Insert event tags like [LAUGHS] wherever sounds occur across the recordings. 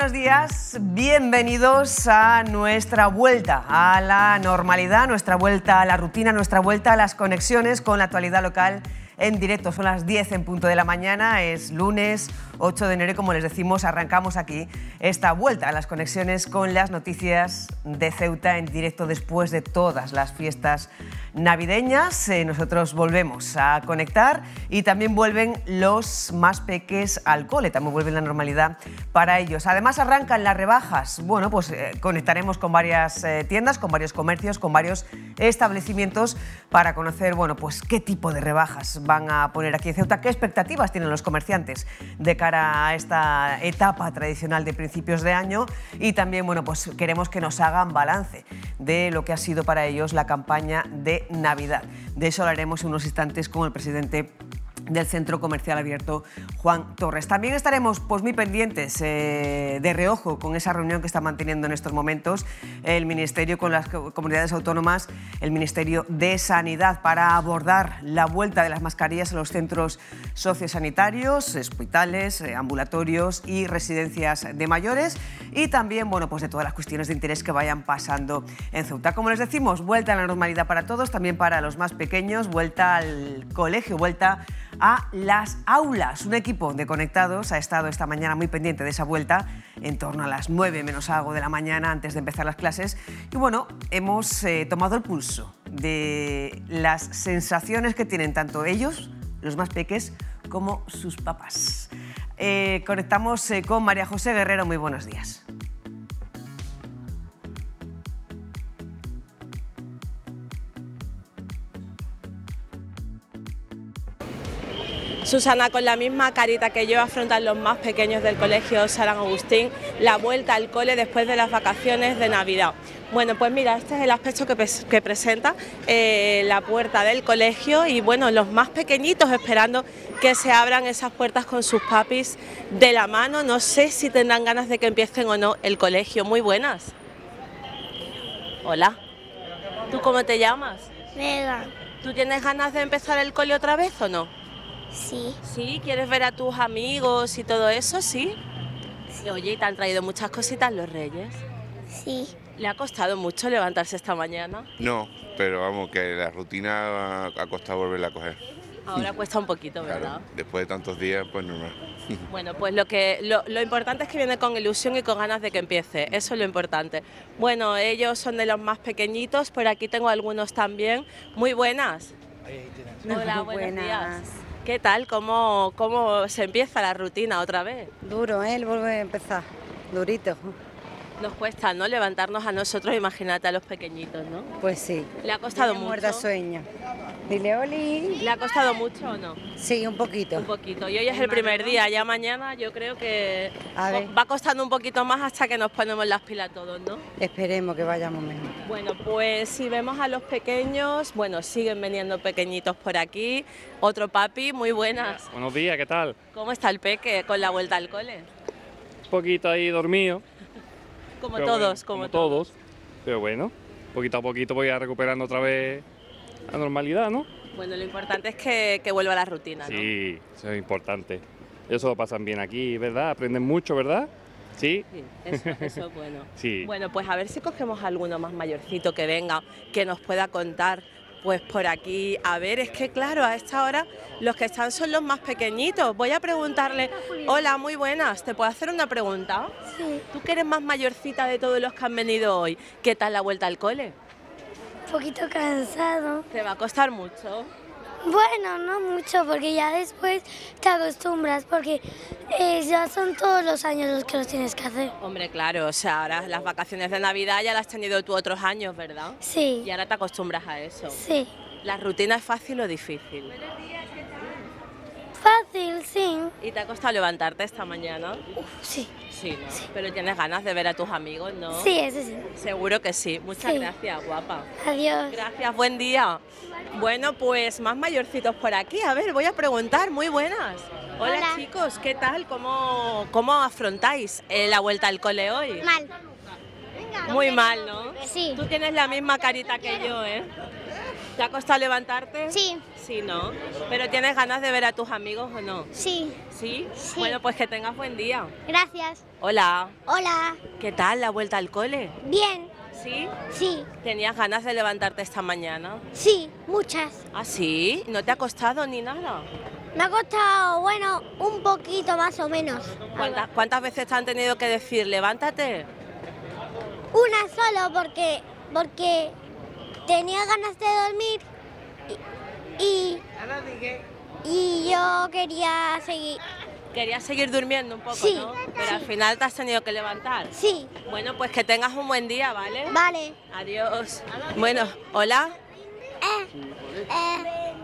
buenos días. Bienvenidos a nuestra vuelta a la normalidad, nuestra vuelta a la rutina, nuestra vuelta a las conexiones con la actualidad local en directo. Son las 10 en punto de la mañana, es lunes 8 de enero. Como les decimos, arrancamos aquí esta vuelta a las conexiones con las noticias de Ceuta en directo después de todas las fiestas navideñas. Eh, nosotros volvemos a conectar y también vuelven los más peques al cole, también vuelve la normalidad para ellos. Además arrancan las rebajas. Bueno, pues eh, conectaremos con varias eh, tiendas, con varios comercios, con varios establecimientos para conocer, bueno, pues qué tipo de rebajas van a poner aquí en Ceuta, qué expectativas tienen los comerciantes de cara a esta etapa tradicional de principios de año y también bueno, pues queremos que nos hagan balance de lo que ha sido para ellos la campaña de Navidad. De eso hablaremos en unos instantes con el presidente del Centro Comercial Abierto Juan Torres. También estaremos pues, muy pendientes eh, de reojo con esa reunión que está manteniendo en estos momentos el Ministerio con las comunidades autónomas, el Ministerio de Sanidad, para abordar la vuelta de las mascarillas a los centros sociosanitarios, hospitales, eh, ambulatorios y residencias de mayores y también bueno, pues, de todas las cuestiones de interés que vayan pasando en Ceuta. Como les decimos, vuelta a la normalidad para todos, también para los más pequeños, vuelta al colegio, vuelta a las aulas. Un equipo de conectados ha estado esta mañana muy pendiente de esa vuelta, en torno a las 9 menos algo de la mañana, antes de empezar las clases. Y bueno, hemos eh, tomado el pulso de las sensaciones que tienen tanto ellos, los más peques, como sus papás. Eh, conectamos eh, con María José Guerrero. Muy buenos días. Susana, con la misma carita que yo, afrontan los más pequeños del colegio San Agustín la vuelta al cole después de las vacaciones de Navidad. Bueno, pues mira, este es el aspecto que, presenta eh, la puerta del colegio y bueno, los más pequeñitos esperando que se abran esas puertas con sus papis de la mano. No sé si tendrán ganas de que empiecen o no el colegio. Muy buenas. Hola. ¿Tú cómo te llamas? Vega. ¿Tú tienes ganas de empezar el cole otra vez o no? Sí. ¿Sí? ¿Quieres ver a tus amigos y todo eso? ¿Sí? Oye, te han traído muchas cositas los reyes? Sí. ¿Le ha costado mucho levantarse esta mañana? No, pero vamos, que la rutina ha costado volverla a coger. Ahora cuesta un poquito, ¿verdad? después de tantos días, pues normal. [LAUGHS] Bueno, pues lo que lo, importante es que viene con ilusión y con ganas de que empiece. Eso es lo importante. Bueno, ellos son de los más pequeñitos, pero aquí tengo algunos también. Muy buenas. Hola, buenos buenas. ¿Qué tal? ¿Cómo, ¿Cómo se empieza la rutina otra vez? Duro, él ¿eh? Vuelve a empezar, durito. Nos cuesta, ¿no? Levantarnos a nosotros, imagínate a los pequeñitos, ¿no? Pues sí. ¿Le ha costado mucho? Muerta sueño. Dile Oli. ¿Le ha costado mucho o no? Sí, un poquito. Un poquito. Y hoy es el primer día, ya mañana yo creo que va costando un poquito más hasta que nos ponemos las pilas todos, ¿no? Esperemos que vayamos mejor. Bueno, pues si vemos a los pequeños, bueno, siguen veniendo pequeñitos por aquí. Otro papi, muy buenas. Buenos días, ¿qué tal? ¿Cómo está el peque con la vuelta al cole? Un poquito ahí dormido. Como todos, como, todos. Pero bueno, poquito a poquito voy a recuperando otra vez la normalidad, ¿no? Bueno, lo importante es que, vuelva a la rutina, ¿no? Sí, eso es importante. Eso lo pasan bien aquí, ¿verdad? Aprenden mucho, ¿verdad? Sí. sí eso, es bueno. [LAUGHS] sí. Bueno, pues a ver si cogemos alguno más mayorcito que venga, que nos pueda contar pues por aquí, a ver, es que claro, a esta hora los que están son los más pequeñitos. Voy a preguntarle, hola, muy buenas, ¿te puedo hacer una pregunta? Sí. Tú que eres más mayorcita de todos los que han venido hoy, ¿qué tal la vuelta al cole? Un poquito cansado. ¿Te va a costar mucho? Bueno, no mucho, porque ya después te acostumbras, porque eh, ya son todos los años los que los tienes que hacer. Hombre, claro, o sea, ahora las vacaciones de Navidad ya las has tenido tú otros años, ¿verdad? Sí. Y ahora te acostumbras a eso. Sí. ¿La rutina es fácil o difícil? Fácil, sí. ¿Y te ha costado levantarte esta mañana? sí. Sí, Pero tienes ganas de ver a tus amigos, ¿no? Sí, eso sí. Seguro que sí. Muchas gracias, guapa. Adiós. Gracias, buen día. Bueno, pues más mayorcitos por aquí. A ver, voy a preguntar. Muy buenas. Hola, chicos, ¿qué tal? ¿Cómo, cómo afrontáis eh, la vuelta al cole hoy? Mal. Muy mal, ¿no? Sí. Tú tienes la misma carita que yo, ¿eh? ¿Te ha costado levantarte? Sí. Sí, ¿no? ¿Pero tienes ganas de ver a tus amigos o no? Sí. ¿Sí? Bueno, pues que tengas buen día. Gracias. Hola. Hola. ¿Qué tal la vuelta al cole? Bien. ¿Sí? Sí. ¿Tenías ganas de levantarte esta mañana? Sí, muchas. ¿Ah, sí? ¿No te ha costado ni nada? Me ha costado, bueno, un poquito más o menos. ¿Cuántas, veces te han tenido que decir, levántate? Una solo, porque, porque tenía ganas de dormir y, y, yo quería seguir. quería seguir durmiendo un poco, ¿no? Pero al final te has tenido que levantar. Sí. Bueno, pues que tengas un buen día, ¿vale? Vale. Adiós. Bueno, hola. Eh, eh,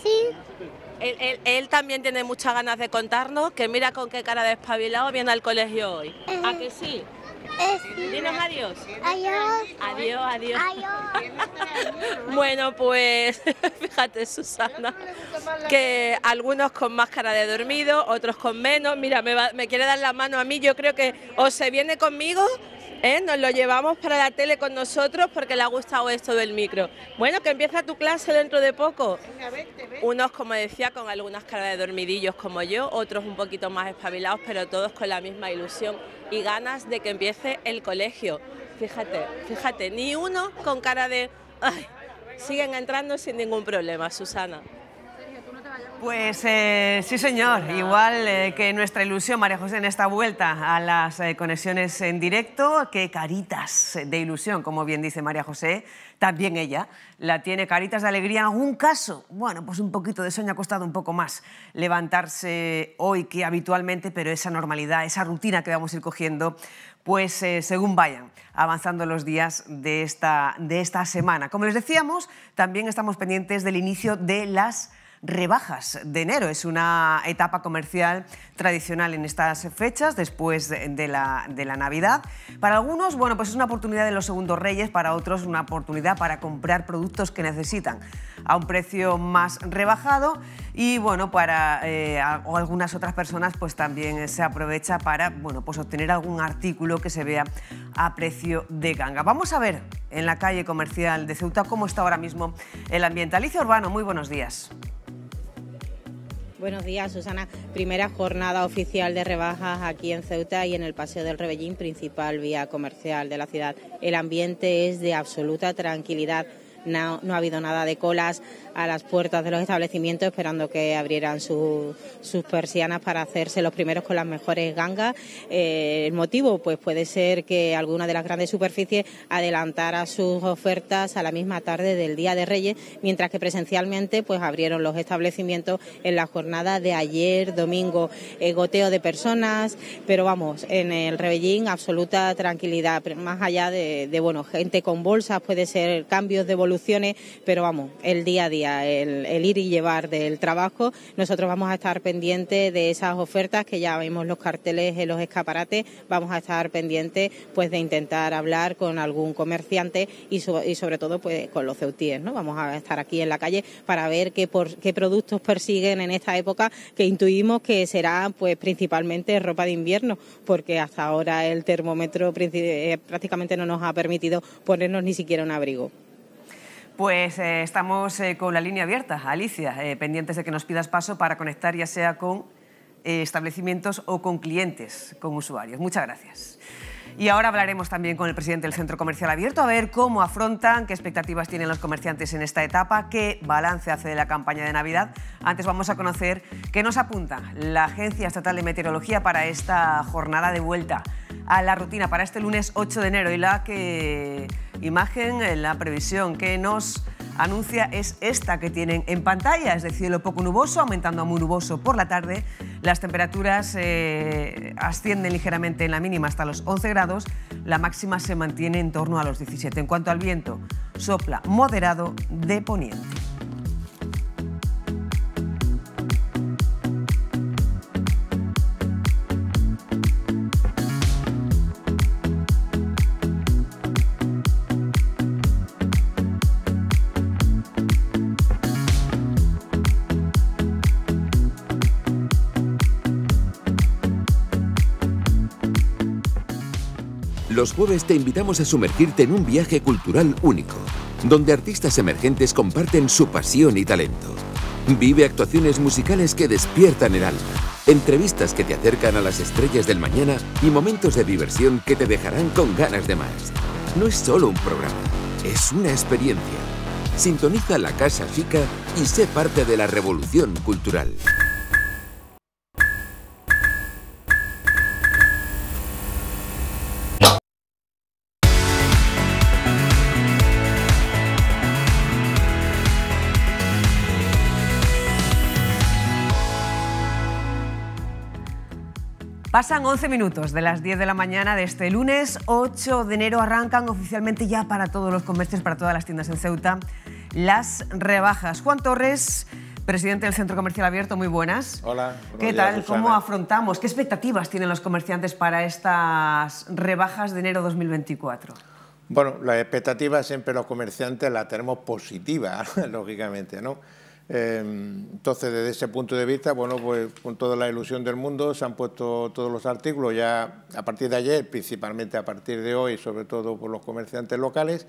sí. Él, él, también tiene muchas ganas de contarnos que mira con qué cara despabilado viene al colegio hoy. ¿A que sí? Dinos adiós. Adiós. Adiós, adiós. [LAUGHS] bueno, pues [LAUGHS] fíjate, Susana, que algunos con más cara de dormido, otros con menos. Mira, me, va, me quiere dar la mano a mí, yo creo que o se viene conmigo ¿eh? nos lo llevamos para la tele con nosotros porque le ha gustado esto del micro. Bueno, que empieza tu clase dentro de poco. Unos, como decía, con algunas caras de dormidillos como yo, otros un poquito más espabilados, pero todos con la misma ilusión y ganas de que empiece el colegio. Fíjate, fíjate, ni uno con cara de... Ay, siguen entrando sin ningún problema, Susana. Pues eh, sí, señor. Igual eh, que nuestra ilusión, María José, en esta vuelta a las eh, conexiones en directo, que caritas de ilusión, como bien dice María José, también ella la tiene caritas de alegría en algún caso. Bueno, pues un poquito de sueño ha costado un poco más levantarse hoy que habitualmente, pero esa normalidad, esa rutina que vamos a ir cogiendo, pues según vayan avanzando los días de esta, de esta semana. Como les decíamos, también estamos pendientes del inicio de las rebajas de enero. Es una etapa comercial tradicional en estas fechas, después de la, Navidad. Para algunos, bueno, pues es una oportunidad de los segundos reyes, para otros una oportunidad para comprar productos que necesitan a un precio más rebajado y, bueno, para eh, algunas otras personas pues también se aprovecha para, bueno, pues obtener algún artículo que se vea a precio de ganga. Vamos a ver en la calle comercial de Ceuta cómo está ahora mismo el ambiente. Alicia Urbano, muy buenos días. Buenos días, Susana. Primera jornada oficial de rebajas aquí en Ceuta y en el Paseo del Rebellín, principal vía comercial de la ciudad. El ambiente es de absoluta tranquilidad. No, ha habido nada de colas a las puertas de los establecimientos esperando que abrieran sus persianas para hacerse los primeros con las mejores gangas. Eh, el motivo, pues puede ser que alguna de las grandes superficies adelantara sus ofertas a la misma tarde del Día de Reyes, mientras que presencialmente pues abrieron los establecimientos en la jornada de ayer, domingo, eh, goteo de personas, pero vamos, en el Rebellín absoluta tranquilidad, más allá de, de bueno, gente con bolsas, puede ser cambios, de evoluciones... pero vamos, el día a día el, ir y llevar del trabajo. Nosotros vamos a estar pendientes de esas ofertas que ya vemos los carteles en los escaparates, vamos a estar pendientes pues de intentar hablar con algún comerciante y, sobre todo pues con los ceutíes, ¿no? Vamos a estar aquí en la calle para ver qué, qué productos persiguen en esta época que intuimos que será pues principalmente ropa de invierno, porque hasta ahora el termómetro eh, prácticamente no nos ha permitido ponernos ni siquiera un abrigo. Pues eh, estamos eh, con la línea abierta, Alicia, eh, pendientes de que nos pidas paso para conectar ya sea con establecimientos o con clientes, con usuarios. Muchas gracias. Y ahora hablaremos también con el presidente del Centro Comercial Abierto a ver cómo afrontan, qué expectativas tienen los comerciantes en esta etapa, qué balance hace de la campaña de Navidad. Antes vamos a conocer qué nos apunta la Agencia Estatal de Meteorología para esta jornada de vuelta a la rutina para este lunes 8 de enero y la que... imagen, eh, la previsión que nos anuncia es esta que tienen en pantalla, es de cielo poco nuboso, aumentando a muy nuboso por la tarde. Las temperaturas eh, ascienden ligeramente en la mínima hasta los 11 grados, la máxima se mantiene en torno a los 17. En cuanto al viento, sopla moderado de poniente. Los jueves te invitamos a sumergirte en un viaje cultural único, donde artistas emergentes comparten su pasión y talento. Vive actuaciones musicales que despiertan el alma, entrevistas que te acercan a las estrellas del mañana y momentos de diversión que te dejarán con ganas de más. No es solo un programa, es una experiencia. Sintoniza la Casa Chica y sé parte de la revolución cultural. Pasan 11 minutos de las 10 de la mañana de este lunes 8 de enero. Arrancan oficialmente ya para todos los comercios, para todas las tiendas en Ceuta, las rebajas. Juan Torres, presidente del Centro Comercial Abierto, muy buenas. Hola. ¿Qué tal? ¿Cómo afrontamos? ¿Qué expectativas tienen los comerciantes para estas rebajas de enero 2024? Bueno, las expectativas siempre los comerciantes la tenemos positiva, [LAUGHS] lógicamente, ¿no? Em, entonces, desde ese punto de vista, bueno, pues con toda la ilusión del mundo se han puesto todos los artículos ya a partir de ayer, principalmente a partir de hoy, sobre todo por los comerciantes locales,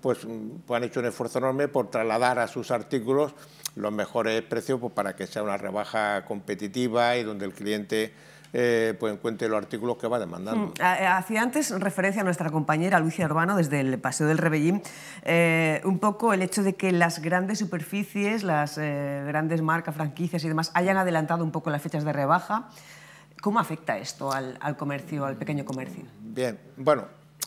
pues, mm, pues han hecho un esfuerzo enorme por trasladar a sus artículos los mejores precios pues, para que sea una rebaja competitiva y donde el cliente eh, pues encuentre los artículos que va demandando. Mm, eh, hacía antes referencia a nuestra compañera Lucia Urbano desde el Paseo del Rebellín, eh, un poco el hecho de que las grandes superficies, las eh, grandes marcas, franquicias y demás hayan adelantado un poco las fechas de rebaja. ¿Cómo afecta esto al, comercio, al pequeño comercio? Bien, bueno,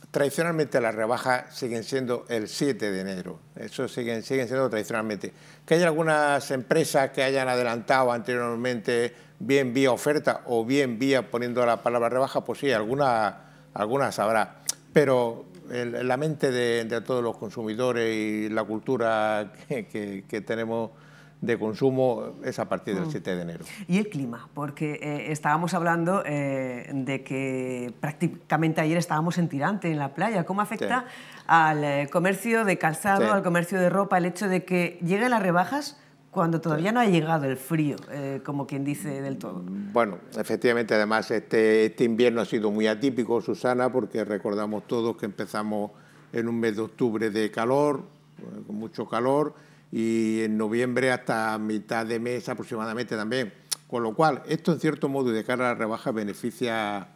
tradicionalmente las rebajas siguen siendo el 7 de enero, eso siguen, siguen siendo tradicionalmente. Que hay algunas empresas que hayan adelantado anteriormente bien vía oferta o bien vía poniendo la palabra rebaja, pues sí, alguna, algunas habrá. Pero la mente de, todos los consumidores y la cultura que, que, tenemos de consumo es a partir del 7 mm. de enero. Y el clima, porque eh, estábamos hablando eh, de que prácticamente ayer estábamos en tirante en la playa. ¿Cómo afecta al eh, comercio de calzado, al comercio de ropa, el hecho de que lleguen las rebajas cuando todavía no ha llegado el frío, eh, como quien dice del todo. Mm, bueno, efectivamente, además este, este, invierno ha sido muy atípico, Susana, porque recordamos todos que empezamos en un mes de octubre de calor, eh, con mucho calor, y en noviembre hasta mitad de mes aproximadamente también. Con lo cual, esto en cierto modo y de cara a la rebaja beneficia,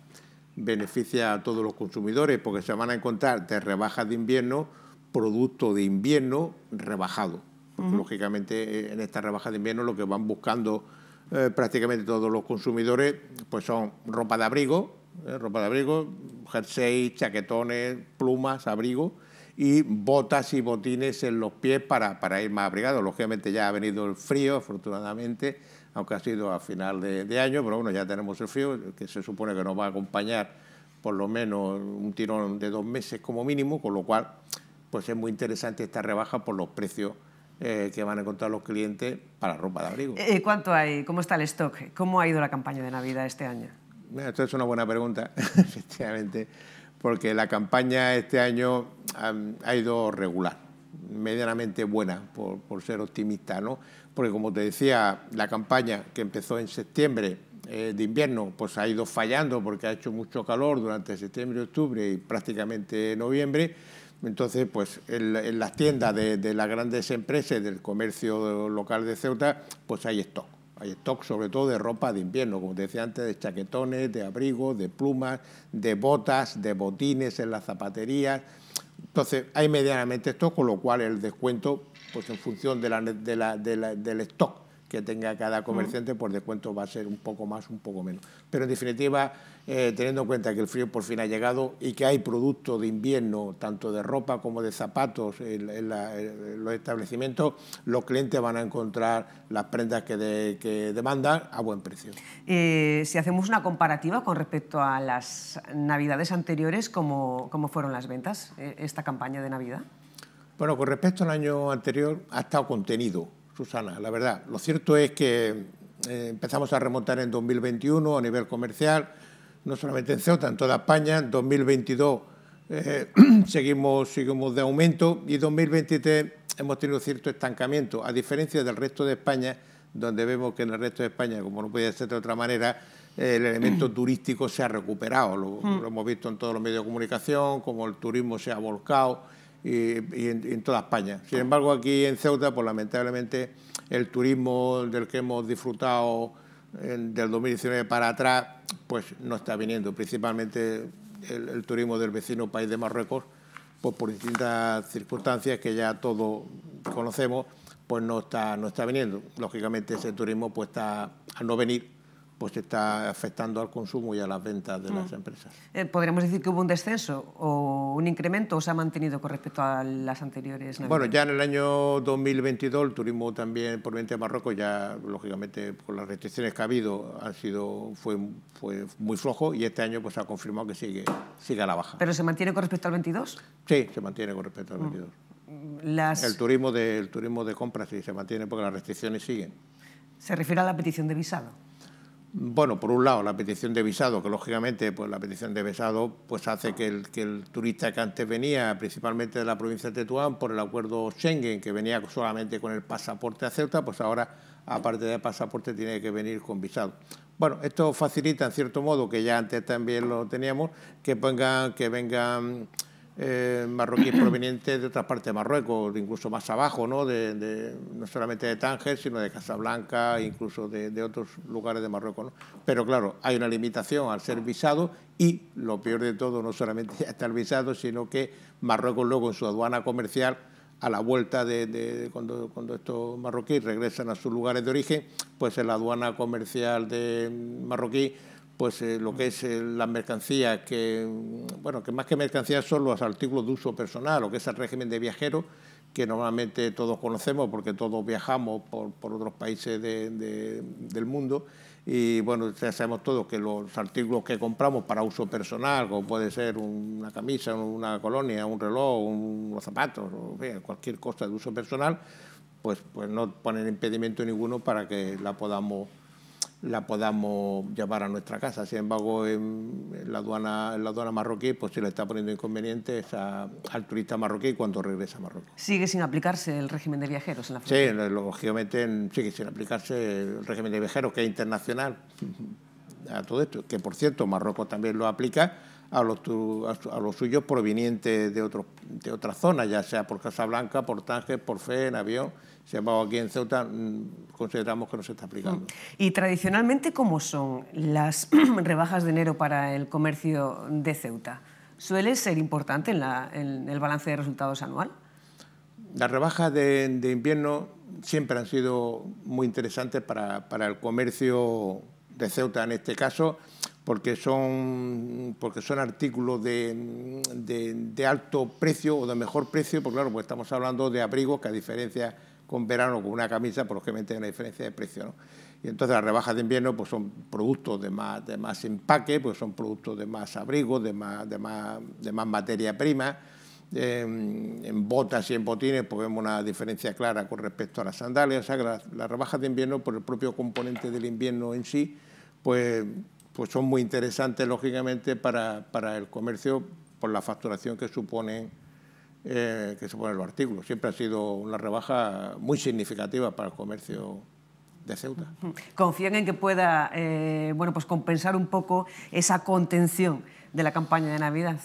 beneficia a todos los consumidores, porque se van a encontrar de rebajas de invierno, producto de invierno rebajado porque, Lógicamente, eh, en esta rebaja de invierno lo que van buscando eh, prácticamente todos los consumidores pues son ropa de abrigo, eh, ropa de abrigo, jersey, chaquetones, plumas, abrigo y botas y botines en los pies para, ir más abrigados. Lógicamente ya ha venido el frío, afortunadamente, aunque ha sido a final de, de, año, pero bueno, ya tenemos el frío, que se supone que nos va a acompañar por lo menos un tirón de dos meses como mínimo, con lo cual pues es muy interesante esta rebaja por los precios eh, que van a encontrar los clientes para ropa de abrigo. Eh, eh, ¿Cuánto hay? ¿Cómo está el stock? ¿Cómo ha ido la campaña de Navidad este año? Esto es una buena pregunta, [LAUGHS] efectivamente, porque la campaña este año ha, ido regular, medianamente buena, por, ser optimista, ¿no? Porque como te decía, la campaña que empezó en septiembre de invierno, pues ha ido fallando porque ha hecho mucho calor durante septiembre, octubre y prácticamente noviembre entonces, pues en, las tiendas de, las grandes empresas del comercio local de Ceuta, pues hay stock. Hay stock sobre todo de ropa de invierno, como decía antes, de chaquetones, de abrigos, de plumas, de botas, de botines en las zapaterías. Entonces, hay medianamente stock, con lo cual el descuento, pues en función de del stock que tenga cada mm. comerciante, por descuento va a ser un poco más, un poco menos. Pero en definitiva, eh, teniendo en cuenta que el frío por fin ha llegado y que hay productos de invierno, tanto de ropa como de zapatos eh, en, los establecimientos, los clientes van a encontrar las prendas que, demandan a buen precio. Eh, si hacemos una comparativa con respecto a las navidades anteriores, ¿cómo, cómo fueron las ventas esta campaña de Navidad? Bueno, con respecto al año anterior, ha estado contenido. Susana, la verdad. Lo cierto es que eh, empezamos a remontar en 2021 a nivel comercial, no solamente en Ceuta, en toda España. En 2022 eh, [CLEARS THROAT] seguimos, seguimos de aumento y 2023 hemos tenido cierto estancamiento, a diferencia del resto de España, donde vemos que en el resto de España, como no podía ser de otra manera, el elemento [CLEARS THROAT] turístico se ha recuperado. Mm. lo hemos visto en todos los medios de comunicación, como el turismo se ha volcado y, en, toda España. Sin embargo, aquí en Ceuta, pues lamentablemente el turismo del que hemos disfrutado del 2019 para atrás, pues no está viniendo, principalmente el, turismo del vecino país de Marruecos, pues por distintas circunstancias que ya todos conocemos, pues no está, no está viniendo. Lógicamente ese turismo pues está a no venir, pues está afectando al consumo y a las ventas de las mm. empresas. Eh, ¿Podríamos decir que hubo un descenso o un incremento o se ha mantenido con respecto a las anteriores? Bueno, ya en el año 2022 el turismo también por de Marruecos ya, lógicamente, por las restricciones que ha habido, han sido, fue, muy flojo y este año pues ha confirmado que sigue, sigue a la baja. ¿Pero se mantiene con respecto al 22? Sí, se mantiene con respecto al 22. Mm. El, turismo de, el turismo de compras sí se mantiene porque las restricciones siguen. ¿Se refiere a la petición de visado? bueno, por un lado, la petición de visado, que lógicamente pues, la petición de visado pues, hace que el, que el turista que antes venía, principalmente de la provincia de Tetuán, por el acuerdo Schengen, que venía solamente con el pasaporte a Ceuta, pues ahora, aparte del pasaporte, tiene que venir con visado. Bueno, esto facilita, en cierto modo, que ya antes también lo teníamos, que, pongan, que vengan eh, marroquíes [CLEARS THROAT] provenientes de otras partes de Marruecos, incluso más abajo, ¿no? no solamente de Tánger, sino de Casablanca, incluso de, otros lugares de Marruecos. Pero claro, hay una limitación al ser visado y lo peor de todo, no solamente [LAUGHS] el visado, sino que Marruecos luego en su aduana comercial a la vuelta de, cuando, cuando, estos marroquíes regresan a sus lugares de origen, pues en la aduana comercial de mm, marroquí pues eh, lo que es eh, la mercancía, que, mm, bueno, que más que mercancía son los artículos de uso personal, o que es el régimen de viajero, que normalmente todos conocemos porque todos viajamos por, otros países del mundo y bueno, ya sabemos todos que los artículos que compramos para uso personal, como puede ser una camisa, una colonia, un reloj, unos zapatos, cualquier cosa de uso personal, pues, pues no ponen impedimento ninguno para que la podamos la podamos llevar a nuestra casa. Sin embargo, en la aduana, la aduana marroquí pues, se le está poniendo inconveniente a, al turista marroquí cuando regresa a Marruecos. ¿Sigue sin aplicarse el régimen de viajeros en la frontera? Sí, lógicamente sigue sin aplicarse el régimen de viajeros, que es internacional [LAUGHS] a todo esto, que por cierto Marruecos también lo aplica a los, a, los suyos provenientes de, otros, de otras zonas, ya sea por Casablanca, por Tánger, por Fe, en avión. ...si vamos aquí en Ceuta mm, consideramos que no se está aplicando. Mm. ¿Y tradicionalmente cómo son las [CLEARS THROAT] rebajas de enero para el comercio de Ceuta? ¿Suele ser importante en, el balance de resultados anual? Las rebajas de, invierno siempre han sido muy interesantes para, para el comercio de Ceuta en este caso, porque son, porque son artículos de, alto precio o de mejor precio, porque claro, pues estamos hablando de abrigos que a diferencia con verano, con una camisa, por pues que hay una diferencia de precio. Y entonces las rebajas de invierno pues son productos de más, de más empaque, pues son productos de más abrigos, de más, de más, de más materia prima. En, botas y en botines pues vemos una diferencia clara con respecto a las sandalias, o sea que las rebajas de invierno por el propio componente del invierno en sí, pues pues son muy interesantes, lógicamente, para, para el comercio por la facturación que suponen, eh, que supone los artículos. Siempre ha sido una rebaja muy significativa para el comercio de Ceuta. Confían en que pueda eh, bueno, pues compensar un poco esa contención de la campaña de Navidad.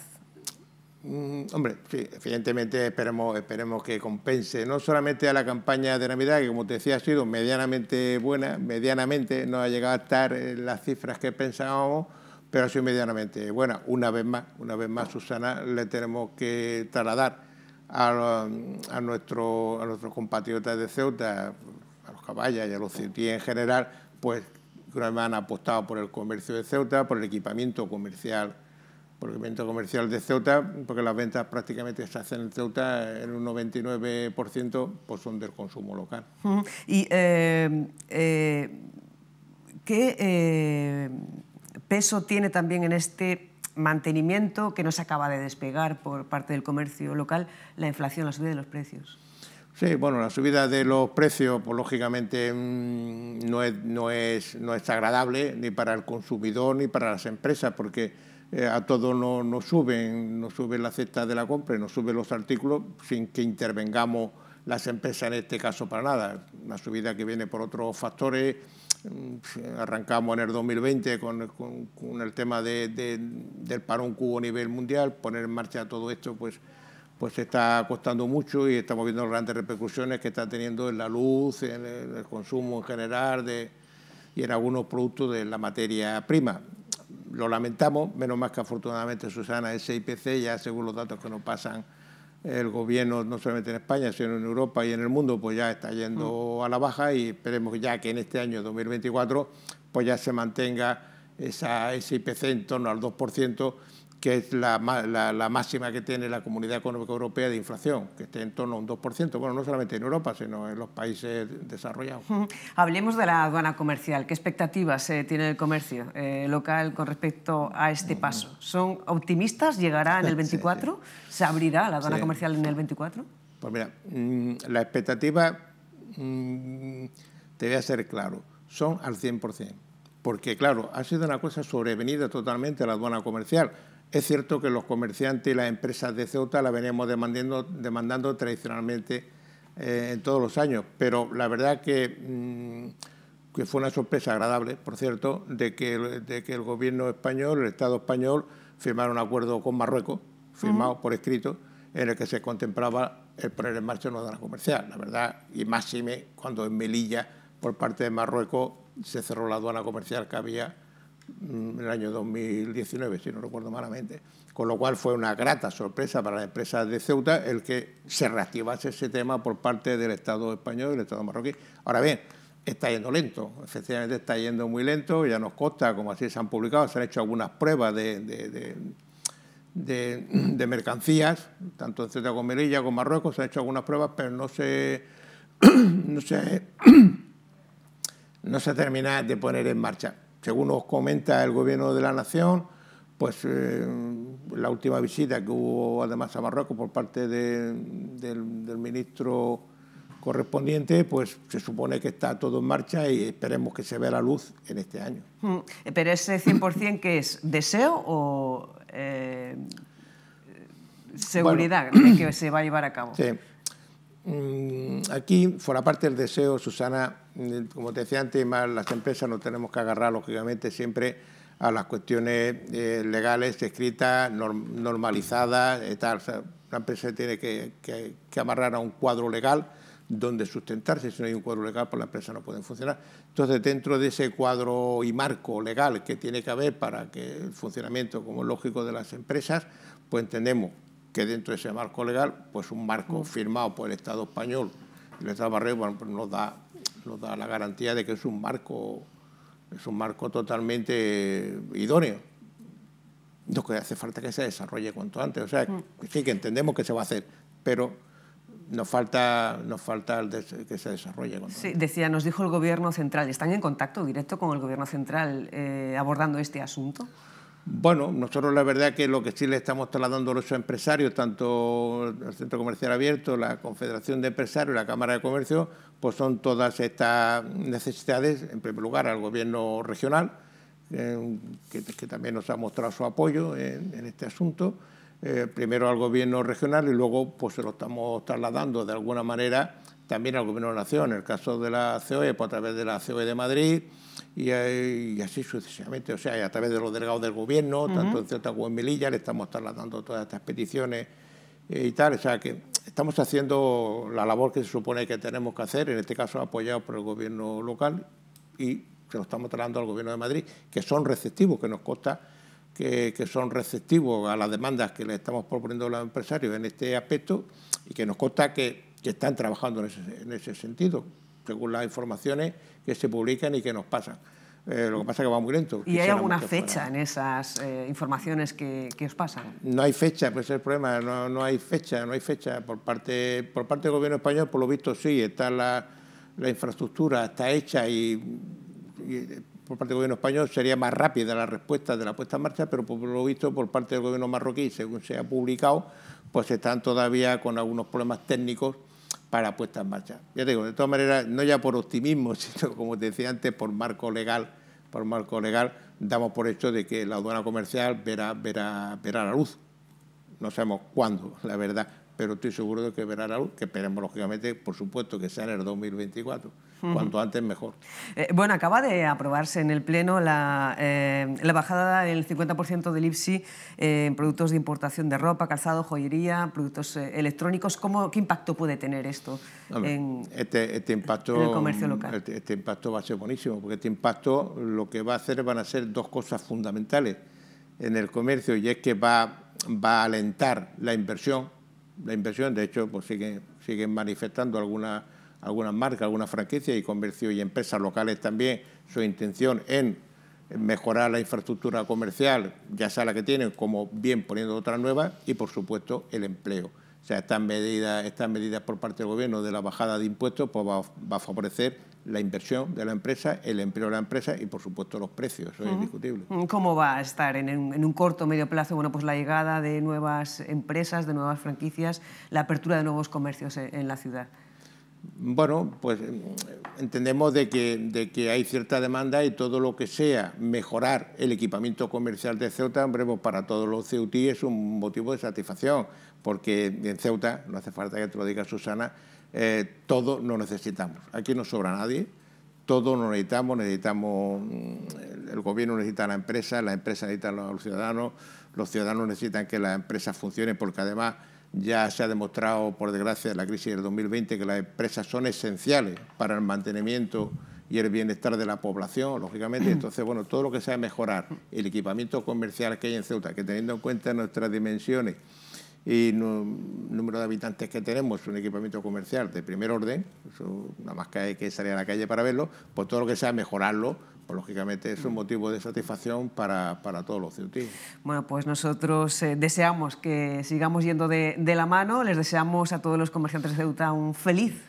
Mm, hombre, sí, evidentemente esperemos, que compense, no solamente a la campaña de Navidad, que como te decía ha sido medianamente buena, medianamente no ha llegado a estar en las cifras que pensábamos, pero ha sido medianamente buena. Una vez más, una vez más, Susana, le tenemos que trasladar a, nuestros compatriotas de Ceuta, a los caballas y a los CITI en general, pues que una vez han apostado por el comercio de Ceuta, por el equipamiento comercial por el evento comercial de Ceuta, porque las ventas prácticamente se hacen en Ceuta en un 99% pues son del consumo local. ¿Y eh, eh, qué eh, peso tiene también en este mantenimiento que no se acaba de despegar por parte del comercio local la inflación, la subida de los precios? Sí, bueno, la subida de los precios, pues lógicamente mm, no no es, no es agradable ni para el consumidor ni para las empresas, porque eh, a todos nos, suben, nos sube la cesta de la compra no nos suben los artículos sin que intervengamos las empresas en este caso para nada. Una subida que viene por otros factores. Mm, arrancamos en el 2020 con, el tema del parón cubo a nivel mundial. Poner en marcha todo esto pues, pues está costando mucho y estamos viendo grandes repercusiones que está teniendo en la luz, en el, consumo en general y en algunos productos de la materia prima lo lamentamos, menos más que afortunadamente Susana, ese IPC ya según los datos que nos pasan el gobierno, no solamente en España, sino en Europa y en el mundo, pues ya está yendo mm. a la baja y esperemos ya que en este año 2024 pues ya se mantenga esa, ese IPC en torno al 2%, que es la, máxima que tiene la Comunidad Económica Europea de inflación, que esté en torno a un 2%, bueno, no solamente en Europa, sino en los países desarrollados. Hablemos de la aduana comercial. ¿Qué expectativas eh, tiene el comercio eh, local con respecto a este paso? ¿Son optimistas? ¿Llegará en el 24? [LAUGHS] ¿Se abrirá la aduana comercial en el 24? Pues mira, mm, la expectativa, mm, te voy a ser claro, son al 100%. Porque, claro, ha sido una cosa sobrevenida totalmente a la aduana comercial es cierto que los comerciantes y las empresas de Ceuta la veníamos demandando, tradicionalmente eh, en todos los años, pero la verdad que, mm, fue una sorpresa agradable, por cierto, de que, el gobierno español, el Estado español, firmara un acuerdo con Marruecos, firmado por escrito, en el que se contemplaba el poner en marcha una aduana comercial, la verdad, y máxime cuando en Melilla, por parte de Marruecos, se cerró la aduana comercial que había Mm, en el año 2019, si no recuerdo malamente. Con lo cual fue una grata sorpresa para las empresas de Ceuta el que se reactivase ese tema por parte del Estado español y del Estado marroquí. Ahora bien, está yendo lento, efectivamente está yendo muy lento, ya nos consta, como así se han publicado, se han hecho algunas pruebas de, mercancías, tanto en Ceuta como Melilla, con Marruecos, se han hecho algunas pruebas, pero no se, [CLEARS THROAT] no se, [CLEARS THROAT] no se termina de poner en marcha según nos comenta el Gobierno de la Nación, pues eh, la última visita que hubo además a Marruecos por parte del, ministro correspondiente, pues se supone que está todo en marcha y esperemos que se vea la luz en este año. Mm. ¿Pero ese 100% que es? ¿Deseo o eh, seguridad que se va a llevar a cabo? Mm, aquí, fuera parte del deseo, Susana, mm, como te decía antes, las empresas no tenemos que agarrar, lógicamente, siempre a las cuestiones eh, legales, escritas, normalizadas, eh, tal. La empresa tiene que, amarrar a un cuadro legal donde sustentarse. Si no hay un cuadro legal, pues la empresa no pueden funcionar. Entonces, dentro de ese cuadro y marco legal que tiene que haber para que el funcionamiento, como lógico, de las empresas, pues entendemos que dentro de ese marco legal, pues un marco firmado por el Estado español, el Estado Barrio, pues nos da, nos da la garantía de que es un marco, es un marco totalmente idóneo. Lo hace falta que se desarrolle cuanto antes. O sea, sí que entendemos que se va a hacer, pero nos falta, nos falta que se desarrolle. cuanto Sí, decía, nos dijo el Gobierno Central, ¿están en contacto directo con el Gobierno Central eh, abordando este asunto? Bueno, nosotros la verdad que lo que sí le estamos trasladando a los empresarios, tanto el Centro Comercial Abierto, la Confederación de Empresarios, y la Cámara de Comercio, pues son todas estas necesidades, en primer lugar al gobierno regional, que, también nos ha mostrado su apoyo en, este asunto, eh, primero al gobierno regional y luego pues se lo estamos trasladando de alguna manera también al gobierno de la nación, en el caso de la COE, pues a través de la COE de Madrid, eh, y, así sucesivamente. O sea, a través de los delegados del gobierno, tanto en Ceuta como en Melilla, le estamos trasladando todas estas peticiones eh, y tal. O sea, que estamos haciendo la labor que se supone que tenemos que hacer, en este caso apoyado por el gobierno local y se lo estamos trasladando al gobierno de Madrid, que son receptivos, que nos consta que, son receptivos a las demandas que le estamos proponiendo a los empresarios en este aspecto y que nos consta que, están trabajando en ese sentido. Según las informaciones, que se publican y que nos pasan. Eh, lo que pasa es que va muy lento. ¿Y hay alguna fecha en esas eh, informaciones que, os pasan? No hay fecha, pues es el problema, no, hay fecha, no hay fecha. Por parte, por parte del gobierno español, por lo visto sí, está la, infraestructura, está hecha y, eh, por parte del gobierno español sería más rápida la respuesta de la puesta en marcha, pero por lo visto por parte del gobierno marroquí, según se ha publicado, pues están todavía con algunos problemas técnicos para puesta en marcha. Ya digo, de todas maneras, no ya por optimismo, [LAUGHS] sino como te decía antes, por marco legal, por marco legal, damos por hecho de que la aduana comercial verá, verá, verá la luz. No sabemos cuándo, la verdad, pero estoy seguro de que verá la que esperemos lógicamente, por supuesto, que sea en el 2024. Cuanto antes mejor. Eh, bueno, acaba de aprobarse en el Pleno la, eh, bajada del 50% del IPSI eh, en productos de importación de ropa, calzado, joyería, productos electrónicos. ¿Cómo, ¿Qué impacto puede tener esto en, este, este impacto, el comercio local? Mm, este, este, impacto va a ser buenísimo, porque este impacto lo que va a hacer van a ser dos cosas fundamentales en el comercio y es que va a alentar la inversión la inversión. De hecho, pues siguen, manifestando algunas algunas marcas, algunas franquicias y comercio y empresas locales también su intención en mejorar la infraestructura comercial, ya sea la que tienen, como bien poniendo otras nuevas y, por supuesto, el empleo. O sea, estas medidas, estas medidas por parte del Gobierno de la bajada de impuestos pues va, va a favorecer la inversión de la empresa, el empleo de la empresa y, por supuesto, los precios. Eso es indiscutible. ¿Cómo va a estar en un, corto o medio plazo? Bueno, pues la llegada de nuevas empresas, de nuevas franquicias, la apertura de nuevos comercios en, la ciudad. Bueno, pues eh, entendemos de que, de que, hay cierta demanda y todo lo que sea mejorar el equipamiento comercial de Ceuta, en pues, para todos los ceutíes es un motivo de satisfacción, porque en Ceuta, no hace falta que te lo diga Susana, eh, todo no necesitamos. Aquí no sobra nadie, todo nos necesitamos, necesitamos, mm, el gobierno necesita a la empresa, las empresas necesitan a los ciudadanos, los ciudadanos necesitan que las empresas funcione, porque además ya se ha demostrado, por desgracia, la crisis del 2020 que las empresas son esenciales para el mantenimiento y el bienestar de la población, lógicamente. Mm. Entonces, bueno, todo lo que sea mejorar el equipamiento comercial que hay en Ceuta, que teniendo en cuenta nuestras dimensiones, y no, número de habitantes que tenemos, un equipamiento comercial de primer orden, nada más que hay que salir a la calle para verlo, por pues todo lo que sea mejorarlo, pues lógicamente es un motivo de satisfacción para, para todos los ciudadanos. Bueno, pues nosotros eh, deseamos que sigamos yendo de, de, la mano, les deseamos a todos los comerciantes de Ceuta un feliz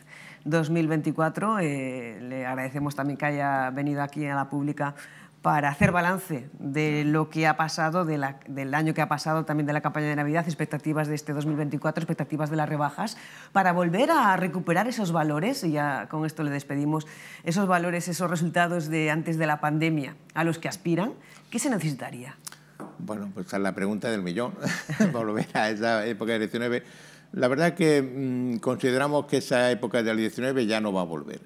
2024, eh, le agradecemos también que haya venido aquí a la pública para hacer balance de lo que ha pasado, del año que ha pasado, también de la campaña de Navidad, expectativas de este 2024, expectativas de las rebajas, para volver a recuperar esos valores, y ya con esto le despedimos, esos valores, esos resultados de antes de la pandemia a los que aspiran, ¿qué se necesitaría? Bueno, pues a la pregunta del millón, [LAUGHS] volver a esa época del 19. La verdad que mm, consideramos que esa época del 19 ya no va a volver.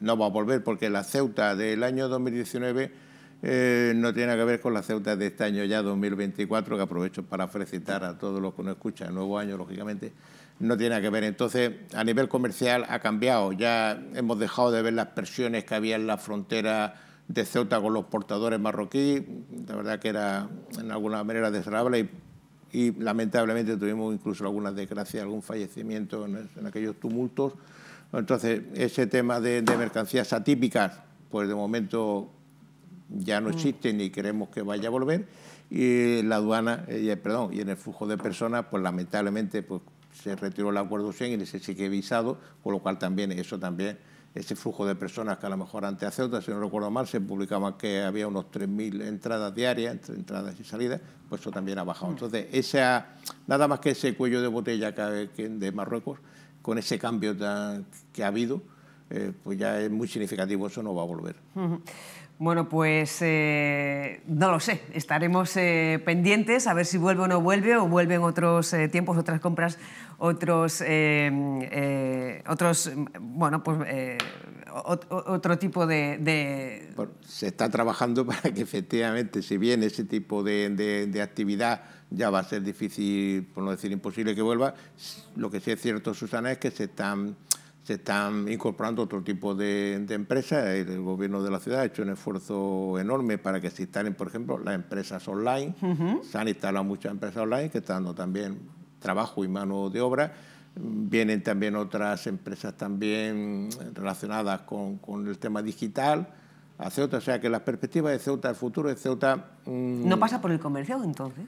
No va a volver porque la Ceuta del año 2019 eh, no tiene que ver con la Ceuta de este año ya 2024, que aprovecho para felicitar a todos los que nos escuchan, nuevo año lógicamente, no tiene que ver. Entonces, a nivel comercial ha cambiado, ya hemos dejado de ver las presiones que había en la frontera de Ceuta con los portadores marroquíes, la verdad que era en alguna manera desagradable y, lamentablemente tuvimos incluso algunas desgracias, algún fallecimiento en, aquellos tumultos. Entonces, ese tema de mercancías atípicas, pues de momento ya no mm. existe ni queremos que vaya a volver y la aduana, eh, perdón, y en el flujo de personas, pues lamentablemente pues, se retiró el acuerdo Schengen y se sigue visado, con lo cual también eso también, ese flujo de personas que a lo mejor ante hace si no recuerdo mal, se publicaba que había unos 3.000 entradas diarias, entre entradas y salidas, pues eso también ha bajado. Mm. Entonces, esa, nada más que ese cuello de botella de Marruecos, con ese cambio que ha habido, eh, pues ya es muy significativo, eso no va a volver. Bueno, pues eh, no lo sé. Estaremos eh, pendientes a ver si vuelve o no vuelve, o vuelven otros eh, tiempos, otras compras, otros, otros bueno, pues otro tipo de, se está trabajando [LAUGHS] para que efectivamente, si bien ese tipo de, de, actividad ya va a ser difícil, por no decir imposible que vuelva, lo que sí es cierto, Susana, es que se están se están incorporando otro tipo de, empresas. El gobierno de la ciudad ha hecho un esfuerzo enorme para que se instalen, por ejemplo, las empresas online. Se han instalado muchas empresas online que están dando también trabajo y mano de obra. Vienen también otras empresas también relacionadas con, el tema digital a Ceuta. O sea que las perspectivas de Ceuta, el futuro de Ceuta... Mm, ¿No pasa por el comercio entonces?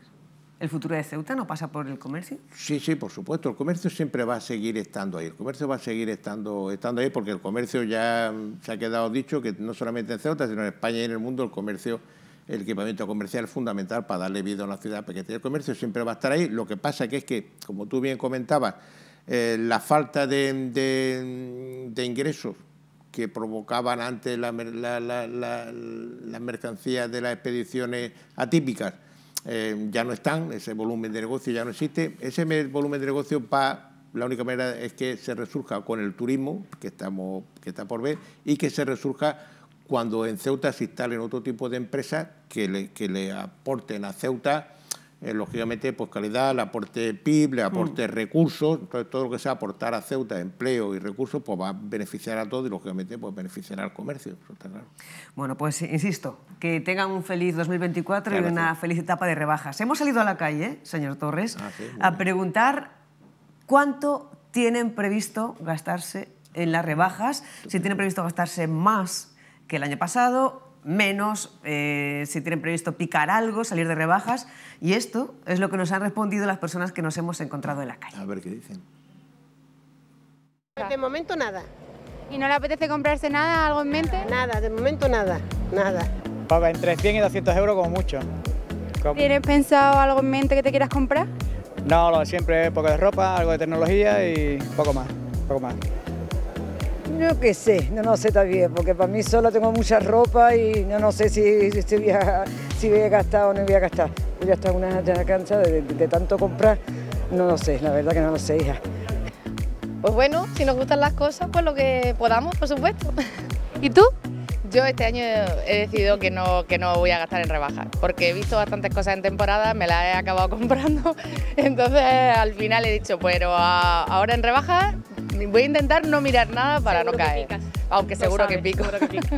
¿El futuro de Ceuta no pasa por el comercio? Sí, sí, por supuesto. El comercio siempre va a seguir estando ahí. El comercio va a seguir estando, estando ahí porque el comercio ya se ha quedado dicho que no solamente en Ceuta, sino en España y en el mundo el comercio, el equipamiento comercial es fundamental para darle vida a una ciudad pequeña. El comercio siempre va a estar ahí. Lo que pasa que es que, como tú bien comentabas, eh, la falta de, ingresos que provocaban antes las mercancías de las expediciones atípicas, eh, ya no están, ese volumen de negocio ya no existe. Ese volumen de negocio va, la única manera es que se resurja con el turismo, que, estamos, que está por ver, y que se resurja cuando en Ceuta se instalen otro tipo de empresas que le, que le aporten a Ceuta eh, lógicamente, pues calidad, el aporte PIB, le aporte mm. recursos, entonces todo lo que sea aportar a Ceuta empleo y recursos, pues va a beneficiar a todos y lógicamente pues beneficiará al comercio, Bueno, pues insisto, que tengan un feliz 2024 y una feliz etapa de rebajas. Hemos salido a la calle, señor Torres, ah, a preguntar cuánto tienen previsto gastarse en las rebajas, si tienen previsto gastarse más que el año pasado menos eh, si tienen previsto picar algo, salir de rebajas. Y esto es lo que nos han respondido las personas que nos hemos encontrado en la calle. A ver qué dicen. De momento nada. ¿Y no le apetece comprarse nada, algo en mente? Nada, de momento nada, nada. Paga entre 100 y 200 euros como mucho. ¿Tienes pensado algo en mente que te quieras comprar? No, siempre poco de ropa, algo de tecnología y poco más, poco más. Yo qué sé, no, no sé también, porque para mí solo tengo mucha ropa y no, no sé si, si, voy a, si voy a gastar o no voy a gastar. Ya en una ya cancha de, tanto comprar, no lo sé, la verdad que no lo sé, hija. Pues bueno, si nos gustan las cosas, pues lo que podamos, por supuesto. [LAUGHS] ¿Y tú? Yo este año he decidido que no, que no voy a gastar en rebajas, porque he visto bastantes cosas en temporada, me las he acabado [LAUGHS] comprando, entonces al final he dicho, pero ahora en rebajas voy a intentar no mirar nada para no caer. Aunque seguro, que pico.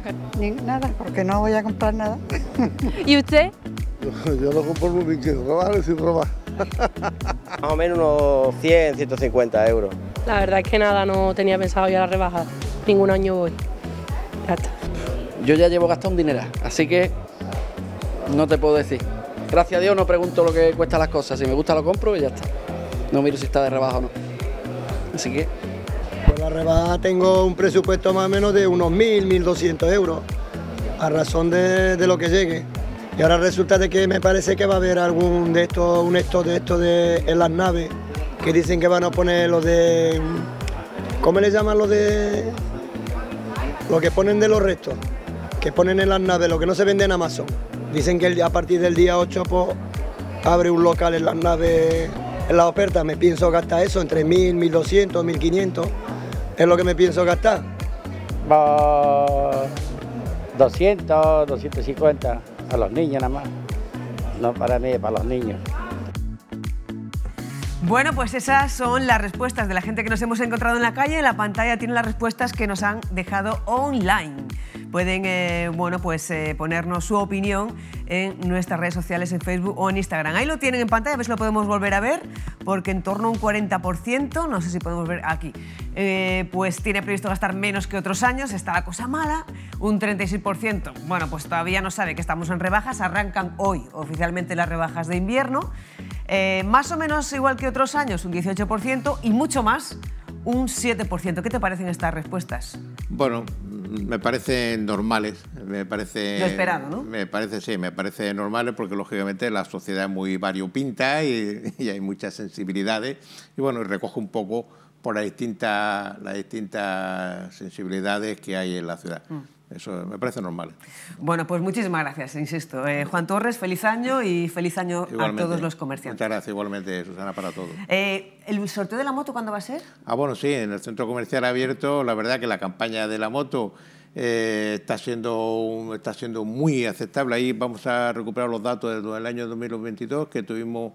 [LAUGHS] nada, porque no voy a comprar nada. [LAUGHS] ¿Y usted? Yo, lo compro muy bien, robar y sin robar. [LAUGHS] Más o menos unos 100, 150 euros. La verdad es que nada, no tenía pensado a la rebaja. Ningún año voy. Ya está. Yo ya llevo gastado un dinero, así que no te puedo decir. Gracias a Dios no pregunto lo que cuestan las cosas. Si me gusta lo compro y ya está. No miro si está de rebaja o no. Así que la rebaja tengo un presupuesto más o menos de unos 1.000, 1.200 euros, a razón de, lo que llegue. Y ahora resulta de que me parece que va a haber algún de estos, un esto de estos de, en las naves, que dicen que van a poner los de... ¿Cómo le llaman los de...? Lo que ponen de los restos, que ponen en las naves, lo que no se vende en Amazon. Dicen que a partir del día 8 pues, abre un local en las naves, en la oferta, Me pienso gastar eso entre 1.000, 1.200, 1.500 es lo que me pienso gastar. 200, 250 a los niños nada más, no para mí, para los niños. Bueno, pues esas son las respuestas de la gente que nos hemos encontrado en la calle. la pantalla tiene las respuestas que nos han dejado online pueden eh, bueno, pues, eh, ponernos su opinión en nuestras redes sociales, en Facebook o en Instagram. Ahí lo tienen en pantalla, a ver si lo podemos volver a ver, porque en torno a un 40%, no sé si podemos ver aquí, eh, pues tiene previsto gastar menos que otros años, está la cosa mala, un 36%, bueno, pues todavía no sabe que estamos en rebajas, arrancan hoy oficialmente las rebajas de invierno, más o menos igual que otros años, un 18% y mucho más, un 7%. ¿Qué te parecen estas respuestas? Bueno, me parecen normales. Me parece. Lo esperado, Me parece, sí, me parece normales porque lógicamente la sociedad es muy variopinta y, hay muchas sensibilidades. Y bueno, recoge un poco por las distintas, las distintas sensibilidades que hay en la ciudad. Mm. Eso me parece normal. Bueno, pues muchísimas gracias, insisto. Eh, Juan Torres, feliz año y feliz año a todos los comerciantes. Muchas gracias, igualmente, Susana, para todos. Eh, ¿El sorteo de la moto cuándo va a ser? Ah, bueno, sí, en el Centro Comercial Abierto, la verdad que la campaña de la moto eh, está, siendo, está siendo muy aceptable. Ahí vamos a recuperar los datos del año 2022 que tuvimos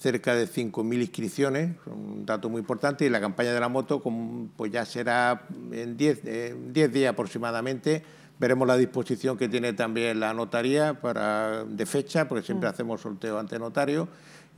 cerca de 5.000 inscripciones, un dato muy importante, y la campaña de la moto pues ya será en 10 días aproximadamente. Veremos la disposición que tiene también la notaría de fecha, porque siempre mm. hacemos sorteo ante notario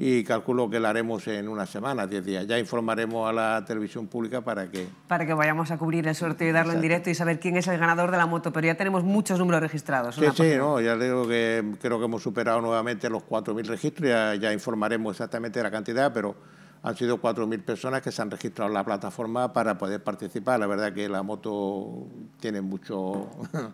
y calculo que la haremos en una semana, 10 días. Ya informaremos a la televisión pública para que... Para que vayamos a cubrir el sorteo y darlo en directo y saber quién es el ganador de la moto, pero ya tenemos muchos números registrados. Sí, sí, no, ya digo que creo que hemos superado nuevamente los 4.000 registros, ya, ya informaremos exactamente la cantidad, pero han sido 4.000 personas que se han registrado en la plataforma para poder participar. La verdad que la moto tiene mucho... [LAUGHS]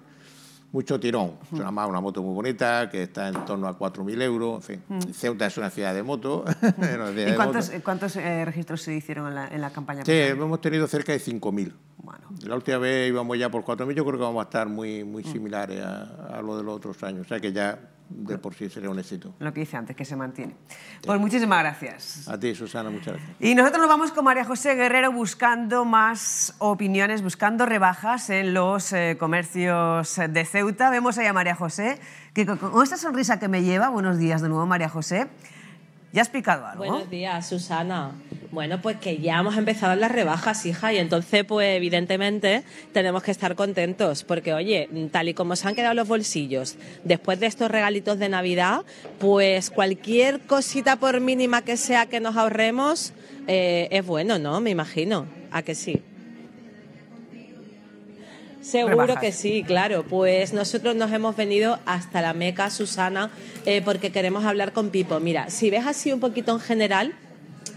mucho tirón. Es una, moto muy bonita que está en torno a 4.000 euros. En fin, mm. Ceuta es una ciudad de moto. [LAUGHS] ¿Y cuántos, eh, cuántos eh, registros se hicieron en la, campaña? Sí, hemos tenido cerca de 5.000. Bueno. La última vez íbamos ya por 4.000, yo creo que vamos a estar muy, muy mm. similares a, a lo de los otros años. O sea que ya de por sí sería un éxito. Lo que dice antes, que se mantiene. Pues muchísimas gracias. A ti, Susana, muchas gracias. Y nosotros nos vamos con María José Guerrero buscando más opiniones, buscando rebajas en los eh, comercios de Ceuta. Vemos ahí a María José, que con, con esta sonrisa que me lleva, buenos días de nuevo, María José, ¿Ya has picado algo? Buenos días, Susana. Bueno, pues que ya hemos empezado las rebajas, hija, y entonces, pues evidentemente tenemos que estar contentos, porque oye, tal y como se han quedado los bolsillos, después de estos regalitos de Navidad, pues cualquier cosita por mínima que sea que nos ahorremos, eh, es bueno, ¿no? Me imagino, a que sí. Seguro que sí, claro. Pues nosotros nos hemos venido hasta la Meca, Susana, eh, porque queremos hablar con Pipo. Mira, si ves así un poquito en general,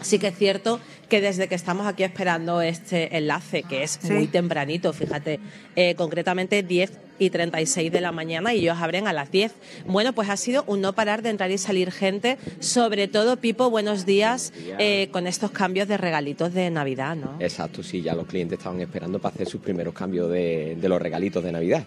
sí que es cierto que desde que estamos aquí esperando este enlace, que es muy tempranito, fíjate, eh, concretamente 10 y 36 de la mañana y ellos abren a las 10. Bueno, pues ha sido un no parar de entrar y salir gente, sobre todo, Pipo, buenos días, eh, con estos cambios de regalitos de Navidad, ¿no? Exacto, sí, ya los clientes estaban esperando para hacer sus primeros cambios de, los regalitos de Navidad.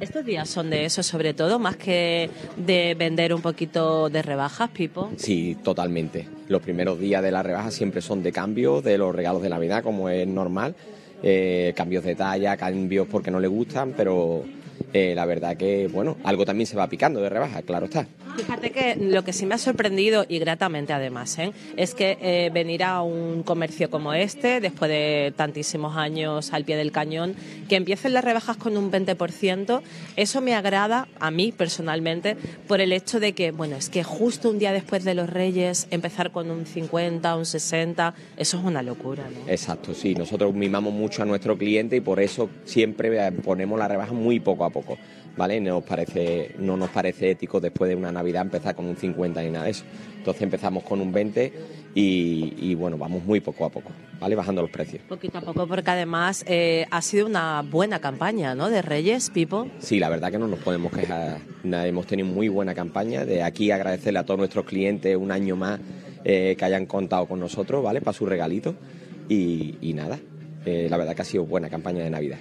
Estos días son de eso, sobre todo, más que de vender un poquito de rebajas, Pipo. Sí, totalmente. Los primeros días de la rebaja siempre son de cambios de los regalos de Navidad, como es normal. Eh, cambios de talla, cambios porque no le gustan, pero eh, la verdad que, bueno, algo también se va picando de rebaja, claro está. Fíjate que lo que sí me ha sorprendido, y gratamente además, ¿eh? es que eh, venir a un comercio como este, después de tantísimos años al pie del cañón, que empiecen las rebajas con un 20%, eso me agrada a mí personalmente por el hecho de que, bueno, es que justo un día después de los Reyes empezar con un 50, un 60, eso es una locura. Exacto, sí, nosotros mimamos mucho a nuestro cliente y por eso siempre ponemos la rebaja muy poco a poco, ¿vale? Nos parece, no nos parece ético después de una Navidad empezar con un 50 y nada de eso. Entonces empezamos con un 20 y, bueno, vamos muy poco a poco, ¿vale? Bajando los precios. Poquito a poco, porque además eh, ha sido una buena campaña, ¿no? De Reyes, Pipo. Sí, la verdad que no nos podemos quejar. Hemos tenido muy buena campaña. De aquí agradecerle a todos nuestros clientes un año más eh, que hayan contado con nosotros, ¿vale? Para su regalito. Y, nada, eh, la verdad que ha sido buena campaña de Navidad.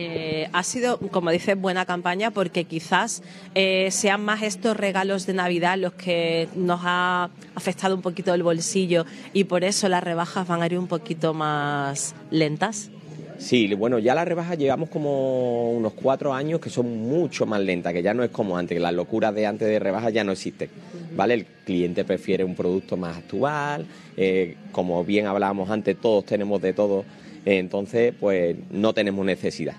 Eh, ha sido, como dices, buena campaña porque quizás eh, sean más estos regalos de Navidad los que nos ha afectado un poquito el bolsillo y por eso las rebajas van a ir un poquito más lentas. Sí, bueno, ya las rebajas llevamos como unos cuatro años que son mucho más lentas, que ya no es como antes, que las locuras de antes de rebajas ya no existe. ¿vale? El cliente prefiere un producto más actual, eh, como bien hablábamos antes, todos tenemos de todo entonces, pues no tenemos necesidad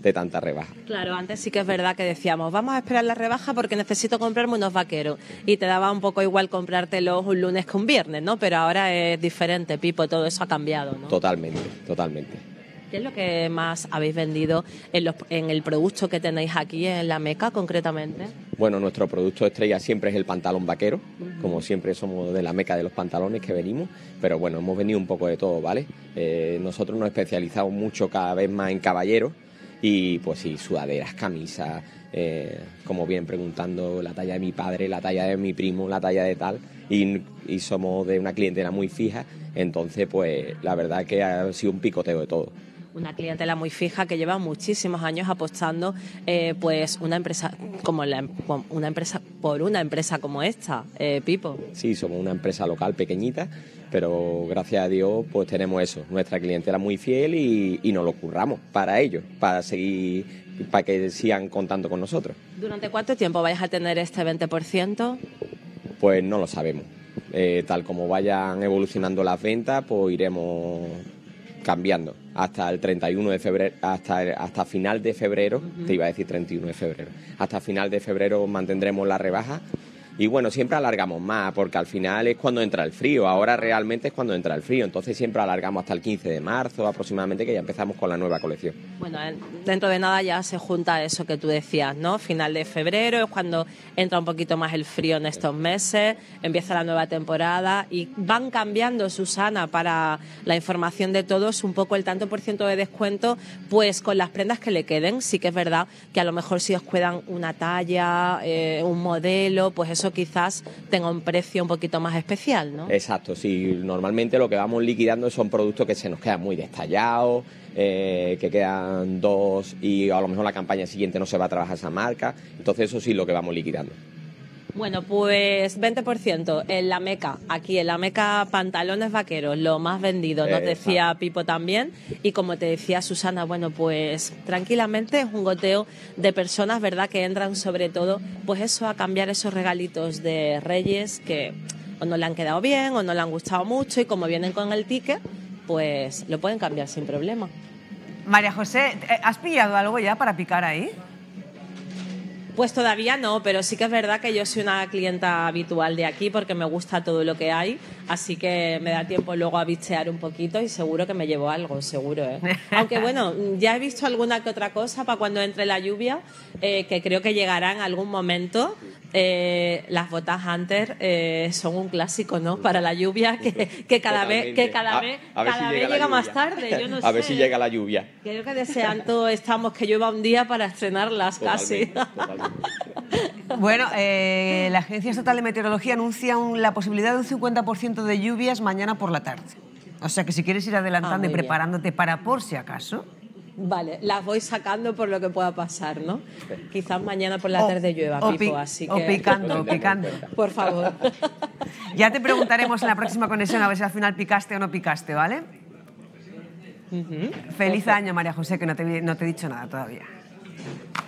de tanta rebaja. Claro, antes sí que es verdad que decíamos, vamos a esperar la rebaja porque necesito comprarme unos vaqueros. Y te daba un poco igual comprártelos un lunes que un viernes, ¿no? Pero ahora es diferente, Pipo, todo eso ha cambiado, ¿no? Totalmente, totalmente. ¿Qué es lo que más habéis vendido en, el producto que tenéis aquí en la Meca concretamente? Bueno, nuestro producto estrella siempre es el pantalón vaquero, como siempre somos de la Meca de los pantalones que venimos, pero bueno, hemos venido un poco de todo, ¿vale? Eh, nosotros nos especializamos mucho cada vez más en caballeros y pues sí, sudaderas, camisas, eh, como bien preguntando la talla de mi padre, la talla de mi primo, la talla de tal, y, y somos de una clientela muy fija, entonces pues la verdad que ha sido un picoteo de todo una clientela muy fija que lleva muchísimos años apostando eh, pues una empresa como la, una empresa por una empresa como esta eh, Pipo sí somos una empresa local pequeñita pero gracias a Dios pues tenemos eso nuestra clientela muy fiel y, nos lo curramos para ellos para seguir para que sigan contando con nosotros durante cuánto tiempo vais a tener este 20% pues no lo sabemos eh, tal como vayan evolucionando las ventas pues iremos cambiando hasta el 31 de febrero, hasta, hasta final de febrero, te iba a decir 31 de febrero, hasta final de febrero mantendremos la rebaja y bueno, siempre alargamos más, porque al final es cuando entra el frío, ahora realmente es cuando entra el frío, entonces siempre alargamos hasta el 15 de marzo aproximadamente, que ya empezamos con la nueva colección. Bueno, dentro de nada ya se junta eso que tú decías, ¿no? Final de febrero es cuando entra un poquito más el frío en estos meses, empieza la nueva temporada y van cambiando, Susana, para la información de todos, un poco el tanto por ciento de descuento, pues con las prendas que le queden, sí que es verdad que a lo mejor si os quedan una talla, eh, un modelo, pues eso quizás tenga un precio un poquito más especial, ¿no? Exacto, sí. Normalmente lo que vamos liquidando son productos que se nos quedan muy destallados, eh, que quedan dos y a lo mejor la campaña siguiente no se va a trabajar esa marca. Entonces eso sí lo que vamos liquidando. Bueno, pues 20% en la Meca, aquí en la Meca pantalones vaqueros, lo más vendido, nos decía Pipo también. Y como te decía Susana, bueno, pues tranquilamente es un goteo de personas, ¿verdad?, que entran sobre todo, pues eso, a cambiar esos regalitos de Reyes que o no le han quedado bien o no le han gustado mucho y como vienen con el ticket, pues lo pueden cambiar sin problema. María José, ¿has pillado algo ya para picar ahí? Pues todavía no, pero sí que es verdad que yo soy una clienta habitual de aquí porque me gusta todo lo que hay, así que me da tiempo luego a bichear un poquito y seguro que me llevo algo, seguro. ¿eh? [LAUGHS] Aunque bueno, ya he visto alguna que otra cosa para cuando entre la lluvia, eh, que creo que llegará en algún momento, eh, las botas Hunter eh, son un clásico, ¿no? Para la lluvia que, cada vez que cada vez, llega, más tarde. [LAUGHS] a ver si llega la lluvia. Creo que deseando estamos que llueva un día para estrenarlas casi. [LAUGHS] bueno, eh, la Agencia Estatal de Meteorología anuncia la posibilidad de un 50% de lluvias mañana por la tarde. O sea que si quieres ir adelantando ah, y preparándote para por si acaso, Vale, las voy sacando por lo que pueda pasar, ¿no? Quizás mañana por la tarde llueva, o así que... picando, picando. Por favor. [LAUGHS] Ya te preguntaremos en la próxima conexión a ver si al final picaste o no picaste, ¿vale? Feliz año, María José, que no te, no te he dicho nada todavía.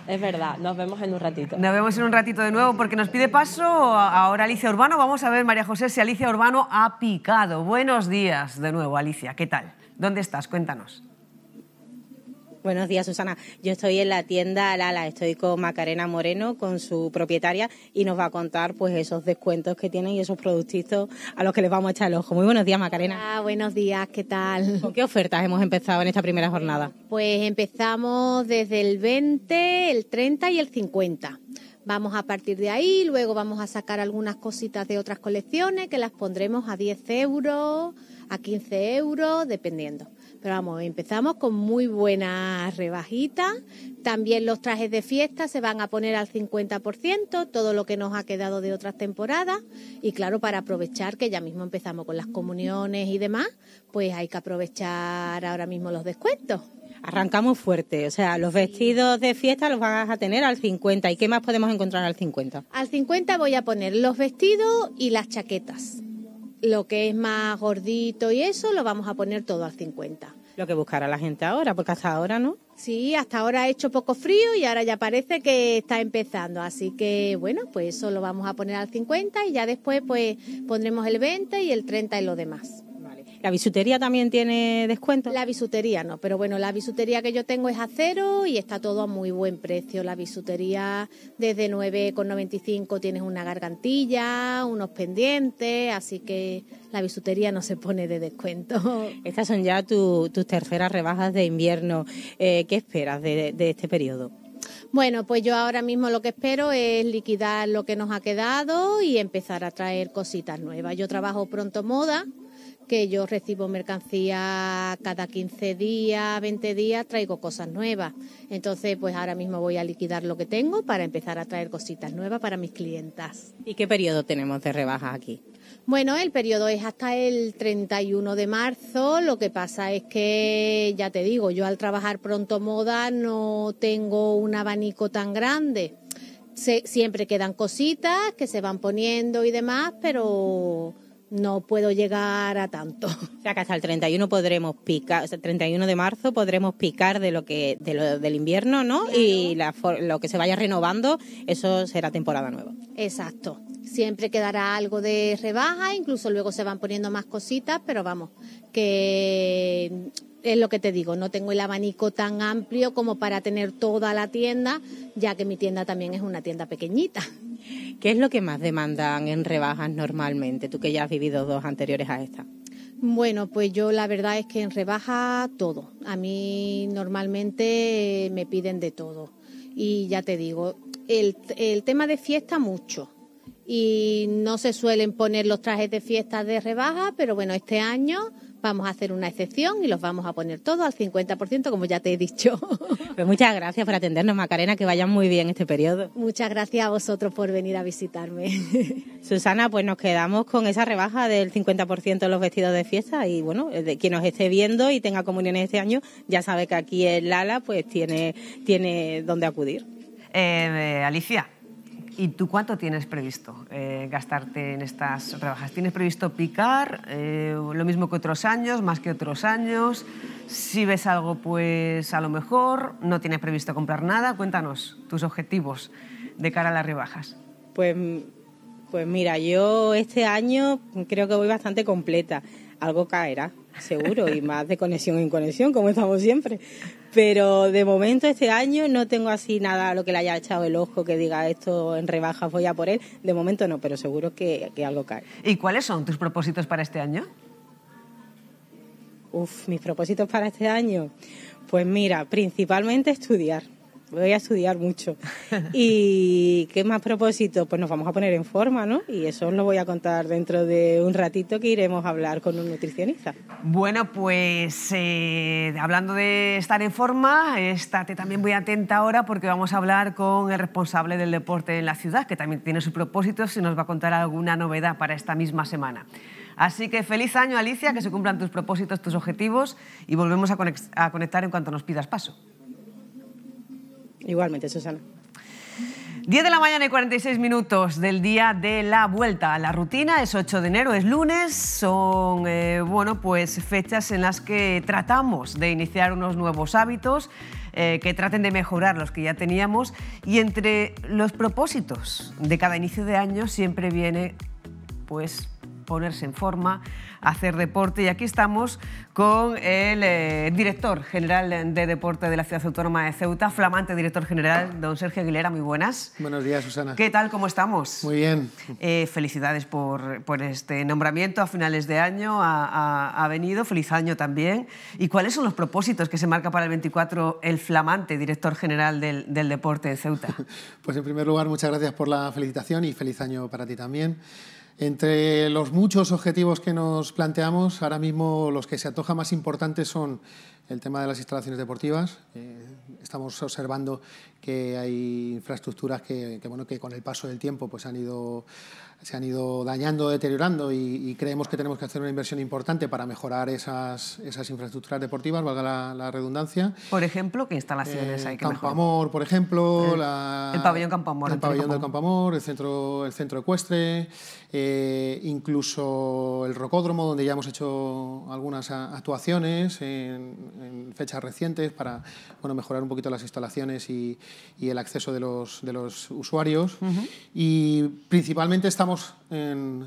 Es verdad, nos vemos en un ratito. Nos vemos en un ratito de nuevo porque nos pide paso ahora Alicia Urbano. Vamos a ver, María José, si Alicia Urbano ha picado. Buenos días de nuevo, Alicia, ¿qué tal? ¿Dónde estás? Cuéntanos. Buenos días, Susana. Yo estoy en la tienda Lala, estoy con Macarena Moreno, con su propietaria, y nos va a contar pues esos descuentos que tienen y esos productitos a los que les vamos a echar el ojo. Muy buenos días, Macarena. Ah, buenos días, ¿qué tal? ¿Con qué ofertas hemos empezado en esta primera jornada? Pues empezamos desde el 20, el 30 y el 50 vamos a partir de ahí, luego vamos a sacar algunas cositas de otras colecciones que las pondremos a 10 euros, a 15 euros, dependiendo vamos, empezamos con muy buenas rebajitas. También los trajes de fiesta se van a poner al 50%, todo lo que nos ha quedado de otras temporadas. Y claro, para aprovechar que ya mismo empezamos con las comuniones y demás, pues hay que aprovechar ahora mismo los descuentos. Arrancamos fuerte, o sea, los vestidos de fiesta los vas a tener al 50. ¿Y qué más podemos encontrar al 50? Al 50 voy a poner los vestidos y las chaquetas. Lo que es más gordito y eso lo vamos a poner todo al 50 lo que buscará la gente ahora, porque hasta ahora no. Sí, hasta ahora ha hecho poco frío y ahora ya parece que está empezando. Así que, bueno, pues eso lo vamos a poner al 50 y ya después pues pondremos el 20 y el 30 y lo demás. ¿La bisutería también tiene descuento? La bisutería no, pero bueno, la bisutería que yo tengo es a cero y está todo a muy buen precio. La bisutería desde 9,95 tienes una gargantilla, unos pendientes, así que la bisutería no se pone de descuento. [LAUGHS] Estas son ya tus terceras rebajas de invierno. Eh, ¿Qué esperas de, de este periodo? Bueno, pues yo ahora mismo lo que espero es liquidar lo que nos ha quedado y empezar a traer cositas nuevas. Yo trabajo pronto moda, que yo recibo mercancía cada 15 días, 20 días, traigo cosas nuevas. Entonces, pues ahora mismo voy a liquidar lo que tengo para empezar a traer cositas nuevas para mis clientas. ¿Y qué periodo tenemos de rebajas aquí? Bueno, el periodo es hasta el 31 de marzo. Lo que pasa es que, ya te digo, yo al trabajar pronto moda no tengo un abanico tan grande. siempre quedan cositas que se van poniendo y demás, pero no puedo llegar a tanto. [LAUGHS] O sea que hasta el 31 podremos picar, 31 de marzo podremos picar de lo que del invierno, ¿no? Y la, lo que se vaya renovando, eso será temporada nueva. Exacto. Siempre quedará algo de rebaja, incluso luego se van poniendo más cositas, pero vamos, que es lo que te digo, no tengo el abanico tan amplio como para tener toda la tienda, ya que mi tienda también es una tienda pequeñita. ¿Qué es lo que más demandan en rebajas normalmente, tú que ya has vivido dos anteriores a esta? Bueno, pues yo la verdad es que en rebaja todo. A mí normalmente me piden de todo. Y ya te digo, el, el tema de fiesta mucho. Y no se suelen poner los trajes de fiesta de rebaja, pero bueno, este año vamos a hacer una excepción y los vamos a poner todos al 50%, como ya te he dicho. [LAUGHS] Pues muchas gracias por atendernos, Macarena, que vayan muy bien este periodo. Muchas gracias a vosotros por venir a visitarme. [LAUGHS] Susana, pues nos quedamos con esa rebaja del 50% de los vestidos de fiesta y bueno, de quien nos esté viendo y tenga comuniones este año, ya sabe que aquí en Lala pues tiene, tiene donde acudir. Eh, Alicia, ¿Y tú cuánto tienes previsto eh, gastarte en estas rebajas? ¿Tienes previsto picar eh, lo mismo que otros años, más que otros años? Si ves algo, pues a lo mejor no tienes previsto comprar nada. Cuéntanos tus objetivos de cara a las rebajas. Pues, pues mira, yo este año creo que voy bastante completa. Algo caerá, seguro, y más de conexión en conexión, como estamos siempre. Pero de momento este año no tengo así nada lo que le haya echado el ojo que diga esto en rebajas voy a por él. De momento no, pero seguro que, que algo cae. ¿Y cuáles son tus propósitos para este año? Uf, mis propósitos para este año. Pues mira, principalmente estudiar voy a estudiar mucho. [LAUGHS] ¿Y qué más propósito? Pues nos vamos a poner en forma, ¿no? Y eso lo voy a contar dentro de un ratito que iremos a hablar con un nutricionista. Bueno, pues eh, hablando de estar en forma, estate también muy atenta ahora porque vamos a hablar con el responsable del deporte en la ciudad, que también tiene su propósito, y nos va a contar alguna novedad para esta misma semana. Así que feliz año, Alicia, que se cumplan tus propósitos, tus objetivos y volvemos a conectar en cuanto nos pidas paso. Igualmente, Susana. 10 de la mañana y 46 minutos del día de la vuelta a la rutina, es 8 de enero, es lunes, son eh, bueno, pues fechas en las que tratamos de iniciar unos nuevos hábitos eh, que traten de mejorar los que ya teníamos y entre los propósitos de cada inicio de año siempre viene pues ponerse en forma, hacer deporte. Y aquí estamos con el eh, director general de deporte de la Ciudad Autónoma de Ceuta, flamante director general, don Sergio Aguilera. Muy buenas. Buenos días, Susana. ¿Qué tal? ¿Cómo estamos? Muy bien. Eh, felicidades por, este nombramiento a finales de año. Ha, venido. Feliz año también. ¿Y cuáles son los propósitos que se marca para el 24 el flamante director general del, del deporte de Ceuta? [LAUGHS] Pues en primer lugar, muchas gracias por la felicitación y feliz año para ti también. Entre los muchos objetivos que nos planteamos, ahora mismo los que se antojan más importantes son el tema de las instalaciones deportivas. Eh, estamos observando que hay infraestructuras que, bueno, que con el paso del tiempo pues, han ido, se han ido dañando, deteriorando y, creemos que tenemos que hacer una inversión importante para mejorar esas, esas infraestructuras deportivas, valga la, redundancia. Por ejemplo, ¿qué instalaciones eh, hay que Campo Amor, por ejemplo. El, pabellón Campo El pabellón del Campo Amor, centro, el centro ecuestre. Eh, incluso el Rocódromo, donde ya hemos hecho algunas ah, actuaciones en, fechas recientes para bueno, mejorar un poquito las instalaciones y, el acceso de los, de los usuarios. Y principalmente estamos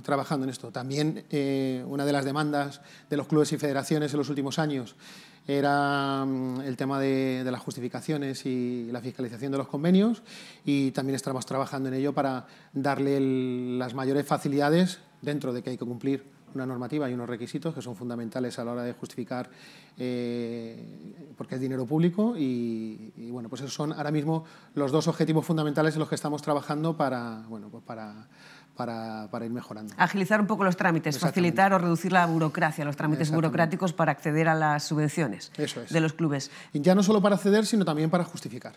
trabajando en esto. También eh, una de las demandas de los clubes y federaciones en los últimos años era mm, el tema de, las justificaciones y la fiscalización de los convenios y también estamos trabajando en ello para darle las mayores facilidades dentro de que hay que cumplir una normativa y unos requisitos que son fundamentales a la hora de justificar eh, porque es dinero público y, y, bueno, pues esos son ahora mismo los dos objetivos fundamentales en los que estamos trabajando para, bueno, pues para para, ir mejorando. Agilizar un poco los trámites, facilitar o reducir la burocracia, los trámites burocráticos para acceder a las subvenciones de los clubes. Y ya no solo para acceder, sino también para justificar,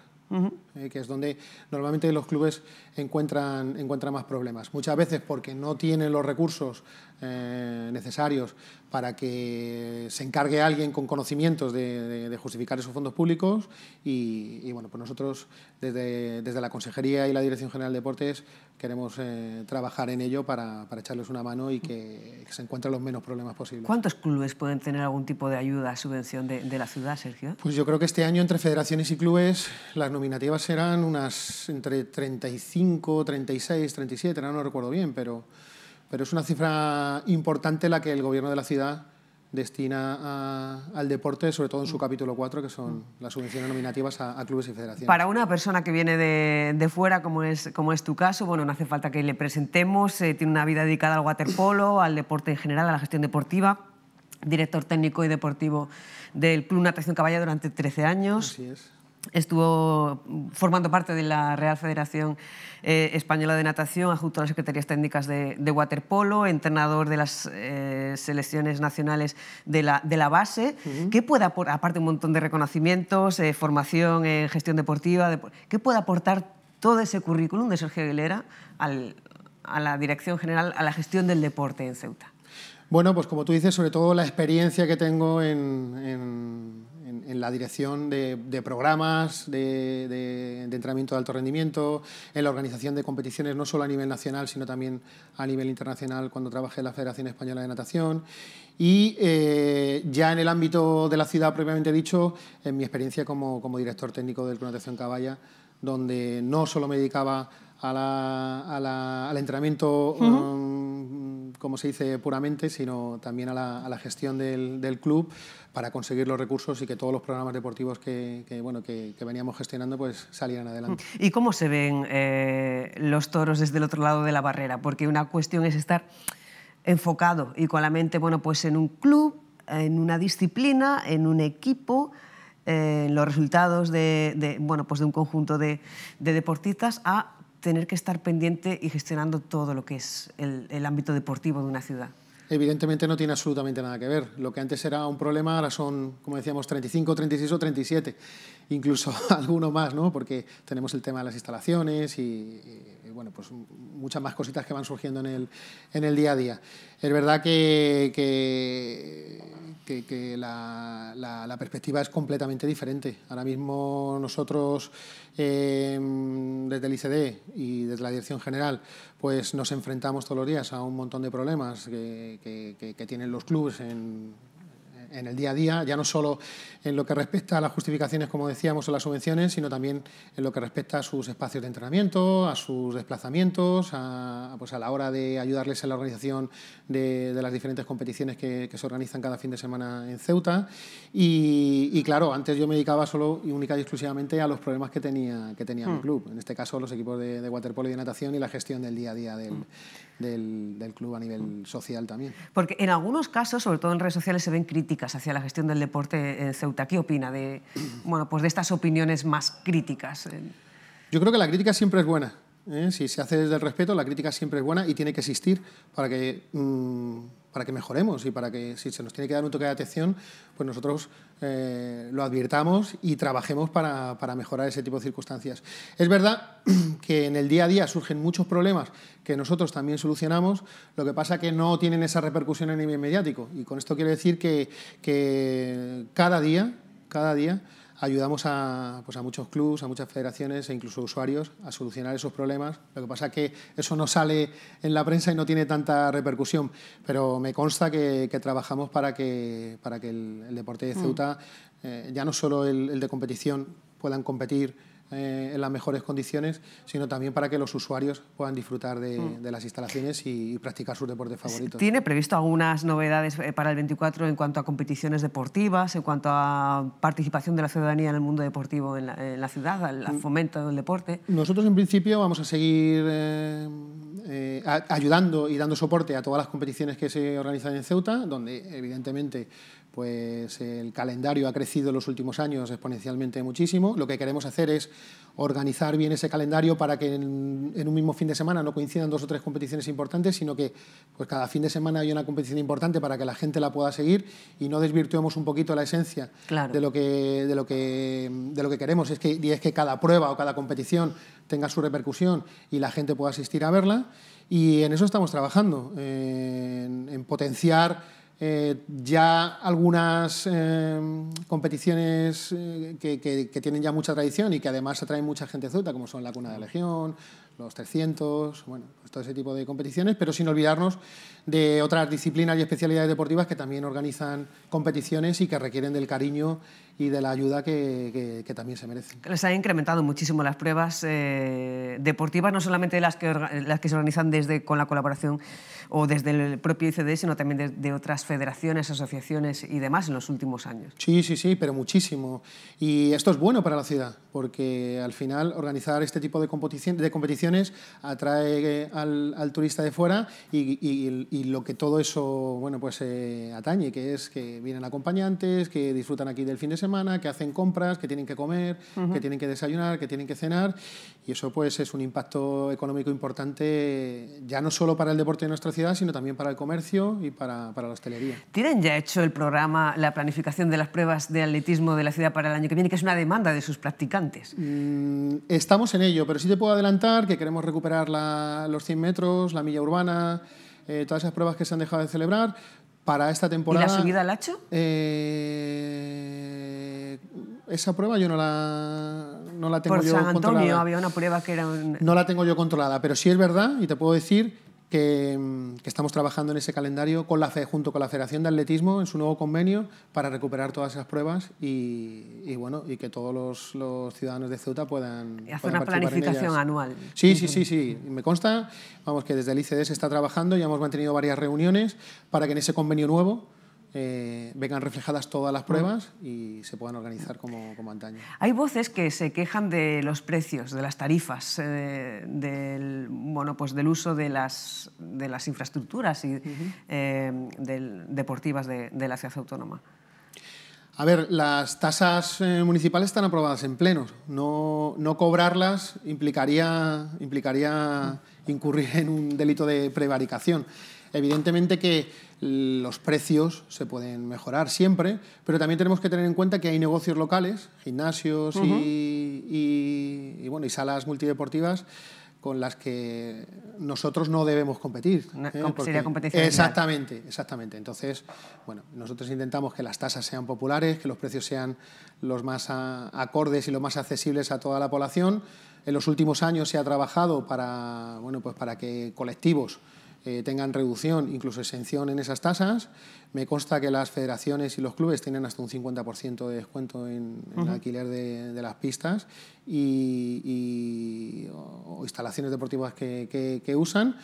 eh, que es donde normalmente los clubes encuentran, más problemas. Muchas veces porque no tienen los recursos eh, necesarios para que se encargue alguien con conocimientos de, justificar esos fondos públicos y, bueno, pues nosotros desde, desde, la Consejería y la Dirección General de Deportes queremos eh, trabajar en ello para, para, echarles una mano y que, se encuentren los menos problemas posibles. ¿Cuántos clubes pueden tener algún tipo de ayuda, subvención de, la ciudad, Sergio? Pues yo creo que este año entre federaciones y clubes las nominativas serán unas entre 35, 36, 37, no, no recuerdo bien, pero... Pero es una cifra importante la que el gobierno de la ciudad destina al deporte, sobre todo en su mm. capítulo 4, que son las subvenciones nominativas a, clubes y federaciones. Para una persona que viene de, fuera, como es, como es tu caso, bueno, no hace falta que le presentemos, eh, tiene una vida dedicada al waterpolo, al deporte en general, a la gestión deportiva, director técnico y deportivo del Club Natación Caballa durante 13 años. Así es estuvo formando parte de la Real Federación eh, Española de Natación, adjunto a las Secretarías Técnicas de, Waterpolo, entrenador de las eh, selecciones nacionales de la, base, ¿Qué puede aportar, aparte un montón de reconocimientos, eh, formación en gestión deportiva, ¿qué puede aportar todo ese currículum de Sergio Aguilera a la Dirección General, a la gestión del deporte en Ceuta. Bueno, pues como tú dices, sobre todo la experiencia que tengo en en, la dirección de, programas de, entrenamiento de alto rendimiento, en la organización de competiciones, no solo a nivel nacional, sino también a nivel internacional, cuando trabajé en la Federación Española de Natación. Y eh, ya en el ámbito de la ciudad, propiamente dicho, en mi experiencia como, como director técnico del Club Natación Caballa, donde no solo me dedicaba al entrenamiento, um, como se dice puramente, sino también a la, gestión del, club para conseguir los recursos y que todos los programas deportivos que, bueno, que, veníamos gestionando pues salieran adelante. ¿Y cómo se ven eh, los toros desde el otro lado de la barrera? Porque una cuestión es estar enfocado y con la mente bueno, pues en un club, en una disciplina, en un equipo, eh, en los resultados de, bueno, pues de un conjunto de, de deportistas a tener que estar pendiente y gestionando todo lo que es el, ámbito deportivo de una ciudad evidentemente no tiene absolutamente nada que ver. Lo que antes era un problema, ahora son, como decíamos, 35, 36 o 37, incluso [LAUGHS] alguno más, ¿no? porque tenemos el tema de las instalaciones y, bueno, pues muchas más cositas que van surgiendo en el, día a día. Es verdad que, la, perspectiva es completamente diferente. Ahora mismo nosotros, eh, desde el ICD y desde la Dirección General, pues nos enfrentamos todos los días a un montón de problemas que, que tienen los clubes en en el día a día, ya no solo en lo que respecta a las justificaciones, como decíamos, o las subvenciones, sino también en lo que respecta a sus espacios de entrenamiento, a sus desplazamientos, a, pues a la hora de ayudarles en la organización de, las diferentes competiciones que, se organizan cada fin de semana en Ceuta. Y, claro, antes yo me dedicaba solo y única y exclusivamente a los problemas que tenía, que tenía mi hmm. club, en este caso los equipos de, waterpolo y de natación y la gestión del día a día del, hmm del, club a nivel mm. social también. Porque en algunos casos, sobre todo en redes sociales, se ven críticas hacia la gestión del deporte en Ceuta. ¿Qué opina de, [CLEARS THROAT] bueno, pues de estas opiniones más críticas? Yo creo que la crítica siempre es buena. ¿eh? Si se hace desde el respeto, la crítica siempre es buena y tiene que existir para que... Mm, para que mejoremos y para que si se nos tiene que dar un toque de atención, pues nosotros eh, lo advirtamos y trabajemos para, mejorar ese tipo de circunstancias. Es verdad [CLEARS THROAT] que en el día a día surgen muchos problemas que nosotros también solucionamos, lo que pasa que no tienen esa repercusión a nivel mediático. Y con esto quiero decir que, que cada día, cada día, ayudamos a, pues a muchos clubes, a muchas federaciones e incluso usuarios a solucionar esos problemas. Lo que pasa es que eso no sale en la prensa y no tiene tanta repercusión, pero me consta que, trabajamos para que, para que el, deporte de mm. Ceuta, eh, ya no solo el de competición, puedan competir eh, en las mejores condiciones, sino también para que los usuarios puedan disfrutar de, mm. las instalaciones y, practicar sus deportes favoritos. ¿Tiene previsto algunas novedades eh, para el 24 en cuanto a competiciones deportivas, en cuanto a participación de la ciudadanía en el mundo deportivo en la, ciudad, al mm. fomento del deporte? Nosotros en principio vamos a seguir eh, ayudando y dando soporte a todas las competiciones que se organizan en Ceuta, donde evidentemente pues el calendario ha crecido en los últimos años exponencialmente muchísimo. Lo que queremos hacer es organizar bien ese calendario para que en, un mismo fin de semana no coincidan dos o tres competiciones importantes, sino que pues cada fin de semana haya una competición importante para que la gente la pueda seguir y no desvirtuemos un poquito la esencia de, lo que, de, lo que, de lo que queremos. Es que, y es que cada prueba o cada competición tenga su repercusión y la gente pueda asistir a verla. Y en eso estamos trabajando, en potenciar eh, ya algunas eh, competiciones eh, que, tienen ya mucha tradición y que además atraen mucha gente zuta, como son la Cuna de Legión, los 300, bueno, pues todo ese tipo de competiciones, pero sin olvidarnos de otras disciplinas y especialidades deportivas que también organizan competiciones y que requieren del cariño y de la ayuda que, que, también se merecen. Les ha incrementado muchísimo las pruebas eh, deportivas, no solamente las que, las que se organizan desde, con la colaboración o desde el propio ICD, sino también de, otras federaciones, asociaciones y demás en los últimos años. Sí, sí, sí, pero muchísimo. Y esto es bueno para la ciudad, porque al final organizar este tipo de, competición, de competiciones atrae eh, al, turista de fuera y, lo que todo eso bueno, pues, eh, atañe, que es que vienen acompañantes, que disfrutan aquí del fin de semana, que hacen compras, que tienen que comer, que tienen que desayunar, que tienen que cenar y eso pues, es un impacto económico importante ya no solo para el deporte de nuestra ciudad, sino también para el comercio y para, la hostelería. ¿Tienen ya hecho el programa, la planificación de las pruebas de atletismo de la ciudad para el año que viene, que es una demanda de sus practicantes? Mm, estamos en ello, pero sí te puedo adelantar que queremos recuperar los 100 metros, la milla urbana, eh, todas esas pruebas que se han dejado de celebrar. Para esta temporada... ¿Y la subida al hacho? Eh, esa prueba yo no la, no la tengo Por yo San Antonio había una prueba que era... No la tengo yo controlada, pero sí es verdad, y te puedo decir que, estamos trabajando en ese calendario con la, junto con la Federación de Atletismo en su nuevo convenio para recuperar todas esas pruebas y, bueno y que todos los, ciudadanos de Ceuta puedan hacer una planificación anual. Sí, sí, sí, sí. Me consta, vamos que desde el ICD e se está trabajando, ya hemos mantenido varias reuniones para que en ese convenio nuevo eh, vengan reflejadas todas las mm. pruebas y se puedan organizar como, como, antaño. Hay voces que se quejan de los precios, de las tarifas, eh, del, bueno, pues del uso de las, infraestructuras eh, deportivas de, la ciudad autónoma. A ver, las tasas municipales están aprobadas en pleno. No, no cobrarlas implicaría, implicaría incurrir en un delito de prevaricación. Evidentemente que los precios se pueden mejorar siempre, pero también tenemos que tener en cuenta que hay negocios locales, gimnasios y, bueno, y salas multideportivas con las que nosotros no debemos competir. ¿eh? sería competencia. Exactamente, exactamente. Entonces, bueno, nosotros intentamos que las tasas sean populares, que los precios sean los más acordes y los más accesibles a toda la población. En los últimos años se ha trabajado para, bueno, pues para que colectivos eh, tengan reducción, incluso exención en esas tasas. Me consta que las federaciones y los clubes tienen hasta un 50% de descuento en, el alquiler de, las pistas y, o, instalaciones deportivas que, usan.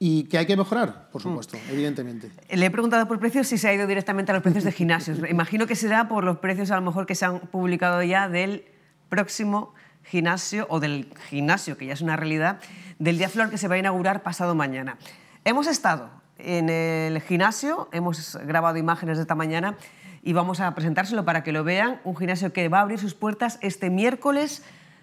¿Y que hay que mejorar? Por mm. supuesto, evidentemente. Le he preguntado por precios si se ha ido directamente a los precios de gimnasios. [LAUGHS] Imagino que será por los precios a lo mejor que se han publicado ya del próximo gimnasio o del gimnasio, que ya es una realidad, del Día Flor que se va a inaugurar pasado mañana. Hemos estado en el gimnasio, hemos grabado imágenes de esta mañana y vamos a presentárselo para que lo vean. Un gimnasio que va a abrir sus puertas este miércoles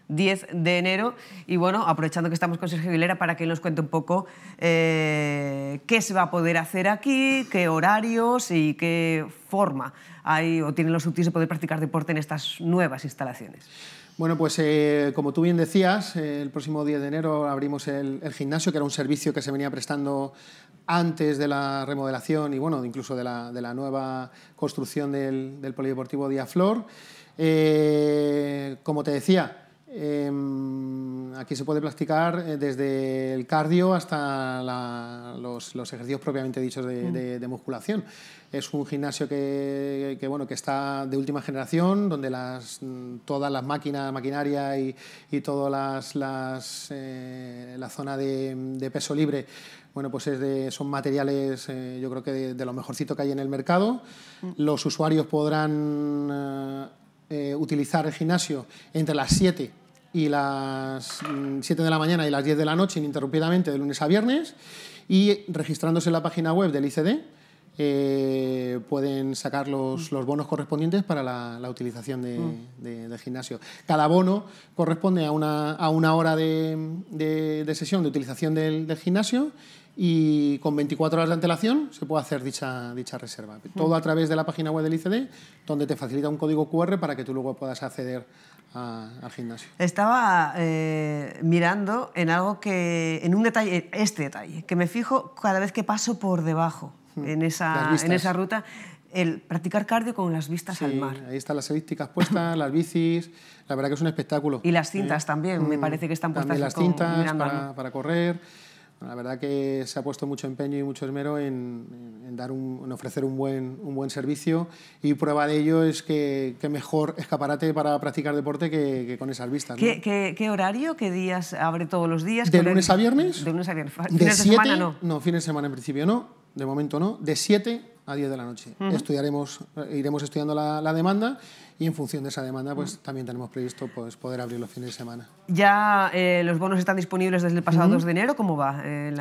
10 de enero. Y bueno, aprovechando que estamos con Sergio Aguilera para que nos cuente un poco eh, qué se va a poder hacer aquí, qué horarios y qué forma hay o tienen los útiles de poder practicar deporte en estas nuevas instalaciones. Bueno, pues eh, como tú bien decías, eh, el próximo 10 de enero abrimos el, gimnasio, que era un servicio que se venía prestando antes de la remodelación y bueno, incluso de la, nueva construcción del, del Polideportivo Flor. como te decía, Em, aquí se puede practicar eh, desde el cardio hasta los, ejercicios propiamente dichos de, mm. musculación. Es un gimnasio que, bueno, que está de última generación, donde las, todas las máquinas, maquinaria y, toda las, eh, la zona de, peso libre bueno, pues son materiales, eh, yo creo que de, lo mejorcito que hay en el mercado. Mm. Los usuarios podrán... utilizar el gimnasio entre las 7 y las 7 mm, de la mañana y las 10 de la noche ininterrumpidamente de lunes a viernes y registrándose en la página web del ICD eh, pueden sacar mm. los, bonos correspondientes para la, utilización mm. de, gimnasio. Cada bono corresponde a una, hora de, sesión de utilización del, gimnasio y con 24 horas de antelación se puede hacer dicha, dicha reserva. Todo a través de la página web del ICD, donde te facilita un código QR para que tú luego puedas acceder al gimnasio. Estaba eh, mirando en algo que, en un detalle, este detalle, que me fijo cada vez que paso por debajo, hmm. en, esa, en esa ruta, el practicar cardio con las vistas al mar. Ahí están las elípticas puestas, las bicis, la verdad que es un espectáculo. Y las cintas ¿Eh? también, me hmm. parece que están puestas. También las cintas para, para correr. La verdad que se ha puesto mucho empeño y mucho esmero en, dar un, ofrecer un buen, un buen servicio y prueba de ello es que, mejor escaparate para practicar deporte que, con esas vistas. ¿Qué, qué, horario? ¿Qué días abre todos los días? ¿De lunes a viernes? De lunes a viernes. ¿Fines de, semana no? No, fines de semana en principio no, de momento no. De 7 a 10 de la noche. Estudiaremos, iremos estudiando la, demanda y en función de esa demanda pues también tenemos previsto pues, poder abrir los fines de semana. ¿Ya eh, los bonos están disponibles desde el pasado 2 de enero? ¿Cómo va? Eh,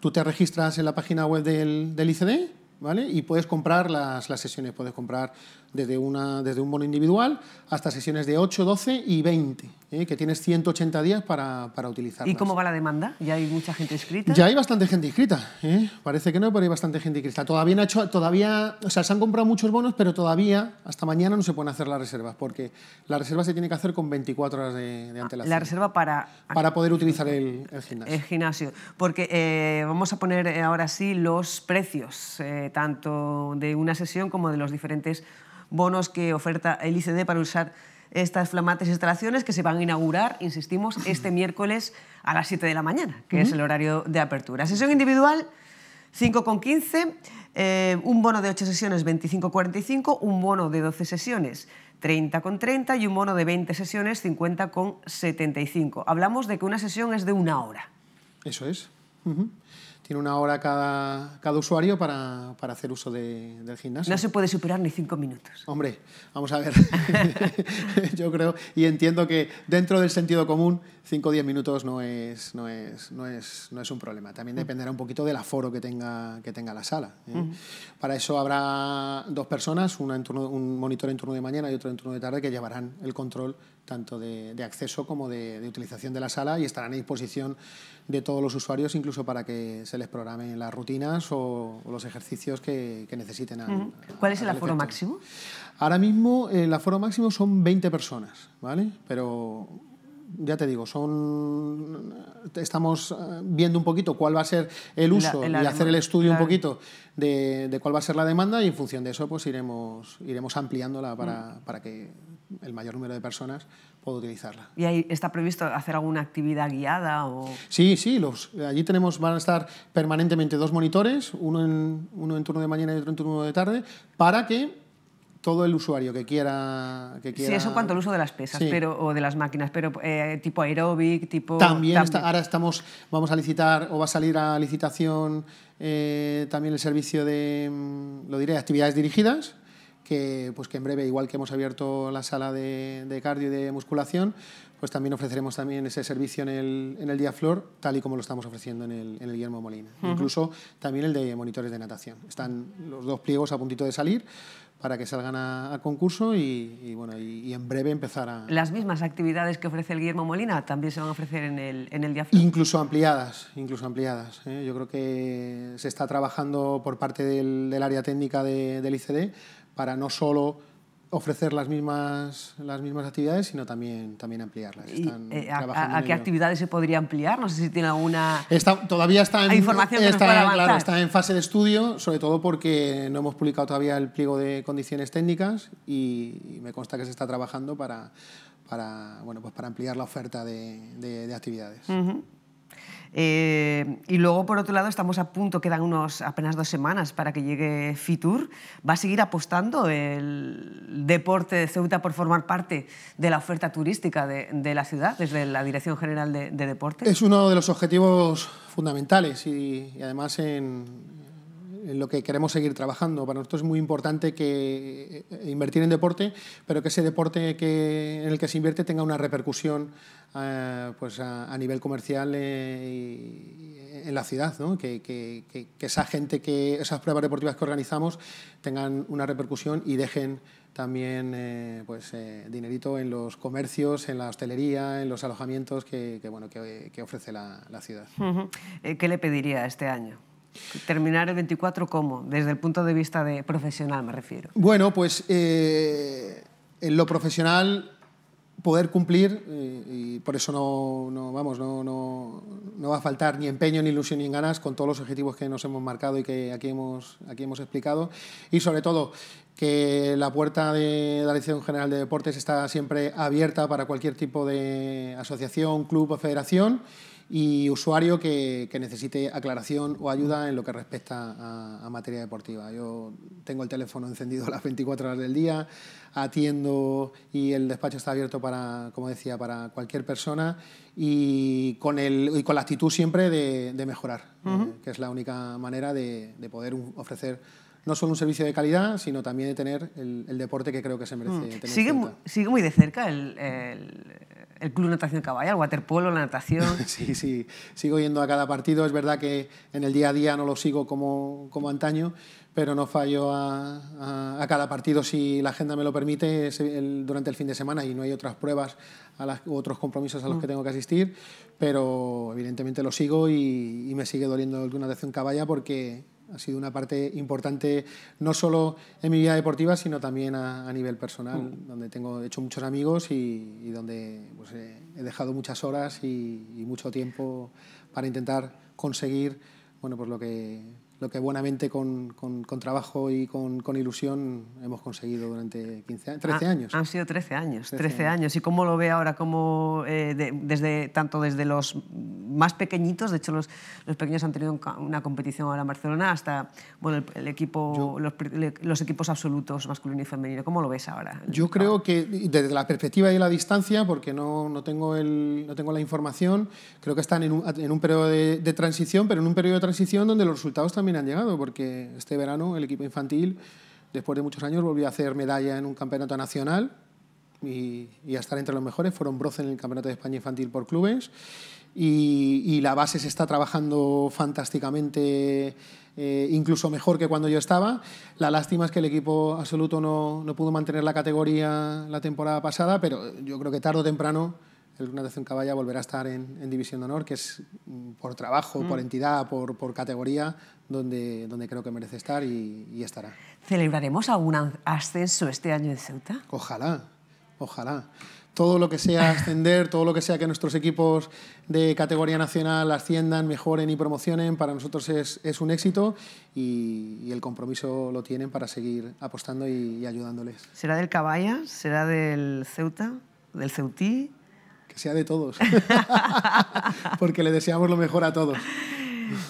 Tú te registras en la página web del, ICD ¿vale? y puedes comprar las, las sesiones, puedes comprar desde, una, desde un bono individual hasta sesiones de 8, 12 y 20, ¿eh? que tienes 180 días para, para utilizarlas. ¿Y cómo va la demanda? ¿Ya hay mucha gente inscrita? Ya hay bastante gente inscrita. ¿eh? Parece que no, pero hay bastante gente inscrita. Todavía, todavía, o sea, se han comprado muchos bonos, pero todavía hasta mañana no se pueden hacer las reservas, porque la reserva se tiene que hacer con 24 horas de, de ah, antelación. La reserva para... Para poder utilizar el, gimnasio. El gimnasio. Porque eh, vamos a poner ahora sí los precios, tanto de una sesión como de los diferentes bonos que oferta el ICD para usar estas flamantes e instalaciones que se van a inaugurar, insistimos, este miércoles a las 7 de la mañana, que es el horario de apertura. Sesión individual 5,15, eh, un bono de 8 sesiones 25,45, un bono de 12 sesiones 30,30 30, y un bono de 20 sesiones 50,75. Hablamos de que una sesión es de una hora. Eso es tiene una hora cada, cada usuario para, para hacer uso de, del gimnasio. No se puede superar ni cinco minutos. Hombre, vamos a ver. [LAUGHS] Yo creo y entiendo que dentro del sentido común, cinco o diez minutos no es, no es, no es, no es un problema. También dependerá un poquito del aforo que tenga, que tenga la sala. ¿eh? Para eso habrá dos personas, una un monitor en turno de mañana y otro en turno de tarde, que llevarán el control tanto de, acceso como de, de utilización de la sala y estarán a disposición de todos los usuarios, incluso para que se les programen las rutinas o, los ejercicios que, necesiten. ¿Cuál es el aforo máximo? Ahora mismo el aforo máximo son 20 personas, ¿vale? Pero ya te digo, son estamos eh, viendo un poquito cuál va a ser el uso y hacer el estudio un poquito de, cuál va a ser la demanda y en función de eso pues iremos, iremos ampliándola para, para que el mayor número de personas puedo utilizarla. ¿Y ahí está previsto hacer alguna actividad guiada? O... Sí, sí, los, allí tenemos, van a estar permanentemente dos monitores, uno en, uno en turno de mañana y otro en turno de tarde, para que todo el usuario que quiera, que quiera... Sí, eso cuanto al uso de las pesas pero, o de las máquinas, pero eh, tipo aeróbic, tipo... También, ahora estamos, vamos a licitar o va a salir a licitación eh, también el servicio de, mm, lo diré, actividades dirigidas, que, pues que en breve, igual que hemos abierto la sala de, de cardio y de musculación, pues también ofreceremos también ese servicio en el, en el Día Flor, tal y como lo estamos ofreciendo en el, en el Guillermo Molina. Incluso también el de monitores de natación. Están los dos pliegos a puntito de salir para que salgan a concurso y, bueno, y, en breve empezar a... Las mismas actividades que ofrece el Guillermo Molina también se van a ofrecer en el, en el Día Incluso ampliadas, incluso ampliadas. ¿eh? Yo creo que se está trabajando por parte del, área técnica del ICD para no solo ofrecer las mismas, las mismas actividades, sino también, también ampliarlas. Eh, a, qué actividades se podría ampliar? No sé si tiene alguna todavía está en, información está, en fase de estudio, sobre todo porque no hemos publicado todavía el pliego de condiciones técnicas y, me consta que se está trabajando para, para, bueno, pues para ampliar la oferta de, de, actividades. Eh, y luego, por otro lado, estamos a punto, quedan unos, apenas dos semanas para que llegue Fitur. ¿Va a seguir apostando el deporte de Ceuta por formar parte de la oferta turística de, la ciudad desde la Dirección General de, Deporte? Es uno de los objetivos fundamentales y además en, en lo que queremos seguir trabajando. Para nosotros es muy importante que eh, invertir en deporte, pero que ese deporte que, en el que se invierte tenga una repercusión eh, pues a, nivel comercial eh, en la ciudad, ¿no? que, esa gente, que esas pruebas deportivas que organizamos tengan una repercusión y dejen también pues, dinerito en los comercios, en la hostelería, en los alojamientos que, bueno, que, ofrece la ciudad. ¿Qué le pediría este año? Terminar el 24, ¿cómo? Desde el punto de vista de profesional, me refiero. Bueno, pues eh, en lo profesional poder cumplir eh, y, por eso no, vamos no, va a faltar ni empeño ni ilusión ni ganas con todos los objetivos que nos hemos marcado y que aquí hemos aquí hemos explicado y sobre todo que la puerta de la Dirección General de Deportes está siempre abierta para cualquier tipo de asociación, club o federación y usuario que, que, necesite aclaración o ayuda en lo que respecta a, materia deportiva. Yo tengo el teléfono encendido las 24 horas del día, atiendo y el despacho está abierto para, como decía, para cualquier persona y con, el, y con la actitud siempre de, de mejorar, eh, que es la única manera de, de poder ofrecer no solo un servicio de calidad, sino también de tener el, deporte que creo que se merece. Mm. Tener sigue, muy, sigue muy de cerca el el Club Natación Caballa, el waterpolo, la natación. [LAUGHS] sí, sí, sigo yendo a cada partido. Es verdad que en el día a día no lo sigo como, como antaño, pero no fallo a, cada partido si la agenda me lo permite durante el fin de semana y no hay otras pruebas u otros compromisos a los que mm. tengo que asistir, pero evidentemente lo sigo y, y me sigue doliendo el Club Natación Caballa porque ha sido una parte importante no solo en mi vida deportiva, sino también a, nivel personal, mm. donde tengo hecho muchos amigos y, donde pues, he dejado muchas horas y, y, mucho tiempo para intentar conseguir bueno, pues lo que que buenamente con, trabajo y con, ilusión hemos conseguido durante 15, 13 ah, años. han sido 13 años, 13, años. ¿Y cómo lo ve ahora? como eh, desde, tanto desde los más pequeñitos, de hecho los, pequeños han tenido una competición ahora en Barcelona, hasta bueno, el, equipo, los, equipos absolutos masculino y femenino. ¿Cómo lo ves ahora? Yo creo que desde la perspectiva y la distancia, porque no, no, tengo, el, no tengo la información, creo que están en un, en un periodo de transición, pero en un periodo de transición donde los resultados también han llegado, porque este verano el equipo infantil, después de muchos años, volvió a hacer medalla en un campeonato nacional y, a estar entre los mejores. Fueron bronce en el Campeonato de España Infantil por clubes. Y, la base se está trabajando fantásticamente, eh, incluso mejor que cuando yo estaba. La lástima es que el equipo absoluto no, no pudo mantener la categoría la temporada pasada, pero yo creo que tarde o temprano el Club Natación Caballa volverá a estar en, División de Honor, que es mm, por trabajo, mm. por entidad, por, categoría, donde, creo que merece estar y, estará. ¿Celebraremos algún ascenso este año en Ceuta? Ojalá, ojalá. Todo lo que sea ascender, todo lo que sea que nuestros equipos de categoría nacional asciendan, mejoren y promocionen, para nosotros es, un éxito y, el compromiso lo tienen para seguir apostando y ayudándoles. ¿Será del Caballa? ¿Será del Ceuta? ¿Del Ceutí? sea de todos, [LAUGHS] porque le deseamos lo mejor a todos.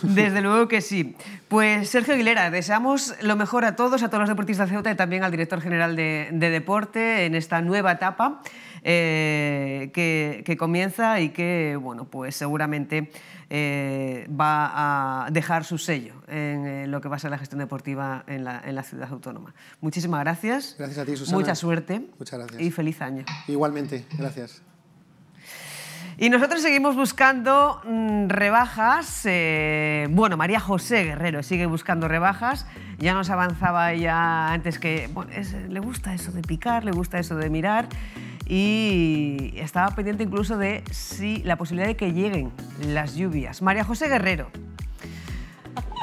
Desde luego que sí. Pues Sergio Aguilera, deseamos lo mejor a todos, a todos los deportistas de Ceuta y también al director general de, deporte en esta nueva etapa eh, que, comienza y que, bueno, pues seguramente eh, va a dejar su sello en, eh, lo que va a ser la gestión deportiva en la, ciudad autónoma. Muchísimas gracias. Gracias a ti, Susana. Mucha suerte. Muchas Y feliz año. Igualmente, gracias. Y nosotros seguimos buscando mm, rebajas. Eh, bueno, María José Guerrero sigue buscando rebajas. Ya nos avanzaba ella antes que... le gusta eso de picar, le gusta eso de mirar. Y estaba pendiente incluso de si la posibilidad de que lleguen las lluvias. María José Guerrero,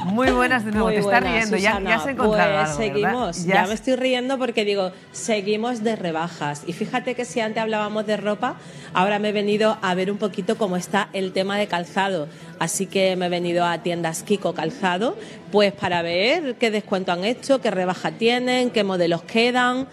muy buenas de nuevo, te riendo, ya, se has encontrado pues, seguimos, ya, me estoy riendo porque digo, seguimos de rebajas. Y fíjate que si antes hablábamos de ropa, ahora me he venido a ver un poquito cómo está el tema de calzado. Así que me he venido a tiendas Kiko Calzado, pues para ver qué descuento han hecho, qué rebaja tienen, qué modelos quedan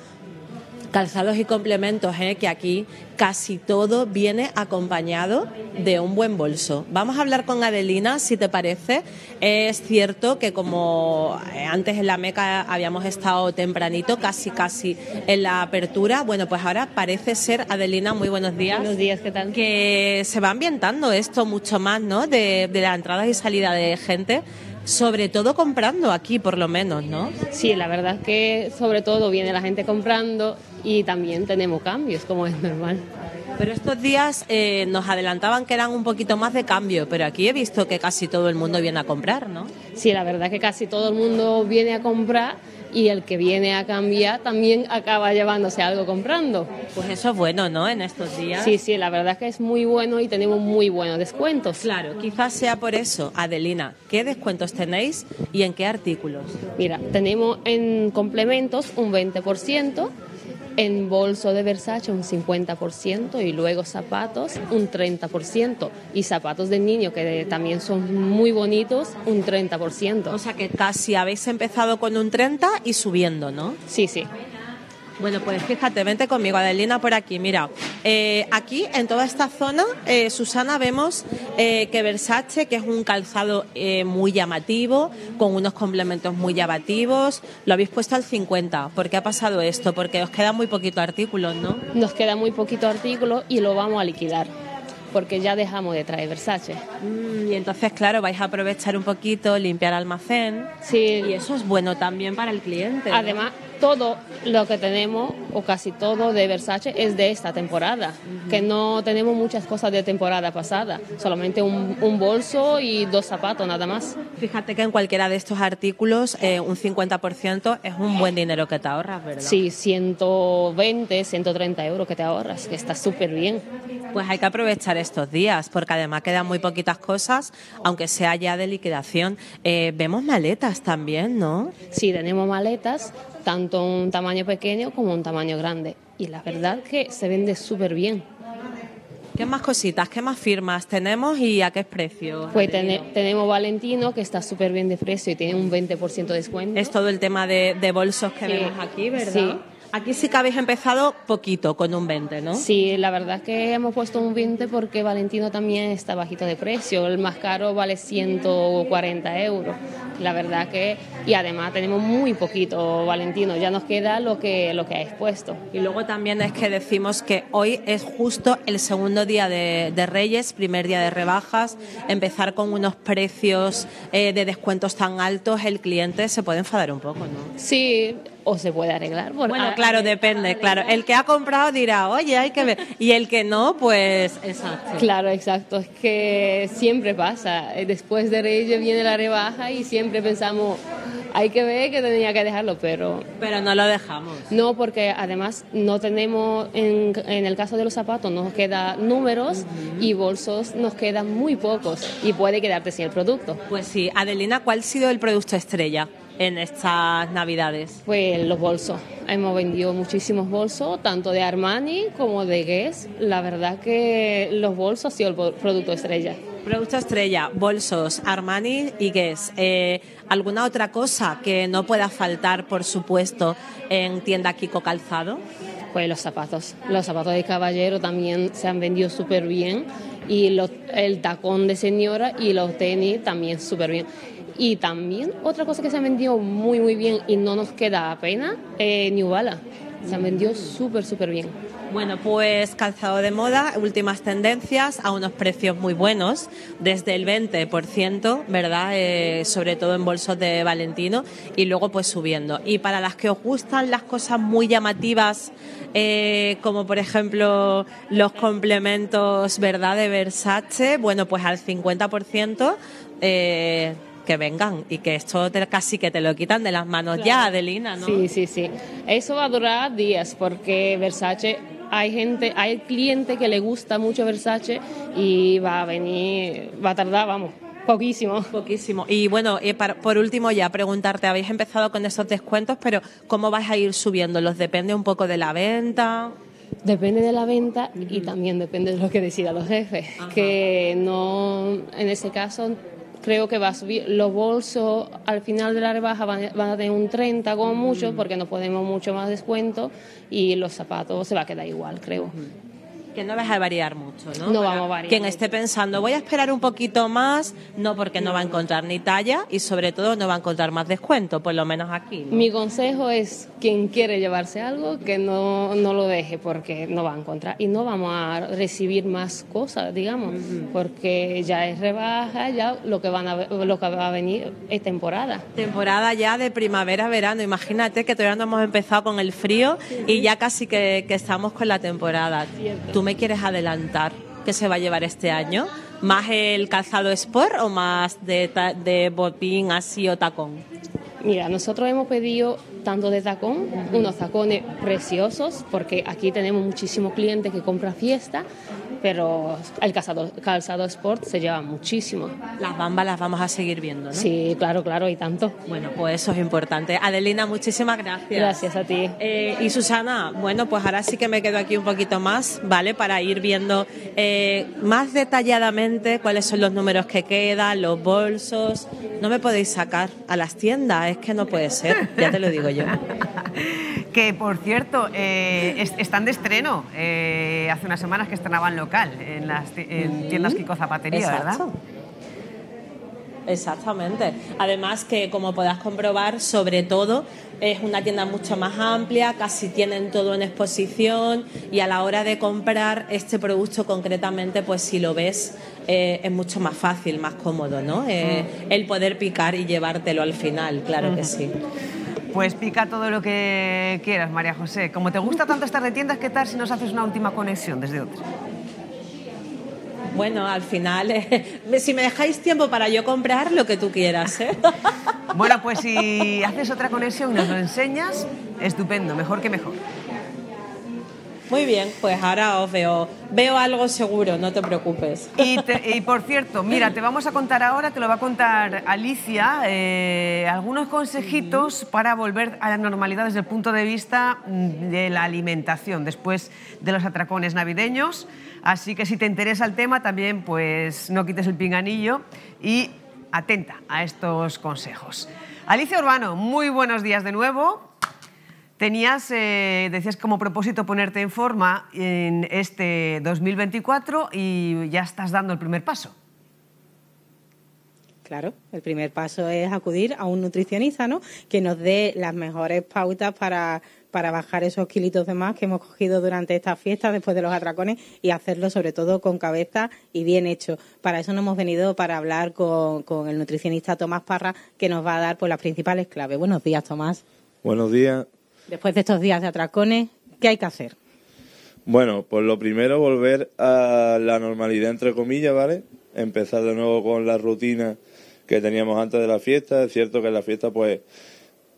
calzados y complementos, ¿eh? que aquí casi todo viene acompañado de un buen bolso. Vamos a hablar con Adelina, si te parece. Es cierto que como eh, antes en la Meca habíamos estado tempranito, casi casi en la apertura, bueno, pues ahora parece ser, Adelina, muy buenos días. Buenos días, ¿qué tal? Que se va ambientando esto mucho más, ¿no? De, de la entrada y salida de gente sobre todo comprando aquí por lo menos, ¿no? Sí, la verdad es que sobre todo viene la gente comprando y también tenemos cambios, como es normal. Pero estos días eh, nos adelantaban que eran un poquito más de cambio, pero aquí he visto que casi todo el mundo viene a comprar, ¿no? Sí, la verdad es que casi todo el mundo viene a comprar y el que viene a cambiar también acaba llevándose algo comprando. Pues eso es bueno, ¿no? En estos días. Sí, sí, la verdad es que es muy bueno y tenemos muy buenos descuentos. Claro, quizás sea por eso. Adelina, ¿qué descuentos tenéis y en qué artículos? Mira, tenemos en complementos un 20% en bolso de Versace un 50% y luego zapatos un 30% y zapatos de niño que también son muy bonitos un 30%. O sea que casi habéis empezado con un 30 y subiendo, ¿no? Sí, sí. Bueno, pues fíjate, vente conmigo, Adelina, por aquí. Mira, eh, aquí en toda esta zona, eh, Susana, vemos eh, que Versace, que es un calzado muy llamativo, con unos complementos muy llamativos, lo habéis puesto al 50. ¿Por qué ha pasado esto? Porque os queda muy poquito artículo, ¿no? Nos queda muy poquito artículo y lo vamos a liquidar porque ya dejamos de traer Versace. Mm, y entonces, claro, vais a aprovechar un poquito, limpiar almacén. Sí. Y eso es bueno también para el cliente. Además, todo lo que tenemos, o casi todo de Versace, es de esta temporada, que no tenemos muchas cosas de temporada pasada, solamente un, bolso y dos zapatos nada más. Fíjate que en cualquiera de estos artículos eh, un 50% es un buen dinero que te ahorras, ¿verdad? Sí, 120, 130 euros que te ahorras, que está súper bien. Pues hay que aprovechar estos días, porque además quedan muy poquitas cosas, aunque sea ya de liquidación. Eh, vemos maletas también, ¿no? Sí, tenemos maletas, tanto un tamaño pequeño como un tamaño grande. Y la verdad que se vende súper bien. ¿Qué más cositas, qué más firmas tenemos y a qué precio? Pues tenemos Valentino, que está súper bien de precio y tiene un 20% de descuento. Es todo el tema de, bolsos que vemos aquí, ¿verdad? Sí Aquí sí que habéis empezado poquito, con un 20, ¿no? Sí, la verdad es que hemos puesto un 20 porque Valentino también está bajito de precio. El más caro vale 140 euros. La verdad que... Y además tenemos muy poquito Valentino. Ya nos queda lo que, lo que ha expuesto. Y luego también es que decimos que hoy es justo el segundo día de, Reyes, primer día de rebajas. Empezar con unos precios eh, de descuentos tan altos, el cliente se puede enfadar un poco, ¿no? Sí, o se puede arreglar. Bueno, ah, claro, ah, depende, ah, claro. El que ha comprado dirá, oye, hay que ver. Y el que no, pues, exacto. Claro, exacto. Es que siempre pasa. Eh, después de Reyes viene la rebaja y siempre pensamos, hay que ver que tenía que dejarlo, pero... Pero no lo dejamos. No, porque además no tenemos, en, en el caso de los zapatos, nos quedan números y bolsos nos quedan muy pocos y puede quedarte sin el producto. Pues sí, Adelina, ¿cuál ha sido el producto estrella? en estas navidades? Pues los bolsos. Hemos vendido muchísimos bolsos, tanto de Armani como de Guess. La verdad que los bolsos han sido el producto estrella. Producto estrella, bolsos, Armani y Guess. Eh, ¿Alguna otra cosa que no pueda faltar, por supuesto, en tienda Kiko Calzado? Pues los zapatos. Los zapatos de caballero también se han vendido súper bien. Y el tacón de señora y los tenis también súper bien y también otra cosa que se ha vendido muy, muy bien y no nos queda apenas, eh, New Balance. Se ha vendido súper, súper bien. Bueno, pues calzado de moda, últimas tendencias a unos precios muy buenos, desde el 20%, ¿verdad? Eh, sobre todo en bolsos de Valentino y luego pues subiendo. Y para las que os gustan las cosas muy llamativas, eh, como por ejemplo los complementos, ¿verdad? De Versace, bueno, pues al 50%. Eh, que vengan y que esto te, casi que te lo quitan de las manos ya, Adelina, ¿no? Sí, sí, sí. Eso va a durar días porque Versace hay gente, hay cliente que le gusta mucho Versace y va a venir, va a tardar, vamos. Poquísimo. Poquísimo. Y bueno, y para, por último ya preguntarte, habéis empezado con esos descuentos, pero ¿cómo vais a ir subiéndolos? ¿Depende un poco de la venta? Depende de la venta y también depende de lo que decida los jefes. Que no, en ese caso creo que va a subir. Los bolsos al final de la rebaja van, van a tener un 30 como mucho, mm. porque no podemos mucho más descuento, y los zapatos se va a quedar igual, creo. Mm que no vas a variar mucho, ¿no? No vamos a variar. Quien esté pensando, voy a esperar un poquito más, no, porque no. va a encontrar ni talla y sobre todo no va a encontrar más descuento, por lo menos aquí. Mi consejo es, quien quiere llevarse algo, que no, lo deje porque no va a encontrar y no vamos a recibir más cosas, digamos, porque ya es rebaja, ya lo que, van a, que va a venir es temporada. Temporada ya de primavera, verano, imagínate que todavía no hemos empezado con el frío y ya casi que, estamos con la temporada. Cierto me quieres adelantar que se va a llevar este año? ¿Más el calzado sport o más de, de botín así o tacón? Mira, nosotros hemos pedido tanto de tacón, unos tacones preciosos, porque aquí tenemos muchísimos clientes que compran fiesta, pero el calzado, calzado sport se lleva muchísimo. Las bambas las vamos a seguir viendo, ¿no? Sí, claro, claro, y tanto. Bueno, pues eso es importante. Adelina, muchísimas gracias. Gracias a ti. Eh, y Susana, bueno, pues ahora sí que me quedo aquí un poquito más, ¿vale? Para ir viendo eh, más detalladamente cuáles son los números que quedan, los bolsos. No me podéis sacar a las tiendas, es que no puede ser, ya te lo digo yo. [LAUGHS] Que por cierto, eh, están de estreno. Eh, hace unas semanas que estrenaban local en las tiendas Kiko Zapatería, ¿verdad? Exactamente. Además que, como podrás comprobar, sobre todo es una tienda mucho más amplia, casi tienen todo en exposición y a la hora de comprar este producto concretamente, pues si lo ves eh, es mucho más fácil, más cómodo, ¿no? Mm. El poder picar y llevártelo al final, claro que sí. Pues pica todo lo que quieras, María José. Como te gusta tanto estar de tiendas, ¿qué tal si nos haces una última conexión desde otra? Bueno, al final, eh, [LAUGHS] si me dejáis tiempo para yo comprar lo que tú quieras. ¿eh? [LAUGHS] bueno, pues si haces otra conexión y nos lo enseñas, estupendo, mejor que mejor. Muy bien, pues ahora veo. Veo algo seguro, no te preocupes. Y, por cierto, mira, te vamos a contar ahora, te lo va a contar Alicia, eh, algunos consejitos para volver a la normalidad desde el punto de vista mm, de la alimentación después de los atracones navideños. Así que si te interesa el tema, también pues no quites el pinganillo y atenta a estos consejos. Alicia Urbano, muy buenos días de nuevo. Tenías, eh, decías como propósito ponerte en forma en este 2024 y ya estás dando el primer paso. Claro, el primer paso es acudir a un nutricionista, ¿no? Que nos dé las mejores pautas para, para bajar esos kilitos de más que hemos cogido durante estas fiestas después de los atracones y hacerlo sobre todo con cabeza y bien hecho. Para eso nos hemos venido para hablar con, con el nutricionista Tomás Parra que nos va a dar pues las principales claves. Buenos días, Tomás. Buenos días. Después de estos días de atracones, ¿qué hay que hacer? Bueno, pues lo primero, volver a la normalidad, entre comillas, ¿vale? Empezar de nuevo con la rutina que teníamos antes de la fiesta. Es cierto que en la fiesta, pues,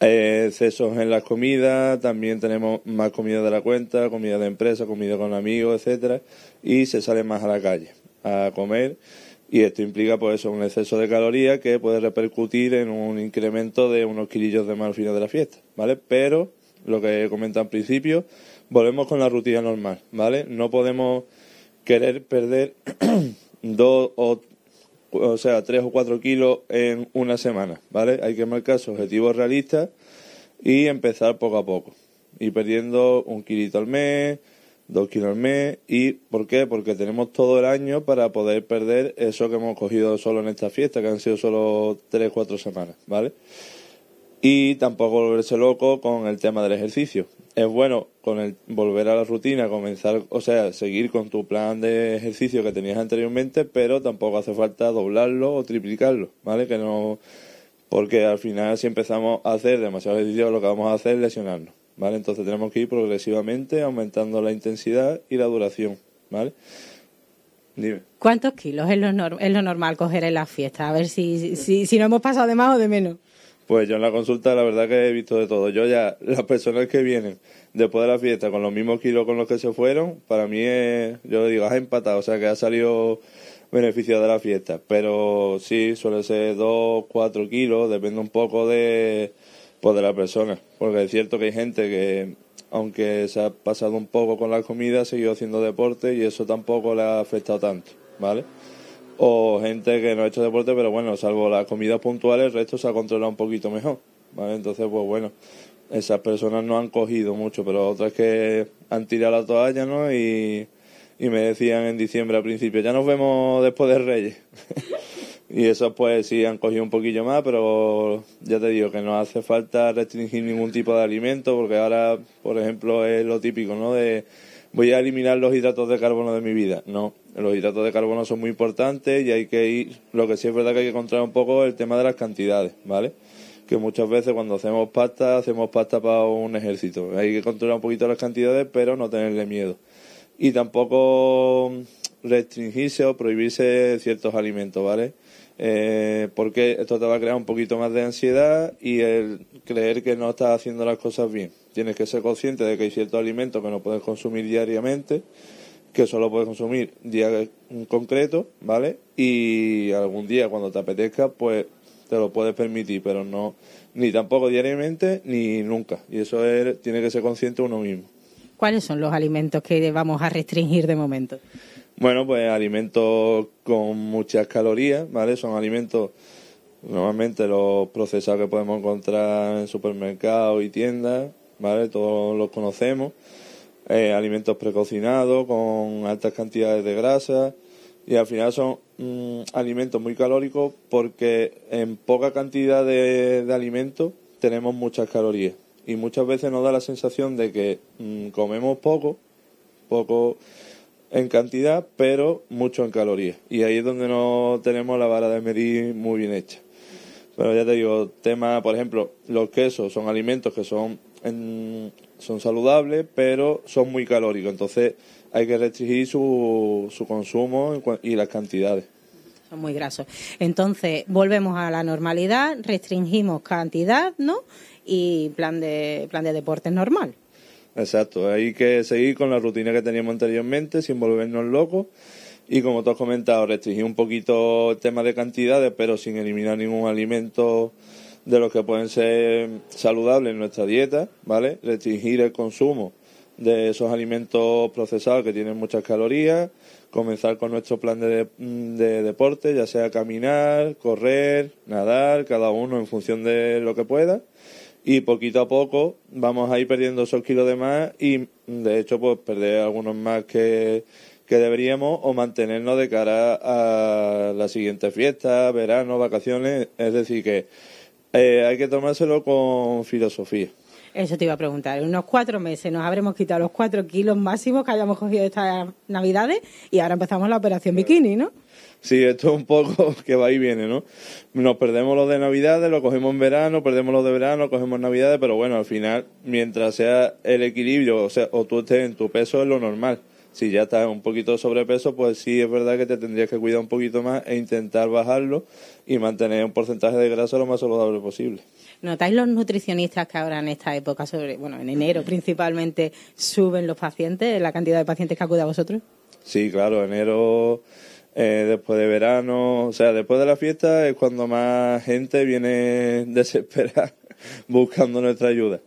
eh, excesos en las comidas, también tenemos más comida de la cuenta, comida de empresa, comida con amigos, etcétera, y se sale más a la calle a comer y esto implica pues un exceso de calorías que puede repercutir en un incremento de unos kilillos de más al final de la fiesta, ¿vale? Pero lo que he al principio, volvemos con la rutina normal, ¿vale? No podemos querer perder [CLEARS THROAT] dos o, o sea, tres o cuatro kilos en una semana, ¿vale? Hay que marcarse objetivos realistas y empezar poco a poco. Y perdiendo un kilito al mes, dos kilos al mes. ¿Y por qué? Porque tenemos todo el año para poder perder eso que hemos cogido solo en esta fiesta, que han sido solo tres, o cuatro semanas, ¿vale? y tampoco volverse loco con el tema del ejercicio. Es bueno con el volver a la rutina, comenzar, o sea, seguir con tu plan de ejercicio que tenías anteriormente, pero tampoco hace falta doblarlo o triplicarlo, ¿vale? Que no porque al final si empezamos a hacer demasiados ejercicio lo que vamos a hacer es lesionarnos, ¿vale? Entonces tenemos que ir progresivamente aumentando la intensidad y la duración, ¿vale? Dime. ¿Cuántos kilos es lo, es lo normal coger en las fiestas? A ver si, si, si no hemos pasado de más o de menos. Pues yo en la consulta la verdad que he visto de todo. Yo ya, [LAUGHS] las personas que vienen después de la fiesta con los mismos kilos con los que se fueron, para mí es, yo digo, has empatado, o sea que ha salido beneficiado de la fiesta. Pero sí, suele ser dos, cuatro kilos, depende un poco de, pues, de la persona. Porque es cierto que hay gente que, aunque se ha pasado un poco con la comida, ha seguido haciendo deporte y eso tampoco le ha afectado tanto, ¿vale? o gente que no ha hecho deporte, pero bueno, salvo las comidas puntuales, el resto se ha controlado un poquito mejor. ¿vale? Entonces, pues bueno, esas personas no han cogido mucho, pero otras que han tirado la toalla, ¿no? Y, me decían en diciembre al principio, ya nos vemos después de Reyes. [LAUGHS] y eso pues sí han cogido un poquillo más, pero ya te digo que no hace falta restringir ningún tipo de alimento, porque ahora, por ejemplo, es lo típico, ¿no? De voy a eliminar los hidratos de carbono de mi vida. No, los hidratos de carbono son muy importantes y hay que ir, lo que sí es verdad que hay que controlar un poco el tema de las cantidades, ¿vale? Que muchas veces cuando hacemos pasta, hacemos pasta para un ejército. Hay que controlar un poquito las cantidades, pero no tenerle miedo. Y tampoco restringirse o prohibirse ciertos alimentos, ¿vale? Eh, porque esto te va a crear un poquito más de ansiedad y el creer que no estás haciendo las cosas bien. Tienes que ser consciente de que hay ciertos alimentos que no puedes consumir diariamente que solo puedes consumir día en concreto, ¿vale? Y algún día cuando te apetezca, pues te lo puedes permitir, pero no ni tampoco diariamente ni nunca. Y eso tiene que ser consciente uno mismo. ¿Cuáles son los alimentos que vamos a restringir de momento? Bueno, pues alimentos con muchas calorías, ¿vale? Son alimentos normalmente los procesados que podemos encontrar en supermercados y tiendas, ¿vale? Todos los conocemos. Eh, alimentos precocinados con altas cantidades de grasa y al final son mm, alimentos muy calóricos porque en poca cantidad de, alimentos tenemos muchas calorías y muchas veces nos da la sensación de que mm, comemos poco, poco en cantidad, pero mucho en calorías. Y ahí es donde no tenemos la vara de medir muy bien hecha. Pero ya te digo, tema, por ejemplo, los quesos son alimentos que son son saludables, pero son muy calóricos. Entonces hay que restringir su, su consumo y las cantidades. Son muy grasos. Entonces volvemos a la normalidad, restringimos cantidad, ¿no? Y plan de, plan de deporte normal. Exacto, hay que seguir con la rutina que teníamos anteriormente sin volvernos locos. Y como tú has comentado, restringir un poquito el tema de cantidades, pero sin eliminar ningún alimento de los que pueden ser saludables en nuestra dieta, ¿vale? Restringir el consumo de esos alimentos procesados que tienen muchas calorías, comenzar con nuestro plan de, deporte, ya sea caminar, correr, nadar, cada uno en función de lo que pueda. Y poquito a poco vamos a ir perdiendo esos kilos de más y de hecho pues perder algunos más que, deberíamos o mantenernos de cara a las siguiente fiesta, verano, vacaciones. Es decir que eh, hay que tomárselo con filosofía. Eso te iba a preguntar. En unos cuatro meses nos habremos quitado los cuatro kilos máximos que hayamos cogido estas navidades y ahora empezamos la operación bikini, ¿no? Sí, esto es un poco [LAUGHS] que va y viene, ¿no? Nos perdemos los de navidades, lo cogemos en verano, perdemos los de verano, cogemos navidades, pero bueno, al final, mientras sea el equilibrio, o sea, o tú estés en tu peso, es lo normal si ya estás un poquito sobrepeso, pues sí es verdad que te tendrías que cuidar un poquito más e intentar bajarlo y mantener un porcentaje de grasa lo más saludable posible. ¿Notáis los nutricionistas que ahora en esta época, bueno, en enero principalmente, suben los pacientes, la cantidad de pacientes que acude a vosotros? Sí, claro, enero, eh, después de verano, o sea, después de la fiesta es cuando más gente viene [LAUGHS] desesperada buscando nuestra ayuda.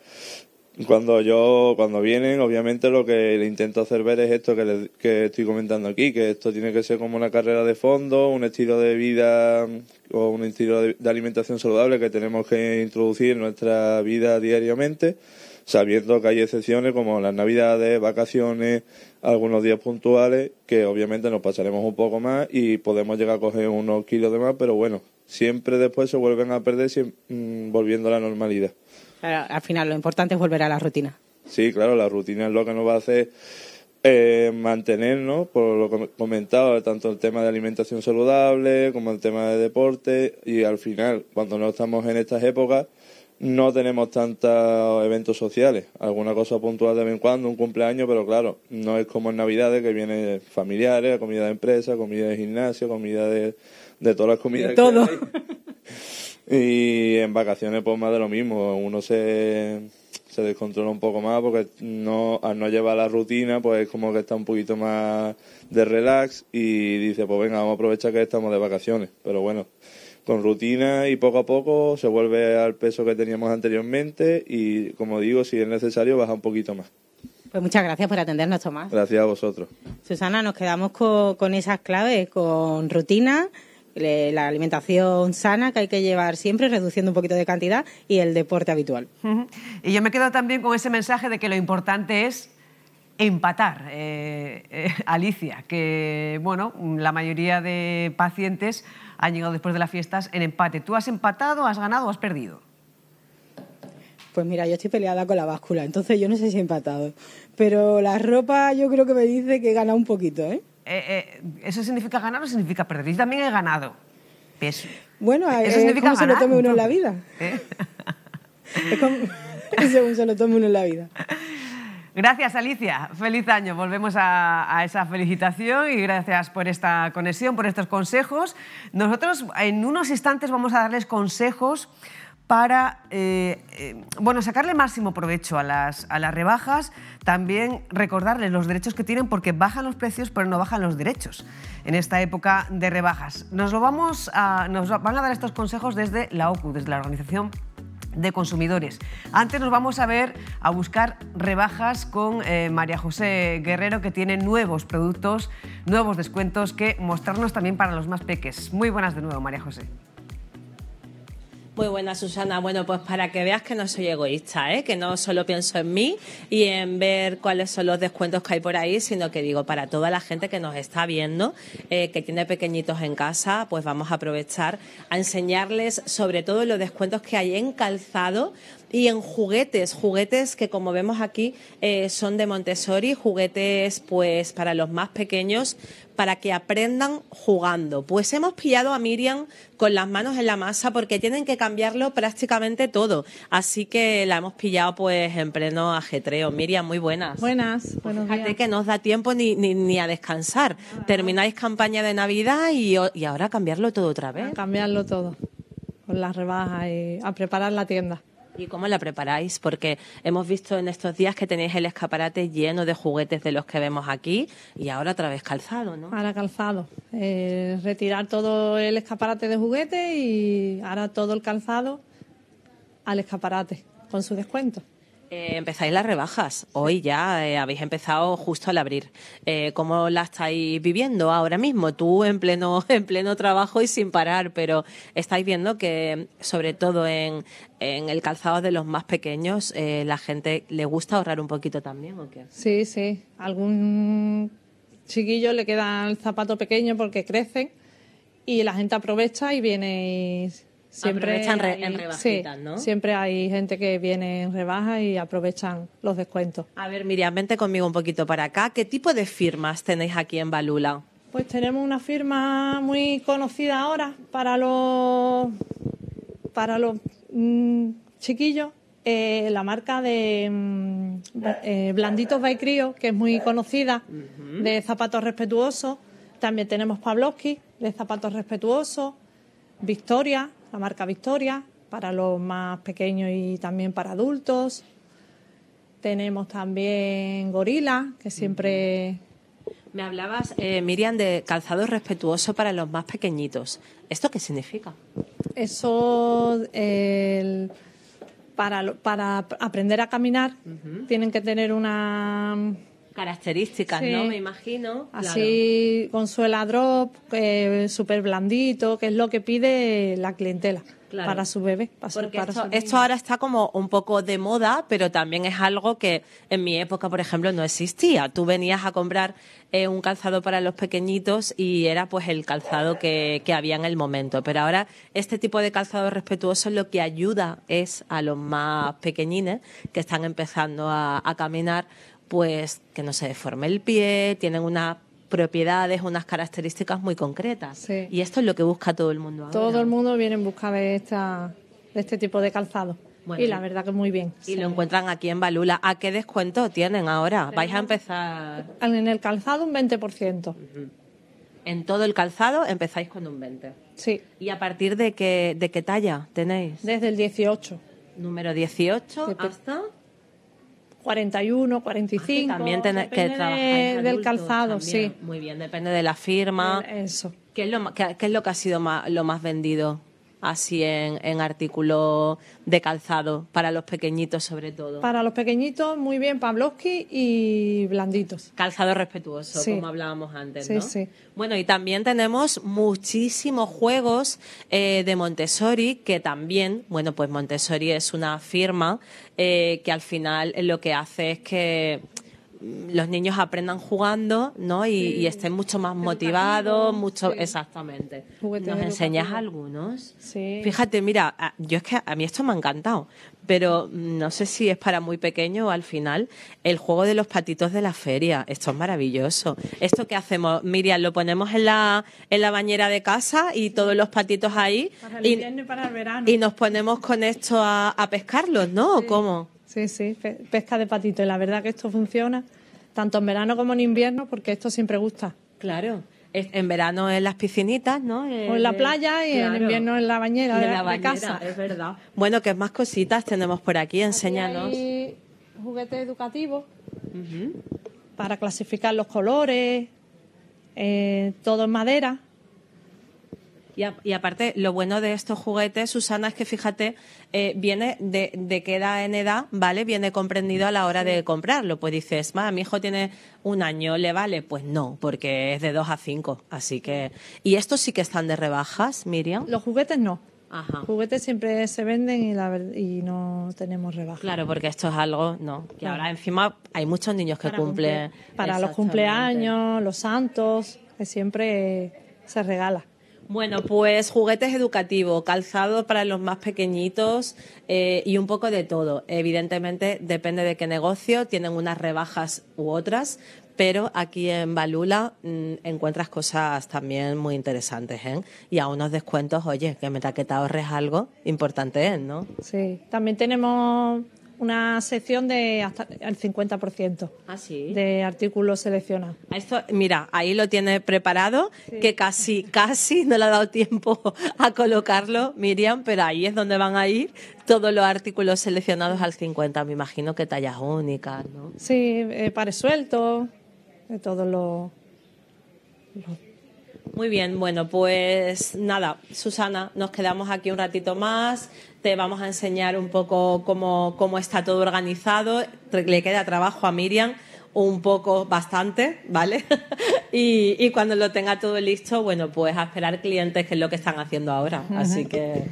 Cuando yo, cuando vienen, obviamente lo que le intento hacer ver es esto que, estoy comentando aquí, que esto tiene que ser como una carrera de fondo, un estilo de vida o un estilo de, de alimentación saludable que tenemos que introducir en nuestra vida diariamente, sabiendo que hay excepciones como las navidades, vacaciones, algunos días puntuales, que obviamente nos pasaremos un poco más y podemos llegar a coger unos kilos de más, pero bueno, siempre después se vuelven a perder, mm, volviendo a la normalidad. Al final, lo importante es volver a la rutina. Sí, claro, la rutina es lo que nos va a hacer eh, mantenernos, por lo comentado, tanto el tema de alimentación saludable como el tema de deporte. Y al final, cuando no estamos en estas épocas, no tenemos tantos eventos sociales. Alguna cosa puntual de vez en cuando, un cumpleaños, pero claro, no es como en Navidades que vienen familiares, comida de empresa, comida de gimnasio, comida de, todas las comidas. De todo. [LAUGHS] Y en vacaciones, pues más de lo mismo. Uno se, descontrola un poco más porque no, al no llevar la rutina, pues como que está un poquito más de relax y dice, pues venga, vamos a aprovechar que estamos de vacaciones. Pero bueno, con rutina y poco a poco se vuelve al peso que teníamos anteriormente y, como digo, si es necesario, baja un poquito más. Pues muchas gracias por atendernos, Tomás. Gracias a vosotros. Susana, nos quedamos con, con esas claves, con rutina la alimentación sana que hay que llevar siempre, reduciendo un poquito de cantidad, y el deporte habitual. Y yo me quedo también con ese mensaje de que lo importante es empatar, eh, eh, [LAUGHS] Alicia, que bueno, la mayoría de pacientes han llegado después de las fiestas en empate. ¿Tú has empatado, has ganado o has perdido? Pues mira, yo estoy peleada con la báscula, entonces yo no sé si he empatado. Pero la ropa yo creo que me dice que gana un poquito, ¿eh? Eh, eh, ¿eso significa ganar o significa perder? Yo también he ganado. Peso. Bueno, eso eh, significa ¿cómo se tome uno en la vida. es como, [LAUGHS] según se lo tome uno en la vida. Gracias, Alicia. Feliz año. Volvemos a, esa felicitación y gracias por esta conexión, por estos consejos. Nosotros en unos instantes vamos a darles consejos para eh, eh, bueno, sacarle máximo provecho a las, rebajas, también recordarles los derechos que tienen porque bajan los precios pero no bajan los derechos en esta época de rebajas. Nos, lo vamos a, nos van a dar estos consejos desde la OCU, desde la Organización de consumidores. Antes nos vamos a ver a buscar rebajas con eh, María José Guerrero que tiene nuevos productos, nuevos descuentos que mostrarnos también para los más peques. Muy buenas de nuevo, María José. Muy buena, Susana. Bueno, pues para que veas que no soy egoísta, ¿eh? que no solo pienso en mí y en ver cuáles son los descuentos que hay por ahí, sino que digo, para toda la gente que nos está viendo, eh, que tiene pequeñitos en casa, pues vamos a aprovechar a enseñarles sobre todo los descuentos que hay en calzado y en juguetes, juguetes que como vemos aquí eh, son de Montessori, juguetes pues para los más pequeños, para que aprendan jugando. Pues hemos pillado a Miriam con las manos en la masa porque tienen que cambiarlo prácticamente todo. Así que la hemos pillado pues en pleno ajetreo. Miriam, muy buenas. Buenas, pues buenos Fíjate que no os da tiempo ni, a descansar. Ah. Termináis campaña de Navidad y, y ahora cambiarlo todo otra vez. cambiarlo todo. Con las rebajas y a preparar la tienda. ¿Y cómo la preparáis? Porque hemos visto en estos días que tenéis el escaparate lleno de juguetes de los que vemos aquí y ahora otra vez calzado, ¿no? Ahora calzado. Eh, retirar todo el escaparate de juguetes y ahora todo el calzado al escaparate con su descuento. Eh, empezáis las rebajas. Hoy ya eh, habéis empezado justo al abrir. Eh, ¿Cómo la estáis viviendo ahora mismo? Tú en pleno, [LAUGHS] en pleno trabajo y sin parar, pero estáis viendo que, sobre todo en, el calzado de los más pequeños, la gente le gusta ahorrar un poquito también, ¿o qué? Sí, sí. Algún chiquillo le queda el zapato pequeño porque crecen y la gente aprovecha y viene Siempre aprovechan en rebajitas, ¿no? Siempre hay gente que viene en rebaja y aprovechan los descuentos. A ver, Miriam, vente conmigo un poquito para acá. ¿Qué tipo de firmas tenéis aquí en Balula? Pues tenemos una firma muy conocida ahora para los para los mm, chiquillos, eh, la marca de mm, eh, Blanditos by crío que es muy conocida, de zapatos respetuosos. También tenemos Pavlovsky, de zapatos respetuosos, Victoria, la marca Victoria, para los más pequeños y también para adultos. Tenemos también Gorila, que siempre... Me hablabas, eh, Miriam, de calzado respetuoso para los más pequeñitos. ¿Esto qué significa? Eso, para, para, aprender a caminar, tienen que tener una características, ¿no? Me imagino. Así, con suela Drop, eh, súper blandito, que es lo que pide la clientela. para su bebé. esto, ahora está como un poco de moda, pero también es algo que en mi época, por ejemplo, no existía. Tú venías a comprar eh, un calzado para los pequeñitos y era pues el calzado que, que, había en el momento. Pero ahora este tipo de calzado respetuoso lo que ayuda es a los más pequeñines que están empezando a caminar, pues que no se deforme el pie, tienen unas propiedades, unas características muy concretas. Y esto es lo que busca todo el mundo ahora. Todo el mundo viene en busca de, esta, de este tipo de calzado. y la verdad que muy bien. Y lo encuentran aquí en Balula. ¿A qué descuento tienen ahora? ¿Vais a empezar? En el calzado un 20%. En todo el calzado empezáis con un 20%. Sí. ¿Y a partir de qué, de qué talla tenéis? Desde el 18. Número 18 hasta... 41, 45. Ah, también depende que de, del calzado, sí. Muy bien, depende de la firma. Eh, eso. ¿Qué es lo, que ha sido lo más vendido? así en, en artículos de calzado, para los pequeñitos sobre todo. Para los pequeñitos, muy bien, Pavlovsky y blanditos. Calzado respetuoso, como hablábamos antes, ¿no? Sí. Bueno, y también tenemos muchísimos juegos eh, de Montessori, que también, bueno, pues Montessori es una firma eh, que al final lo que hace es que los niños aprendan jugando, ¿no? Y, estén mucho más motivados, mucho... Exactamente. ¿Nos enseñas algunos? Sí. Fíjate, mira, yo es que a mí esto me ha encantado, pero no sé si es para muy pequeño o al final, el juego de los patitos de la feria. Esto es maravilloso. ¿Esto que hacemos? Miriam, lo ponemos en la, bañera de casa y todos los patitos ahí. y, nos ponemos con esto a, pescarlos, ¿no? cómo? Sí, sí, pesca de patito. Y la verdad que esto funciona tanto en verano como en invierno porque esto siempre gusta. Claro. En verano en las piscinitas, ¿no? o eh, en la playa y en invierno en la bañera, de, en la bañera, Es verdad. Bueno, ¿qué más cositas tenemos por aquí? Enséñanos. Aquí hay juguetes educativos para clasificar los colores, eh, todo en madera. Y, aparte, lo bueno de estos juguetes, Susana, es que fíjate, eh, viene de, de qué edad en edad, ¿vale? Viene comprendido a la hora de comprarlo. Pues dices, ma, mi hijo tiene un año, ¿le vale? Pues no, porque es de dos a cinco Así que. ¿Y estos sí que están de rebajas, Miriam? Los juguetes no. Ajá. Juguetes siempre se venden y, y no tenemos rebajas. Claro, porque esto es algo, ¿no? Y ahora encima hay muchos niños que cumplen. para los cumpleaños, los santos, que siempre se regala. Bueno, pues juguetes educativos, calzado para los más pequeñitos eh, y un poco de todo. Evidentemente depende de qué negocio, tienen unas rebajas u otras, pero aquí en Balula mm, encuentras cosas también muy interesantes, ¿eh? Y a unos descuentos, oye, que meta que te ahorres algo, importante es, ¿no? Sí, también tenemos una sección de hasta el 50% ah, de artículos seleccionados. Ah, mira, ahí lo tiene preparado, que casi, casi no le ha dado tiempo a colocarlo, Miriam, pero ahí es donde van a ir todos los artículos seleccionados al 50, me imagino que tallas únicas, ¿no? Sí, eh, pares sueltos, de todos los... Muy bien, bueno, pues nada, Susana, nos quedamos aquí un ratito más te vamos a enseñar un poco cómo, está todo organizado. Le queda trabajo a Miriam un poco bastante, ¿vale? [LAUGHS] y, cuando lo tenga todo listo, bueno, pues a esperar clientes, que es lo que están haciendo ahora. Así que.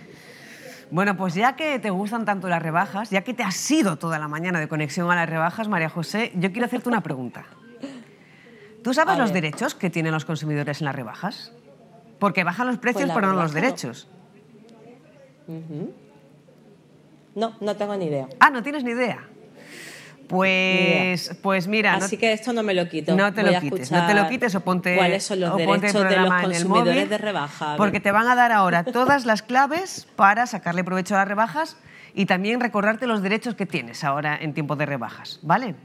Bueno, pues ya que te gustan tanto las rebajas, ya que te has ido toda la mañana de conexión a las rebajas, María José, yo quiero hacerte una pregunta. ¿Tú sabes los derechos que tienen los consumidores en las rebajas? Porque bajan los precios, pues pero no los derechos. No, no tengo ni idea. Ah, no tienes ni idea. Pues, pues mira. Así que esto no me lo quito. No te lo quites. No te lo quites o ponte. ¿Cuáles son los derechos de los consumidores de rebaja? Porque te van a dar ahora todas las claves para sacarle provecho a las rebajas y también recordarte los derechos que tienes ahora en tiempo de rebajas, ¿vale?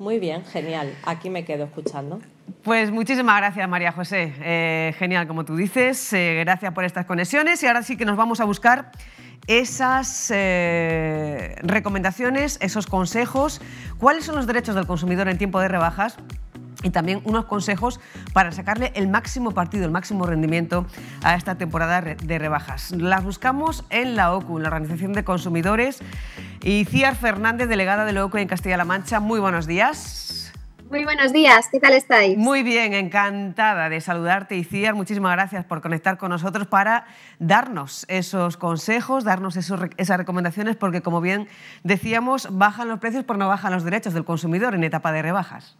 Muy bien, genial. Aquí me quedo escuchando. Pues muchísimas gracias, María José. Eh, genial, como tú dices. Eh, gracias por estas conexiones. Y ahora sí que nos vamos a buscar esas eh, recomendaciones, esos consejos, cuáles son los derechos del consumidor en tiempo de rebajas y también unos consejos para sacarle el máximo partido, el máximo rendimiento a esta temporada de rebajas. Las buscamos en la OCU, la Organización de Consumidores, y Ciar Fernández, delegada de la OCU en Castilla-La Mancha. Muy buenos días. Muy buenos días, ¿qué tal estáis? Muy bien, encantada de saludarte, Icíar Muchísimas gracias por conectar con nosotros para darnos esos consejos, darnos esos, esas recomendaciones, porque como bien decíamos, bajan los precios por no bajan los derechos del consumidor en etapa de rebajas.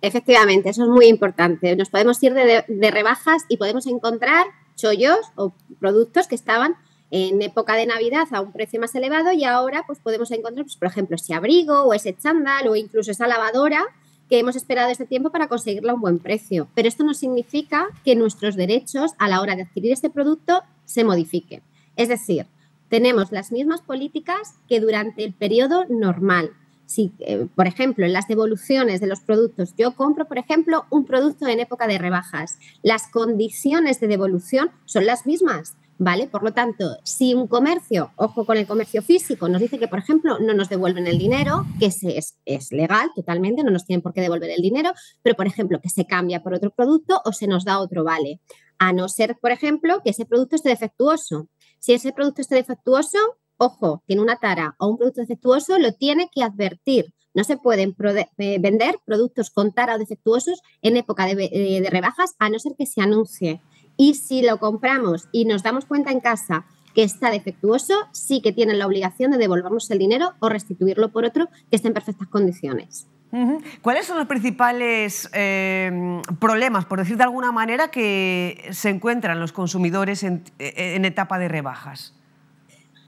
Efectivamente, eso es muy importante. Nos podemos ir de, rebajas y podemos encontrar chollos o productos que estaban en época de Navidad a un precio más elevado y ahora pues podemos encontrar, pues, por ejemplo, ese abrigo o ese chándal o incluso esa lavadora que hemos esperado este tiempo para conseguirla a un buen precio. Pero esto no significa que nuestros derechos a la hora de adquirir este producto se modifiquen. Es decir, tenemos las mismas políticas que durante el periodo normal. Si, eh, por ejemplo, en las devoluciones de los productos, yo compro, por ejemplo, un producto en época de rebajas, las condiciones de devolución son las mismas ¿vale? Por lo tanto, si un comercio, ojo con el comercio físico, nos dice que, por ejemplo, no nos devuelven el dinero, que es, legal totalmente, no nos tienen por qué devolver el dinero, pero, por ejemplo, que se cambia por otro producto o se nos da otro vale, a no ser, por ejemplo, que ese producto esté defectuoso. Si ese producto esté defectuoso, ojo, tiene una tara o un producto defectuoso, lo tiene que advertir. No se pueden eh, vender productos con tara o defectuosos en época de eh, rebajas, a no ser que se anuncie. Y si lo compramos y nos damos cuenta en casa que está defectuoso, sí que tienen la obligación de devolvernos el dinero o restituirlo por otro que esté en perfectas condiciones. ¿Cuáles son los principales em, problemas, por decir de alguna manera, que se encuentran los consumidores en, e, en etapa de rebajas?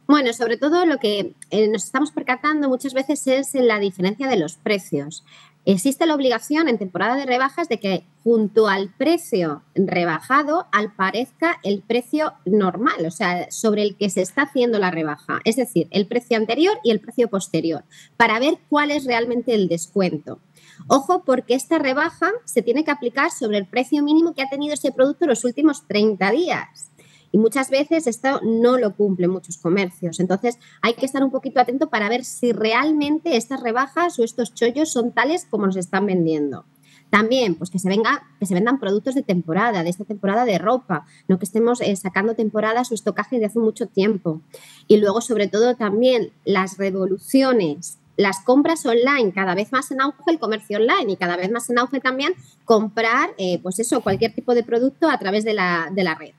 Bueno, sobre todo lo que eh, nos estamos percatando muchas veces es en la diferencia de los precios. Existe la obligación en temporada de rebajas de que junto al precio rebajado aparezca el precio normal, o sea, sobre el que se está haciendo la rebaja, es decir, el precio anterior y el precio posterior, para ver cuál es realmente el descuento. Ojo porque esta rebaja se tiene que aplicar sobre el precio mínimo que ha tenido ese producto los últimos 30 días. Y muchas veces esto no lo cumplen muchos comercios. Entonces hay que estar un poquito atento para ver si realmente estas rebajas o estos chollos son tales como nos están vendiendo. También, pues que se, venga, que se vendan productos de temporada, de esta temporada de ropa, no que estemos eh, sacando temporadas o estocaje de hace mucho tiempo. Y luego, sobre todo, también las revoluciones las compras online, cada vez más en auge el comercio online y cada vez más en auge también comprar, eh, pues eso, cualquier tipo de producto a través de la red.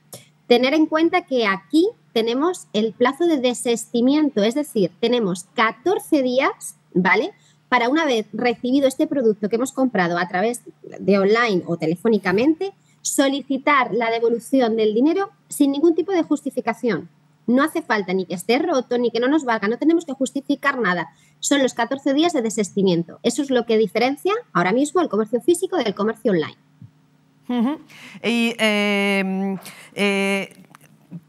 Tener en cuenta que aquí tenemos el plazo de desestimiento, es decir, tenemos 14 días, ¿vale? Para una vez recibido este producto que hemos comprado a través de online o telefónicamente, solicitar la devolución del dinero sin ningún tipo de justificación. No hace falta ni que esté roto, ni que no nos valga, no tenemos que justificar nada. Son los 14 días de desestimiento. Eso es lo que diferencia ahora mismo el comercio físico del comercio online. Y, em, eh,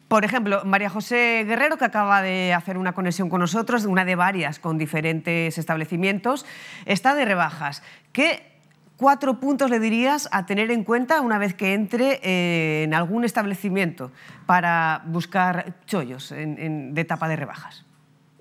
por ejemplo, María José Guerrero, que acaba de hacer una conexión con nosotros, una de varias con diferentes establecimientos, está de rebajas. ¿Qué cuatro puntos le dirías a tener en cuenta una vez que entre eh, en algún establecimiento para buscar chollos de etapa de rebajas?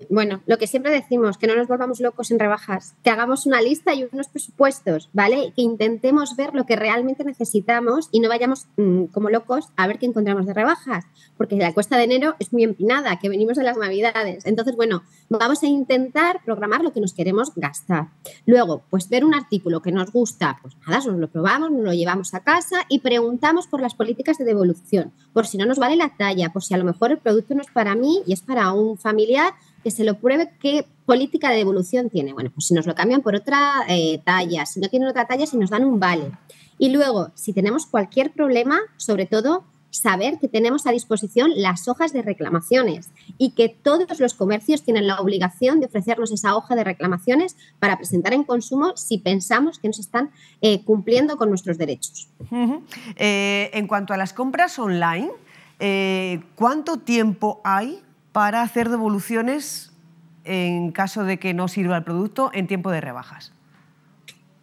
bueno, lo que siempre decimos, que no nos volvamos locos en rebajas, que hagamos una lista y unos presupuestos, ¿vale? Que intentemos ver lo que realmente necesitamos y no vayamos mm, como locos a ver qué encontramos de rebajas, porque la cuesta de enero es muy empinada, que venimos de las navidades. Entonces, bueno, vamos a intentar programar lo que nos queremos gastar. Luego, pues ver un artículo que nos gusta, pues nada, nos lo probamos, nos lo llevamos a casa y preguntamos por las políticas de devolución, por si no nos vale la talla, por si a lo mejor el producto no es para mí y es para un familiar que se lo pruebe qué política de devolución tiene. Bueno, pues si nos lo cambian por otra eh, talla, si no tienen otra talla, si nos dan un vale. Y luego, si tenemos cualquier problema, sobre todo saber que tenemos a disposición las hojas de reclamaciones y que todos los comercios tienen la obligación de ofrecernos esa hoja de reclamaciones para presentar en consumo si pensamos que nos están eh, cumpliendo con nuestros derechos. Eh, en cuanto a las compras online, ¿cuánto tiempo hay para hacer devoluciones en caso de que no sirva el producto en tiempo de rebajas.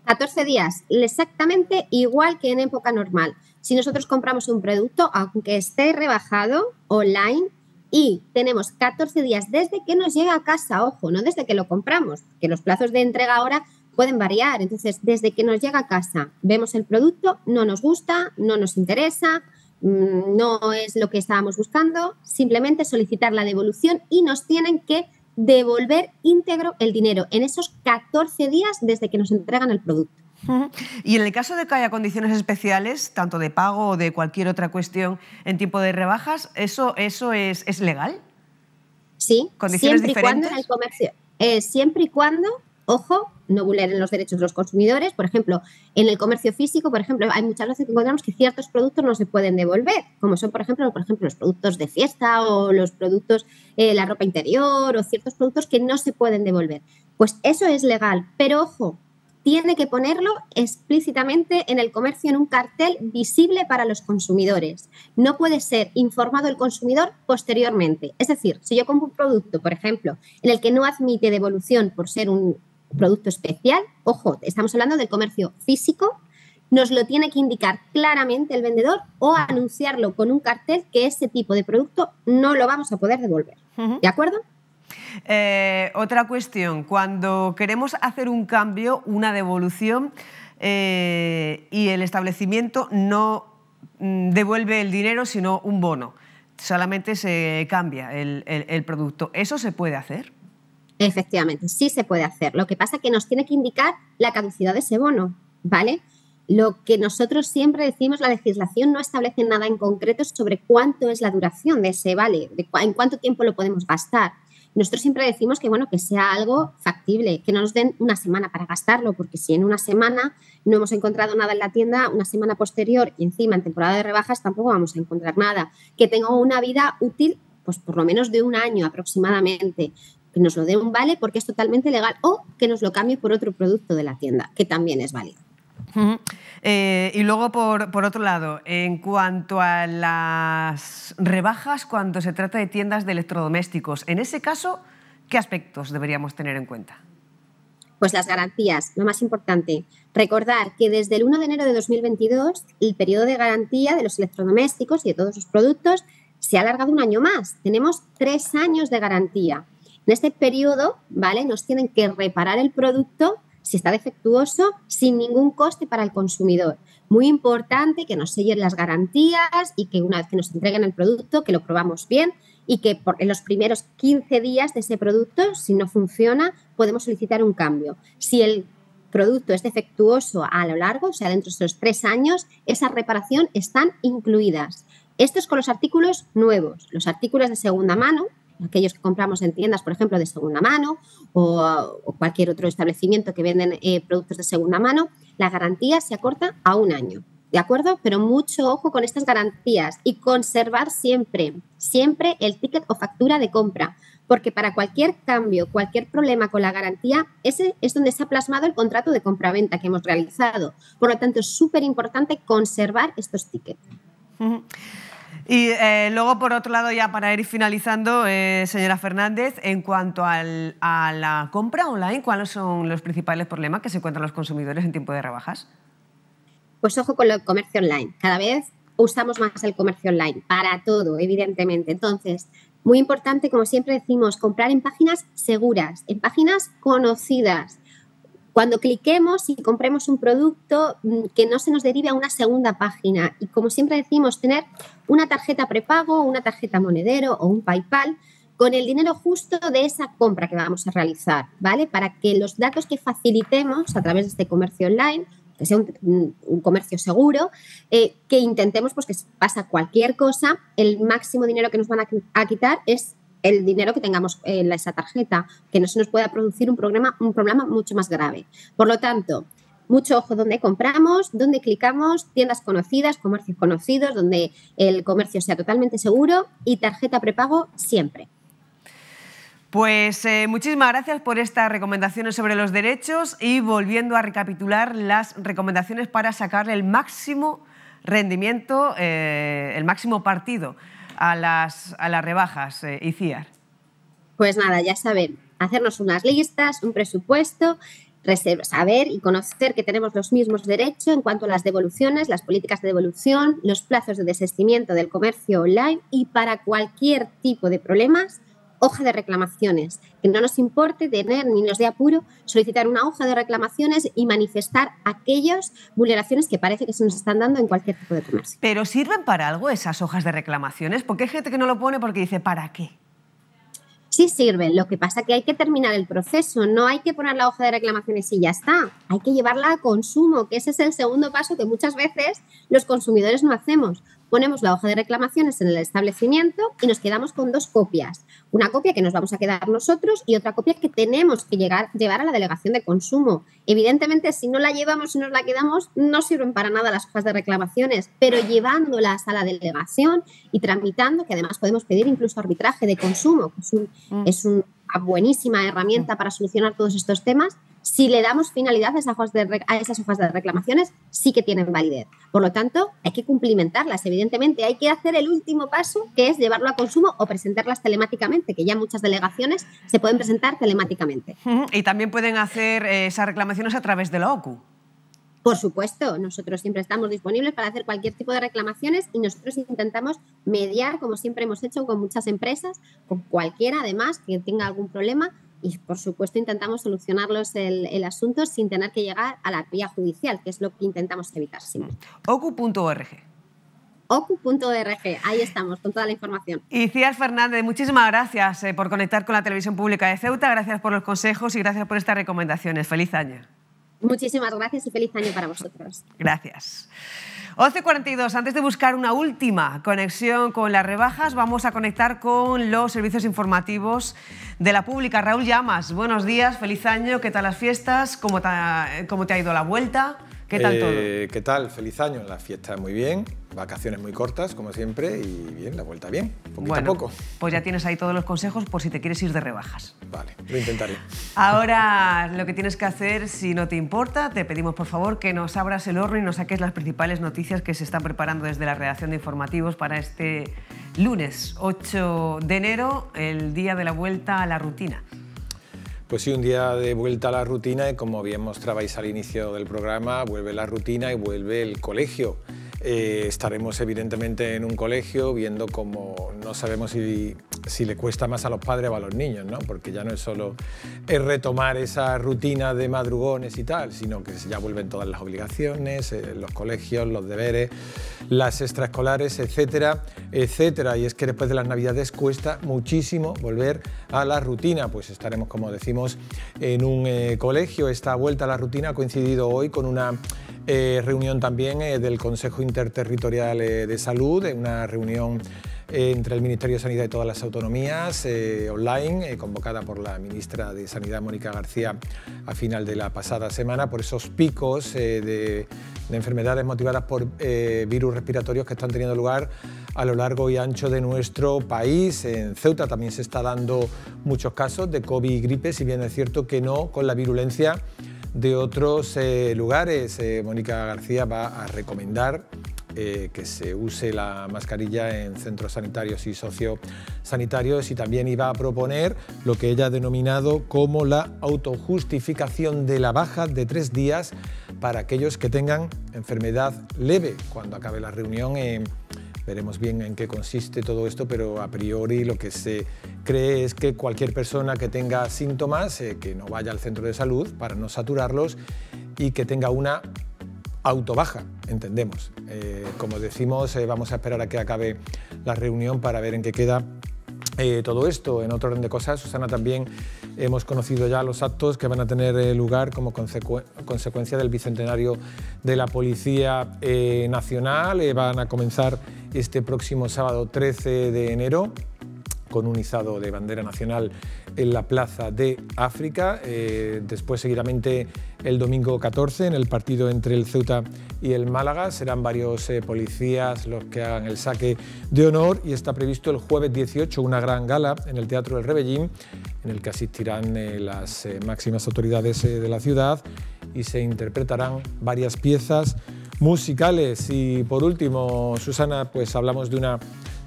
14 días, exactamente igual que en época normal. Si nosotros compramos un producto, aunque esté rebajado online, y tenemos 14 días desde que nos llega a casa, ojo, no desde que lo compramos, que los plazos de entrega ahora pueden variar. Entonces, desde que nos llega a casa, vemos el producto, no nos gusta, no nos interesa, Mm, no es lo que estábamos buscando, simplemente solicitar la devolución y nos tienen que devolver íntegro el dinero en esos 14 días desde que nos entregan el producto. [LAUGHS] Y en el caso de que haya condiciones especiales, tanto de pago o de cualquier otra cuestión en tiempo de rebajas, ¿eso, eso es, legal? Sí, ¿Condiciones diferentes? y cuando en el comercio. Eh, siempre y cuando Ojo, no vulneren los derechos de los consumidores. Por ejemplo, en el comercio físico, por ejemplo, hay muchas veces que encontramos que ciertos productos no se pueden devolver, como son, por ejemplo, por ejemplo los productos de fiesta o los productos, eh, la ropa interior o ciertos productos que no se pueden devolver. Pues eso es legal, pero ojo, tiene que ponerlo explícitamente en el comercio en un cartel visible para los consumidores. No puede ser informado el consumidor posteriormente. Es decir, si yo compro un producto, por ejemplo, en el que no admite devolución por ser un producto especial, ojo, estamos hablando del comercio físico, nos lo tiene que indicar claramente el vendedor o anunciarlo con un cartel que ese tipo de producto no lo vamos a poder devolver. ¿De acuerdo? Eh, otra cuestión, cuando queremos hacer un cambio, una devolución, eh, y el establecimiento no mm, devuelve el dinero, sino un bono, solamente se cambia el producto, ¿eso se puede hacer? Efectivamente, sí se puede hacer. Lo que pasa es que nos tiene que indicar la caducidad de ese bono, ¿vale? Lo que nosotros siempre decimos, la legislación no establece nada en concreto sobre cuánto es la duración de ese vale, de en cuánto tiempo lo podemos gastar. Nosotros siempre decimos que, bueno, que sea algo factible, que no nos den una semana para gastarlo, porque si en una semana no hemos encontrado nada en la tienda, una semana posterior y encima en temporada de rebajas tampoco vamos a encontrar nada. Que tenga una vida útil pues por lo menos de un año aproximadamente, que nos lo dé un vale porque es totalmente legal o que nos lo cambie por otro producto de la tienda, que también es válido. Eh, y luego, por, por, otro lado, en cuanto a las rebajas cuando se trata de tiendas de electrodomésticos, en ese caso, ¿qué aspectos deberíamos tener en cuenta? Pues las garantías, lo más importante. Recordar que desde el 1 de enero de 2022 el periodo de garantía de los electrodomésticos y de todos sus productos se ha alargado un año más. Tenemos tres años de garantía. En este periodo, ¿vale? Nos tienen que reparar el producto si está defectuoso sin ningún coste para el consumidor. Muy importante que nos sellen las garantías y que una vez que nos entreguen el producto, que lo probamos bien y que en los primeros 15 días de ese producto, si no funciona, podemos solicitar un cambio. Si el producto es defectuoso a lo largo, o sea, dentro de esos tres años, esa reparación están incluidas. Esto es con los artículos nuevos. Los artículos de segunda mano, aquellos que compramos en tiendas, por ejemplo, de segunda mano o, cualquier otro establecimiento que venden eh, productos de segunda mano, la garantía se acorta a un año. ¿De acuerdo? Pero mucho ojo con estas garantías y conservar siempre, siempre el ticket o factura de compra, porque para cualquier cambio, cualquier problema con la garantía, ese es donde se ha plasmado el contrato de compra-venta que hemos realizado. Por lo tanto, es súper importante conservar estos tickets. Y eh, luego, por otro lado, ya para ir finalizando, eh, señora Fernández, en cuanto a la compra online, ¿cuáles son los principales problemas que se encuentran los consumidores en tiempo de rebajas? Pues ojo con el comercio online. Cada vez usamos más el comercio online para todo, evidentemente. Entonces, muy importante, como siempre decimos, comprar en páginas seguras, en páginas conocidas cuando cliquemos y compremos un producto, mm, que no se nos derive a una segunda página. Y como siempre decimos, tener una tarjeta prepago, una tarjeta monedero o un PayPal con el dinero justo de esa compra que vamos a realizar, ¿vale? Para que los datos que facilitemos a través de este comercio online que sea un, mm, comercio seguro, eh, que intentemos pues, que pasa cualquier cosa, el máximo dinero que nos van a quitar es el dinero que tengamos en esa tarjeta, que no se nos pueda producir un problema, un problema mucho más grave. Por lo tanto, mucho ojo donde compramos, dónde clicamos, tiendas conocidas, comercios conocidos, donde el comercio sea totalmente seguro y tarjeta prepago siempre. Pues eh, muchísimas gracias por estas recomendaciones sobre los derechos y volviendo a recapitular las recomendaciones para sacarle el máximo rendimiento, eh, el máximo partido a las, a las rebajas, y eh, ICIAR? Pues nada, ya saben, hacernos unas listas, un presupuesto, saber y conocer que tenemos los mismos derechos en cuanto a las devoluciones, las políticas de devolución, los plazos de desistimiento del comercio online y para cualquier tipo de problemas hoja de reclamaciones, que no nos importe tener ni nos dé apuro solicitar una hoja de reclamaciones y manifestar aquellas vulneraciones que parece que se nos están dando en cualquier tipo de comercio. Pero sirven para algo esas hojas de reclamaciones, porque hay gente que no lo pone porque dice, ¿para qué? sí sirven. Lo que pasa es que hay que terminar el proceso, no hay que poner la hoja de reclamaciones y ya está. Hay que llevarla a consumo, que ese es el segundo paso que muchas veces los consumidores no hacemos ponemos la hoja de reclamaciones en el establecimiento y nos quedamos con dos copias. Una copia que nos vamos a quedar nosotros y otra copia que tenemos que llevar a la delegación de consumo. Evidentemente, si no la llevamos y nos la quedamos, no sirven para nada las hojas de reclamaciones, pero llevándolas a la delegación y tramitando, que además podemos pedir incluso arbitraje de consumo, que es mm. una buenísima herramienta para solucionar todos estos temas, si le damos finalidad a esas, hojas de, esas de reclamaciones, sí que tienen validez. Por lo tanto, hay que cumplimentarlas, evidentemente. Hay que hacer el último paso, que es llevarlo a consumo o presentarlas telemáticamente, que ya muchas delegaciones se pueden presentar telemáticamente. Y también pueden hacer eh, esas reclamaciones a través de la OCU. Por supuesto, nosotros siempre estamos disponibles para hacer cualquier tipo de reclamaciones y nosotros intentamos mediar, como siempre hemos hecho con muchas empresas, con cualquiera además que tenga algún problema, y por supuesto intentamos solucionarlos el, asunto sin tener que llegar a la vía judicial, que es lo que intentamos evitar Ocu.org. Ocu.org, ahí estamos con toda la información. Y Cías Fernández, muchísimas gracias eh, por conectar con la televisión pública de Ceuta, gracias por los consejos y gracias por estas recomendaciones. Feliz año. Muchísimas gracias y feliz año para vosotros. Gracias. 11.42, antes de buscar una última conexión con las rebajas, vamos a conectar con los servicios informativos de la pública. Raúl Llamas, buenos días, feliz año, ¿qué tal las fiestas? ¿Cómo te ha, te ha ido la vuelta? ¿Qué tal todo? Eh, ¿Qué tal? Feliz año. La fiesta muy bien, vacaciones muy cortas, como siempre, y bien, la vuelta bien, poquito a poco. Pues ya tienes ahí todos los consejos por si te quieres ir de rebajas. Vale, lo intentaré. Ahora lo que tienes que hacer, si no te importa, te pedimos por favor que nos abras el horno y nos saques las principales noticias que se están preparando desde la redacción de informativos para este lunes 8 de enero, el día de la vuelta a la rutina. Pues sí, un día de vuelta a la rutina y como bien mostrabais al inicio del programa, vuelve la rutina y vuelve el colegio. Eh, estaremos evidentemente en un colegio viendo cómo no sabemos si, le cuesta más a los padres o a los niños, ¿no? porque ya no es solo es retomar esa rutina de madrugones y tal, sino que ya vuelven todas las obligaciones, eh, los colegios, los deberes, las extraescolares, etcétera, etcétera. Y es que después de las navidades cuesta muchísimo volver a la rutina, pues estaremos, como decimos, en un eh, colegio. Esta vuelta a la rutina ha coincidido hoy con una eh, reunión también eh, del Consejo Interterritorial eh, de Salud, una reunión entre el Ministerio de Sanidad y todas las autonomías online, convocada por la ministra de Sanidad, Mónica García, a final de la pasada semana, por esos picos de, enfermedades motivadas por virus respiratorios que están teniendo lugar a lo largo y ancho de nuestro país. En Ceuta también se está dando muchos casos de COVID y gripe, si bien es cierto que no con la virulencia de otros eh, lugares. Eh, Mónica García va a recomendar eh, que se use la mascarilla en centros sanitarios y sociosanitarios y también iba a proponer lo que ella ha denominado como la autojustificación de la baja de tres días para aquellos que tengan enfermedad leve cuando acabe la reunión. Veremos bien en qué consiste todo esto, pero a priori lo que se cree es que cualquier persona que tenga síntomas, eh, que no vaya al centro de salud para no saturarlos y que tenga una autobaja, entendemos. Eh, como decimos, eh, vamos a esperar a que acabe la reunión para ver en qué queda eh, todo esto. En otro orden de cosas, Susana, también hemos conocido ya los actos que van a tener eh, lugar como consecuencia del bicentenario de la Policía eh, Nacional. van a comenzar este próximo sábado 13 de enero con un izado de bandera nacional en la Plaza de África. después, seguidamente, el domingo 14 en el partido entre el Ceuta y el Málaga. Serán varios eh, policías los que hagan el saque de honor y está previsto el jueves 18 una gran gala en el Teatro del Rebellín en el que asistirán eh, las eh, máximas autoridades de la ciudad y se interpretarán varias piezas musicales. Y por último, Susana, pues hablamos de una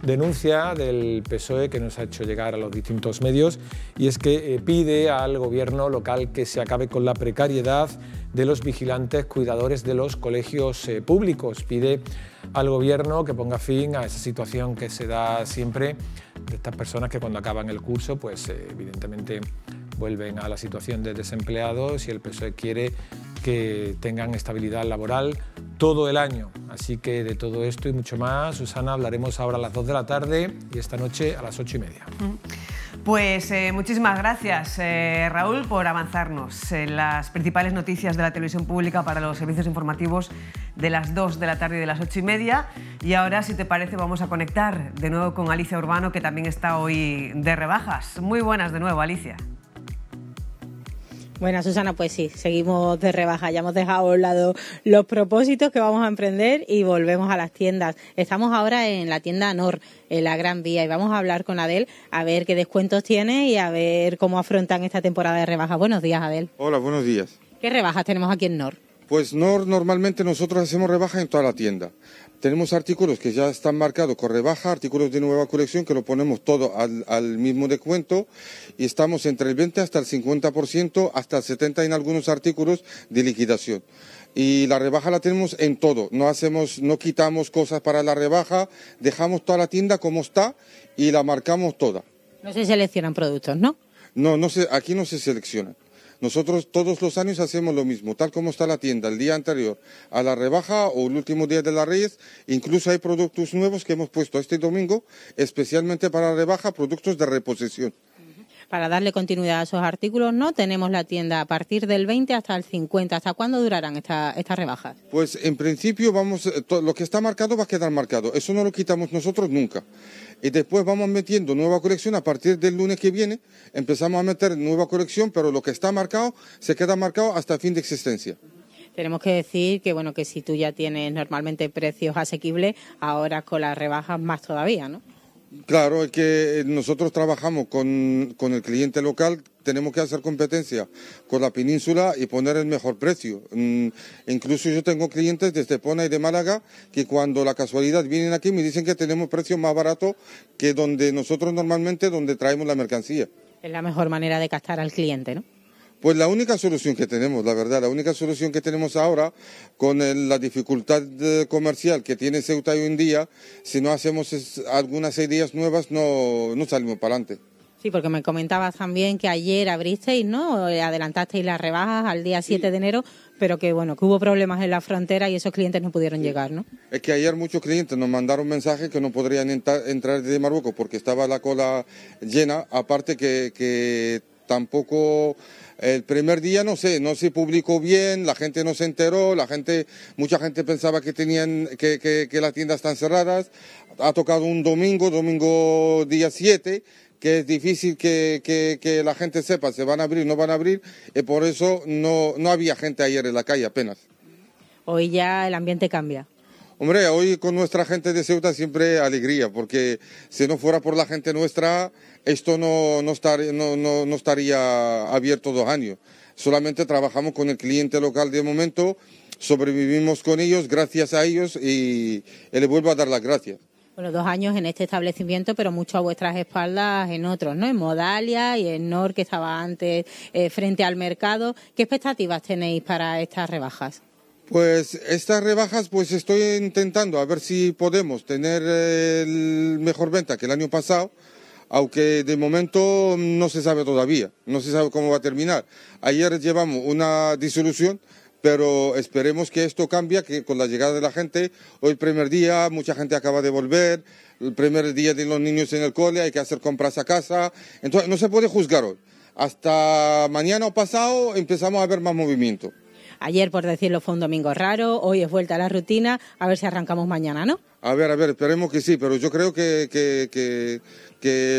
denuncia del PSOE que nos ha hecho llegar a los distintos medios y es que eh, pide al gobierno local que se acabe con la precariedad de los vigilantes cuidadores de los colegios eh, públicos. Pide al gobierno que ponga fin a esa situación que se da siempre de estas personas que cuando acaban el curso pues eh, evidentemente vuelven a la situación de desempleados y el PSOE quiere que tengan estabilidad laboral todo el año. Así que de todo esto y mucho más, Susana, hablaremos ahora a las 2 de la tarde y esta noche a las 8 y media. Mm. Pues eh, muchísimas gracias, eh, Raúl, por avanzarnos en las principales noticias de la televisión pública para los servicios informativos de las 2 de la tarde y de las 8 y media. Y ahora, si te parece, vamos a conectar de nuevo con Alicia Urbano, que también está hoy de rebajas. Muy buenas de nuevo, Alicia. Bueno, Susana, pues sí, seguimos de rebaja. Ya hemos dejado a un lado los propósitos que vamos a emprender y volvemos a las tiendas. Estamos ahora en la tienda Nor, en la Gran Vía, y vamos a hablar con Adel a ver qué descuentos tiene y a ver cómo afrontan esta temporada de rebaja. Buenos días, Adel. Hola, buenos días. ¿Qué rebajas tenemos aquí en Nor? Pues Nor normalmente nosotros hacemos rebajas en toda la tienda. Tenemos artículos que ya están marcados con rebaja, artículos de nueva colección que lo ponemos todo al, al mismo descuento y estamos entre el 20 hasta el 50%, hasta el 70% en algunos artículos de liquidación y la rebaja la tenemos en todo. No hacemos, no quitamos cosas para la rebaja, dejamos toda la tienda como está y la marcamos toda. No se seleccionan productos, ¿no? No, aquí no se seleccionan. Nosotros todos los años hacemos lo mismo, tal como está la tienda el día anterior a la rebaja o el último día de las Reyes. Incluso hay productos nuevos que hemos puesto este domingo, especialmente para la rebaja, productos de reposición. Para darle continuidad a esos artículos, ¿no? Tenemos la tienda a partir del 20 hasta el 50. ¿Hasta cuándo durarán esta, estas rebajas? Pues en principio vamos, eh, lo que está marcado va a quedar marcado. Eso no lo quitamos nosotros nunca. Y después vamos metiendo nueva colección a partir del lunes que viene. Empezamos a meter nueva colección, pero lo que está marcado se queda marcado hasta fin de existencia. Tenemos que decir que bueno que si tú ya tienes normalmente precios asequibles, ahora con las rebajas más todavía, ¿no? Claro, es que nosotros trabajamos con, con el cliente local tenemos que hacer competencia con la península y poner el mejor precio. Mm, incluso yo tengo clientes de Estepona y de Málaga que cuando la casualidad vienen aquí me dicen que tenemos precios más baratos que donde nosotros normalmente donde traemos la mercancía. Es la mejor manera de captar al cliente, ¿no? Pues la única solución que tenemos, la verdad, la única solución que tenemos ahora con la dificultad eh, comercial que tiene Ceuta hoy en día, si no hacemos algunas ideas nuevas no, no salimos para adelante. Sí, porque me comentabas también que ayer abristeis, ¿no? Eh, adelantasteis las rebajas al día 7 de enero, pero que bueno, que hubo problemas en la frontera y esos clientes no pudieron llegar, ¿no? Es que ayer muchos clientes nos mandaron mensajes que no podrían entrar desde Marruecos porque estaba la cola llena, aparte que, tampoco el primer día no sé, no se publicó bien, la gente no se enteró, la gente, mucha gente pensaba que tenían, que, que las tiendas están cerradas. Ha tocado un domingo, domingo día 7, que es difícil que, que, la gente sepa se van a abrir, no van a abrir, y eh, por eso no, no había gente ayer en la calle apenas. Hoy ya el ambiente cambia. Hombre, hoy con nuestra gente de Ceuta siempre alegría, porque si no fuera por la gente nuestra, esto no, no, no, no, estaría abierto dos años. Solamente trabajamos con el cliente local de momento, sobrevivimos con ellos, gracias a ellos, y, les vuelvo a dar las gracias bueno, dos años en este establecimiento, pero mucho a vuestras espaldas en otros, ¿no? En Modalia y en Nor, que estaba antes eh, frente al mercado. ¿Qué expectativas tenéis para estas rebajas? Pues estas rebajas, pues estoy intentando a ver si podemos tener eh, mejor venta que el año pasado, aunque de momento no se sabe todavía, no se sabe cómo va a terminar. Ayer llevamos una disolución pero esperemos que esto cambie que con la llegada de la gente. Hoy primer día, mucha gente acaba de volver, el primer día de los niños en el cole, hay que hacer compras a casa, entonces no se puede juzgar hoy. Hasta mañana o pasado empezamos a ver más movimiento. Ayer, por decirlo, fue un domingo raro, hoy es vuelta a la rutina, a ver si arrancamos mañana, ¿no? A ver, a ver, esperemos que sí, pero yo creo que,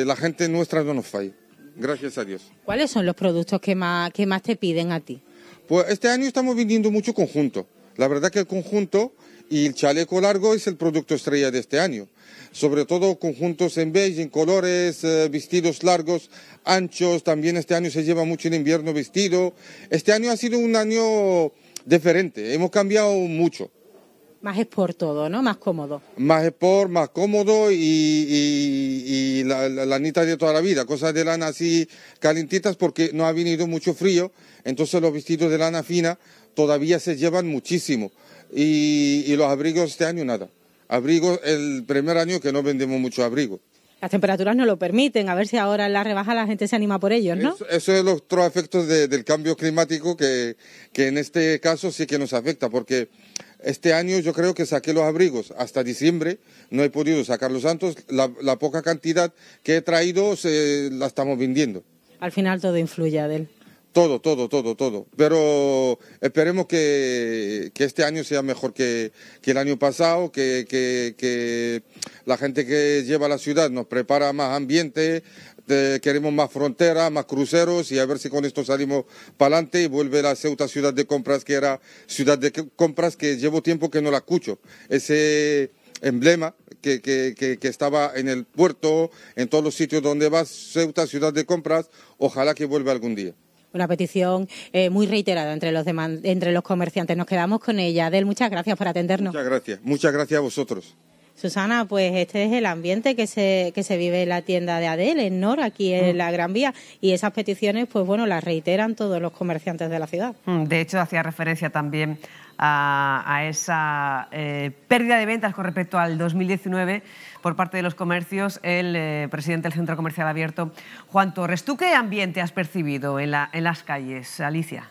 la gente nuestra no nos falla. Gracias a Dios. ¿Cuáles son los productos que más, que más te piden a ti? Pues este año estamos viniendo mucho conjunto. La verdad que el conjunto y el chaleco largo es el producto estrella de este año. Sobre todo conjuntos en beige, en colores, eh, vestidos largos, anchos. También este año se lleva mucho en invierno vestido. Este año ha sido un año diferente. Hemos cambiado mucho. Más por todo, ¿no? Más cómodo. Más por, más cómodo y, la, la, de toda la vida. Cosas de lana así calentitas porque no ha venido mucho frío. Entonces los vestidos de lana fina todavía se llevan muchísimo y, los abrigos este año nada. Abrigos, el primer año que no vendemos mucho abrigo. Las temperaturas no lo permiten, a ver si ahora en la rebaja la gente se anima por ellos, ¿no? Eso, es otro efecto del cambio climático que, que en este caso sí que nos afecta, porque este año yo creo que saqué los abrigos hasta diciembre, no he podido sacar los la, la poca cantidad que he traído la estamos vendiendo. Al final todo influye, Adel. Todo, todo, todo, todo. Pero esperemos que, este año sea mejor que, el año pasado, que, la gente que lleva la ciudad nos prepara más ambiente, queremos más fronteras, más cruceros y a ver si con esto salimos para adelante y vuelve la Ceuta ciudad de compras que era ciudad de compras que llevo tiempo que no la escucho. Ese emblema que, estaba en el puerto, en todos los sitios donde va Ceuta, ciudad de compras, ojalá que vuelva algún día. Una petición eh, muy reiterada entre los, entre los comerciantes. Nos quedamos con ella. Adel, muchas gracias por atendernos. Muchas gracias. Muchas gracias a vosotros. Susana, pues este es el ambiente que se, vive en la tienda de Adel, en Nor, aquí en mm. la Gran Vía, y esas peticiones, pues bueno, las reiteran todos los comerciantes de la ciudad. Mm, de hecho, hacía referencia también a, esa eh, pérdida de ventas con respecto al 2019 por parte de los comercios, el eh, presidente del Centro Comercial Abierto, Juan Torres. ¿Tú qué ambiente has percibido en las calles, Alicia?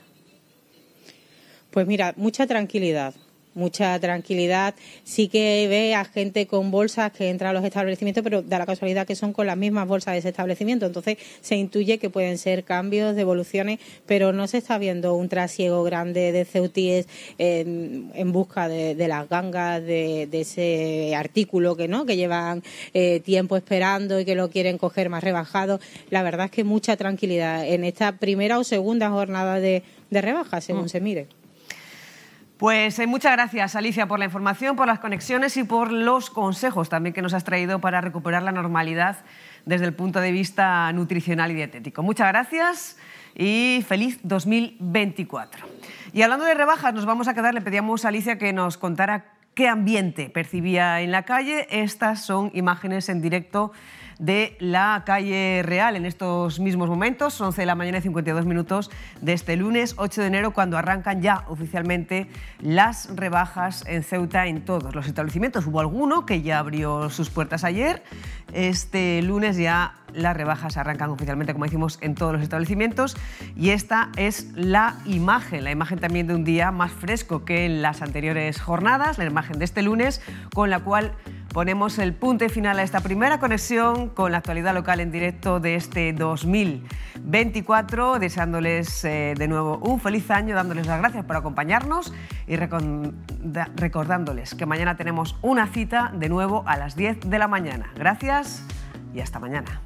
Pues mira, mucha tranquilidad, mucha tranquilidad. Sí que ve a gente con bolsas que entra a los establecimientos, pero da la casualidad que son con las mismas bolsas de ese establecimiento. Entonces se intuye que pueden ser cambios, devoluciones, pero no se está viendo un trasiego grande de ceutíes en, busca de, las gangas, de, ese artículo que no, que llevan eh, tiempo esperando y que lo quieren coger más rebajado. La verdad es que mucha tranquilidad en esta primera o segunda jornada de, rebaja, según mm. se mire. Pues eh, muchas gracias, Alicia, por la información, por las conexiones y por los consejos también que nos has traído para recuperar la normalidad desde el punto de vista nutricional y dietético. Muchas gracias y feliz 2024. Y hablando de rebajas, nos vamos a quedar, le pedíamos a Alicia que nos contara qué ambiente percibía en la calle. Estas son imágenes en directo de la calle Real en estos mismos momentos, 11 de la mañana y 52 minutos de este lunes 8 de enero, cuando arrancan ya oficialmente las rebajas en Ceuta en todos los establecimientos. Hubo alguno que ya abrió sus puertas ayer, este lunes ya las rebajas arrancan oficialmente, como decimos, en todos los establecimientos. Y esta es la imagen, la imagen también de un día más fresco que en las anteriores jornadas, la imagen de este lunes, con la cual ponemos el punto final a esta primera conexión con la actualidad local en directo de este 2024, deseándoles eh, de nuevo un feliz año, dándoles las gracias por acompañarnos y recordándoles que mañana tenemos una cita de nuevo a las 10 de la mañana. Gracias y hasta mañana.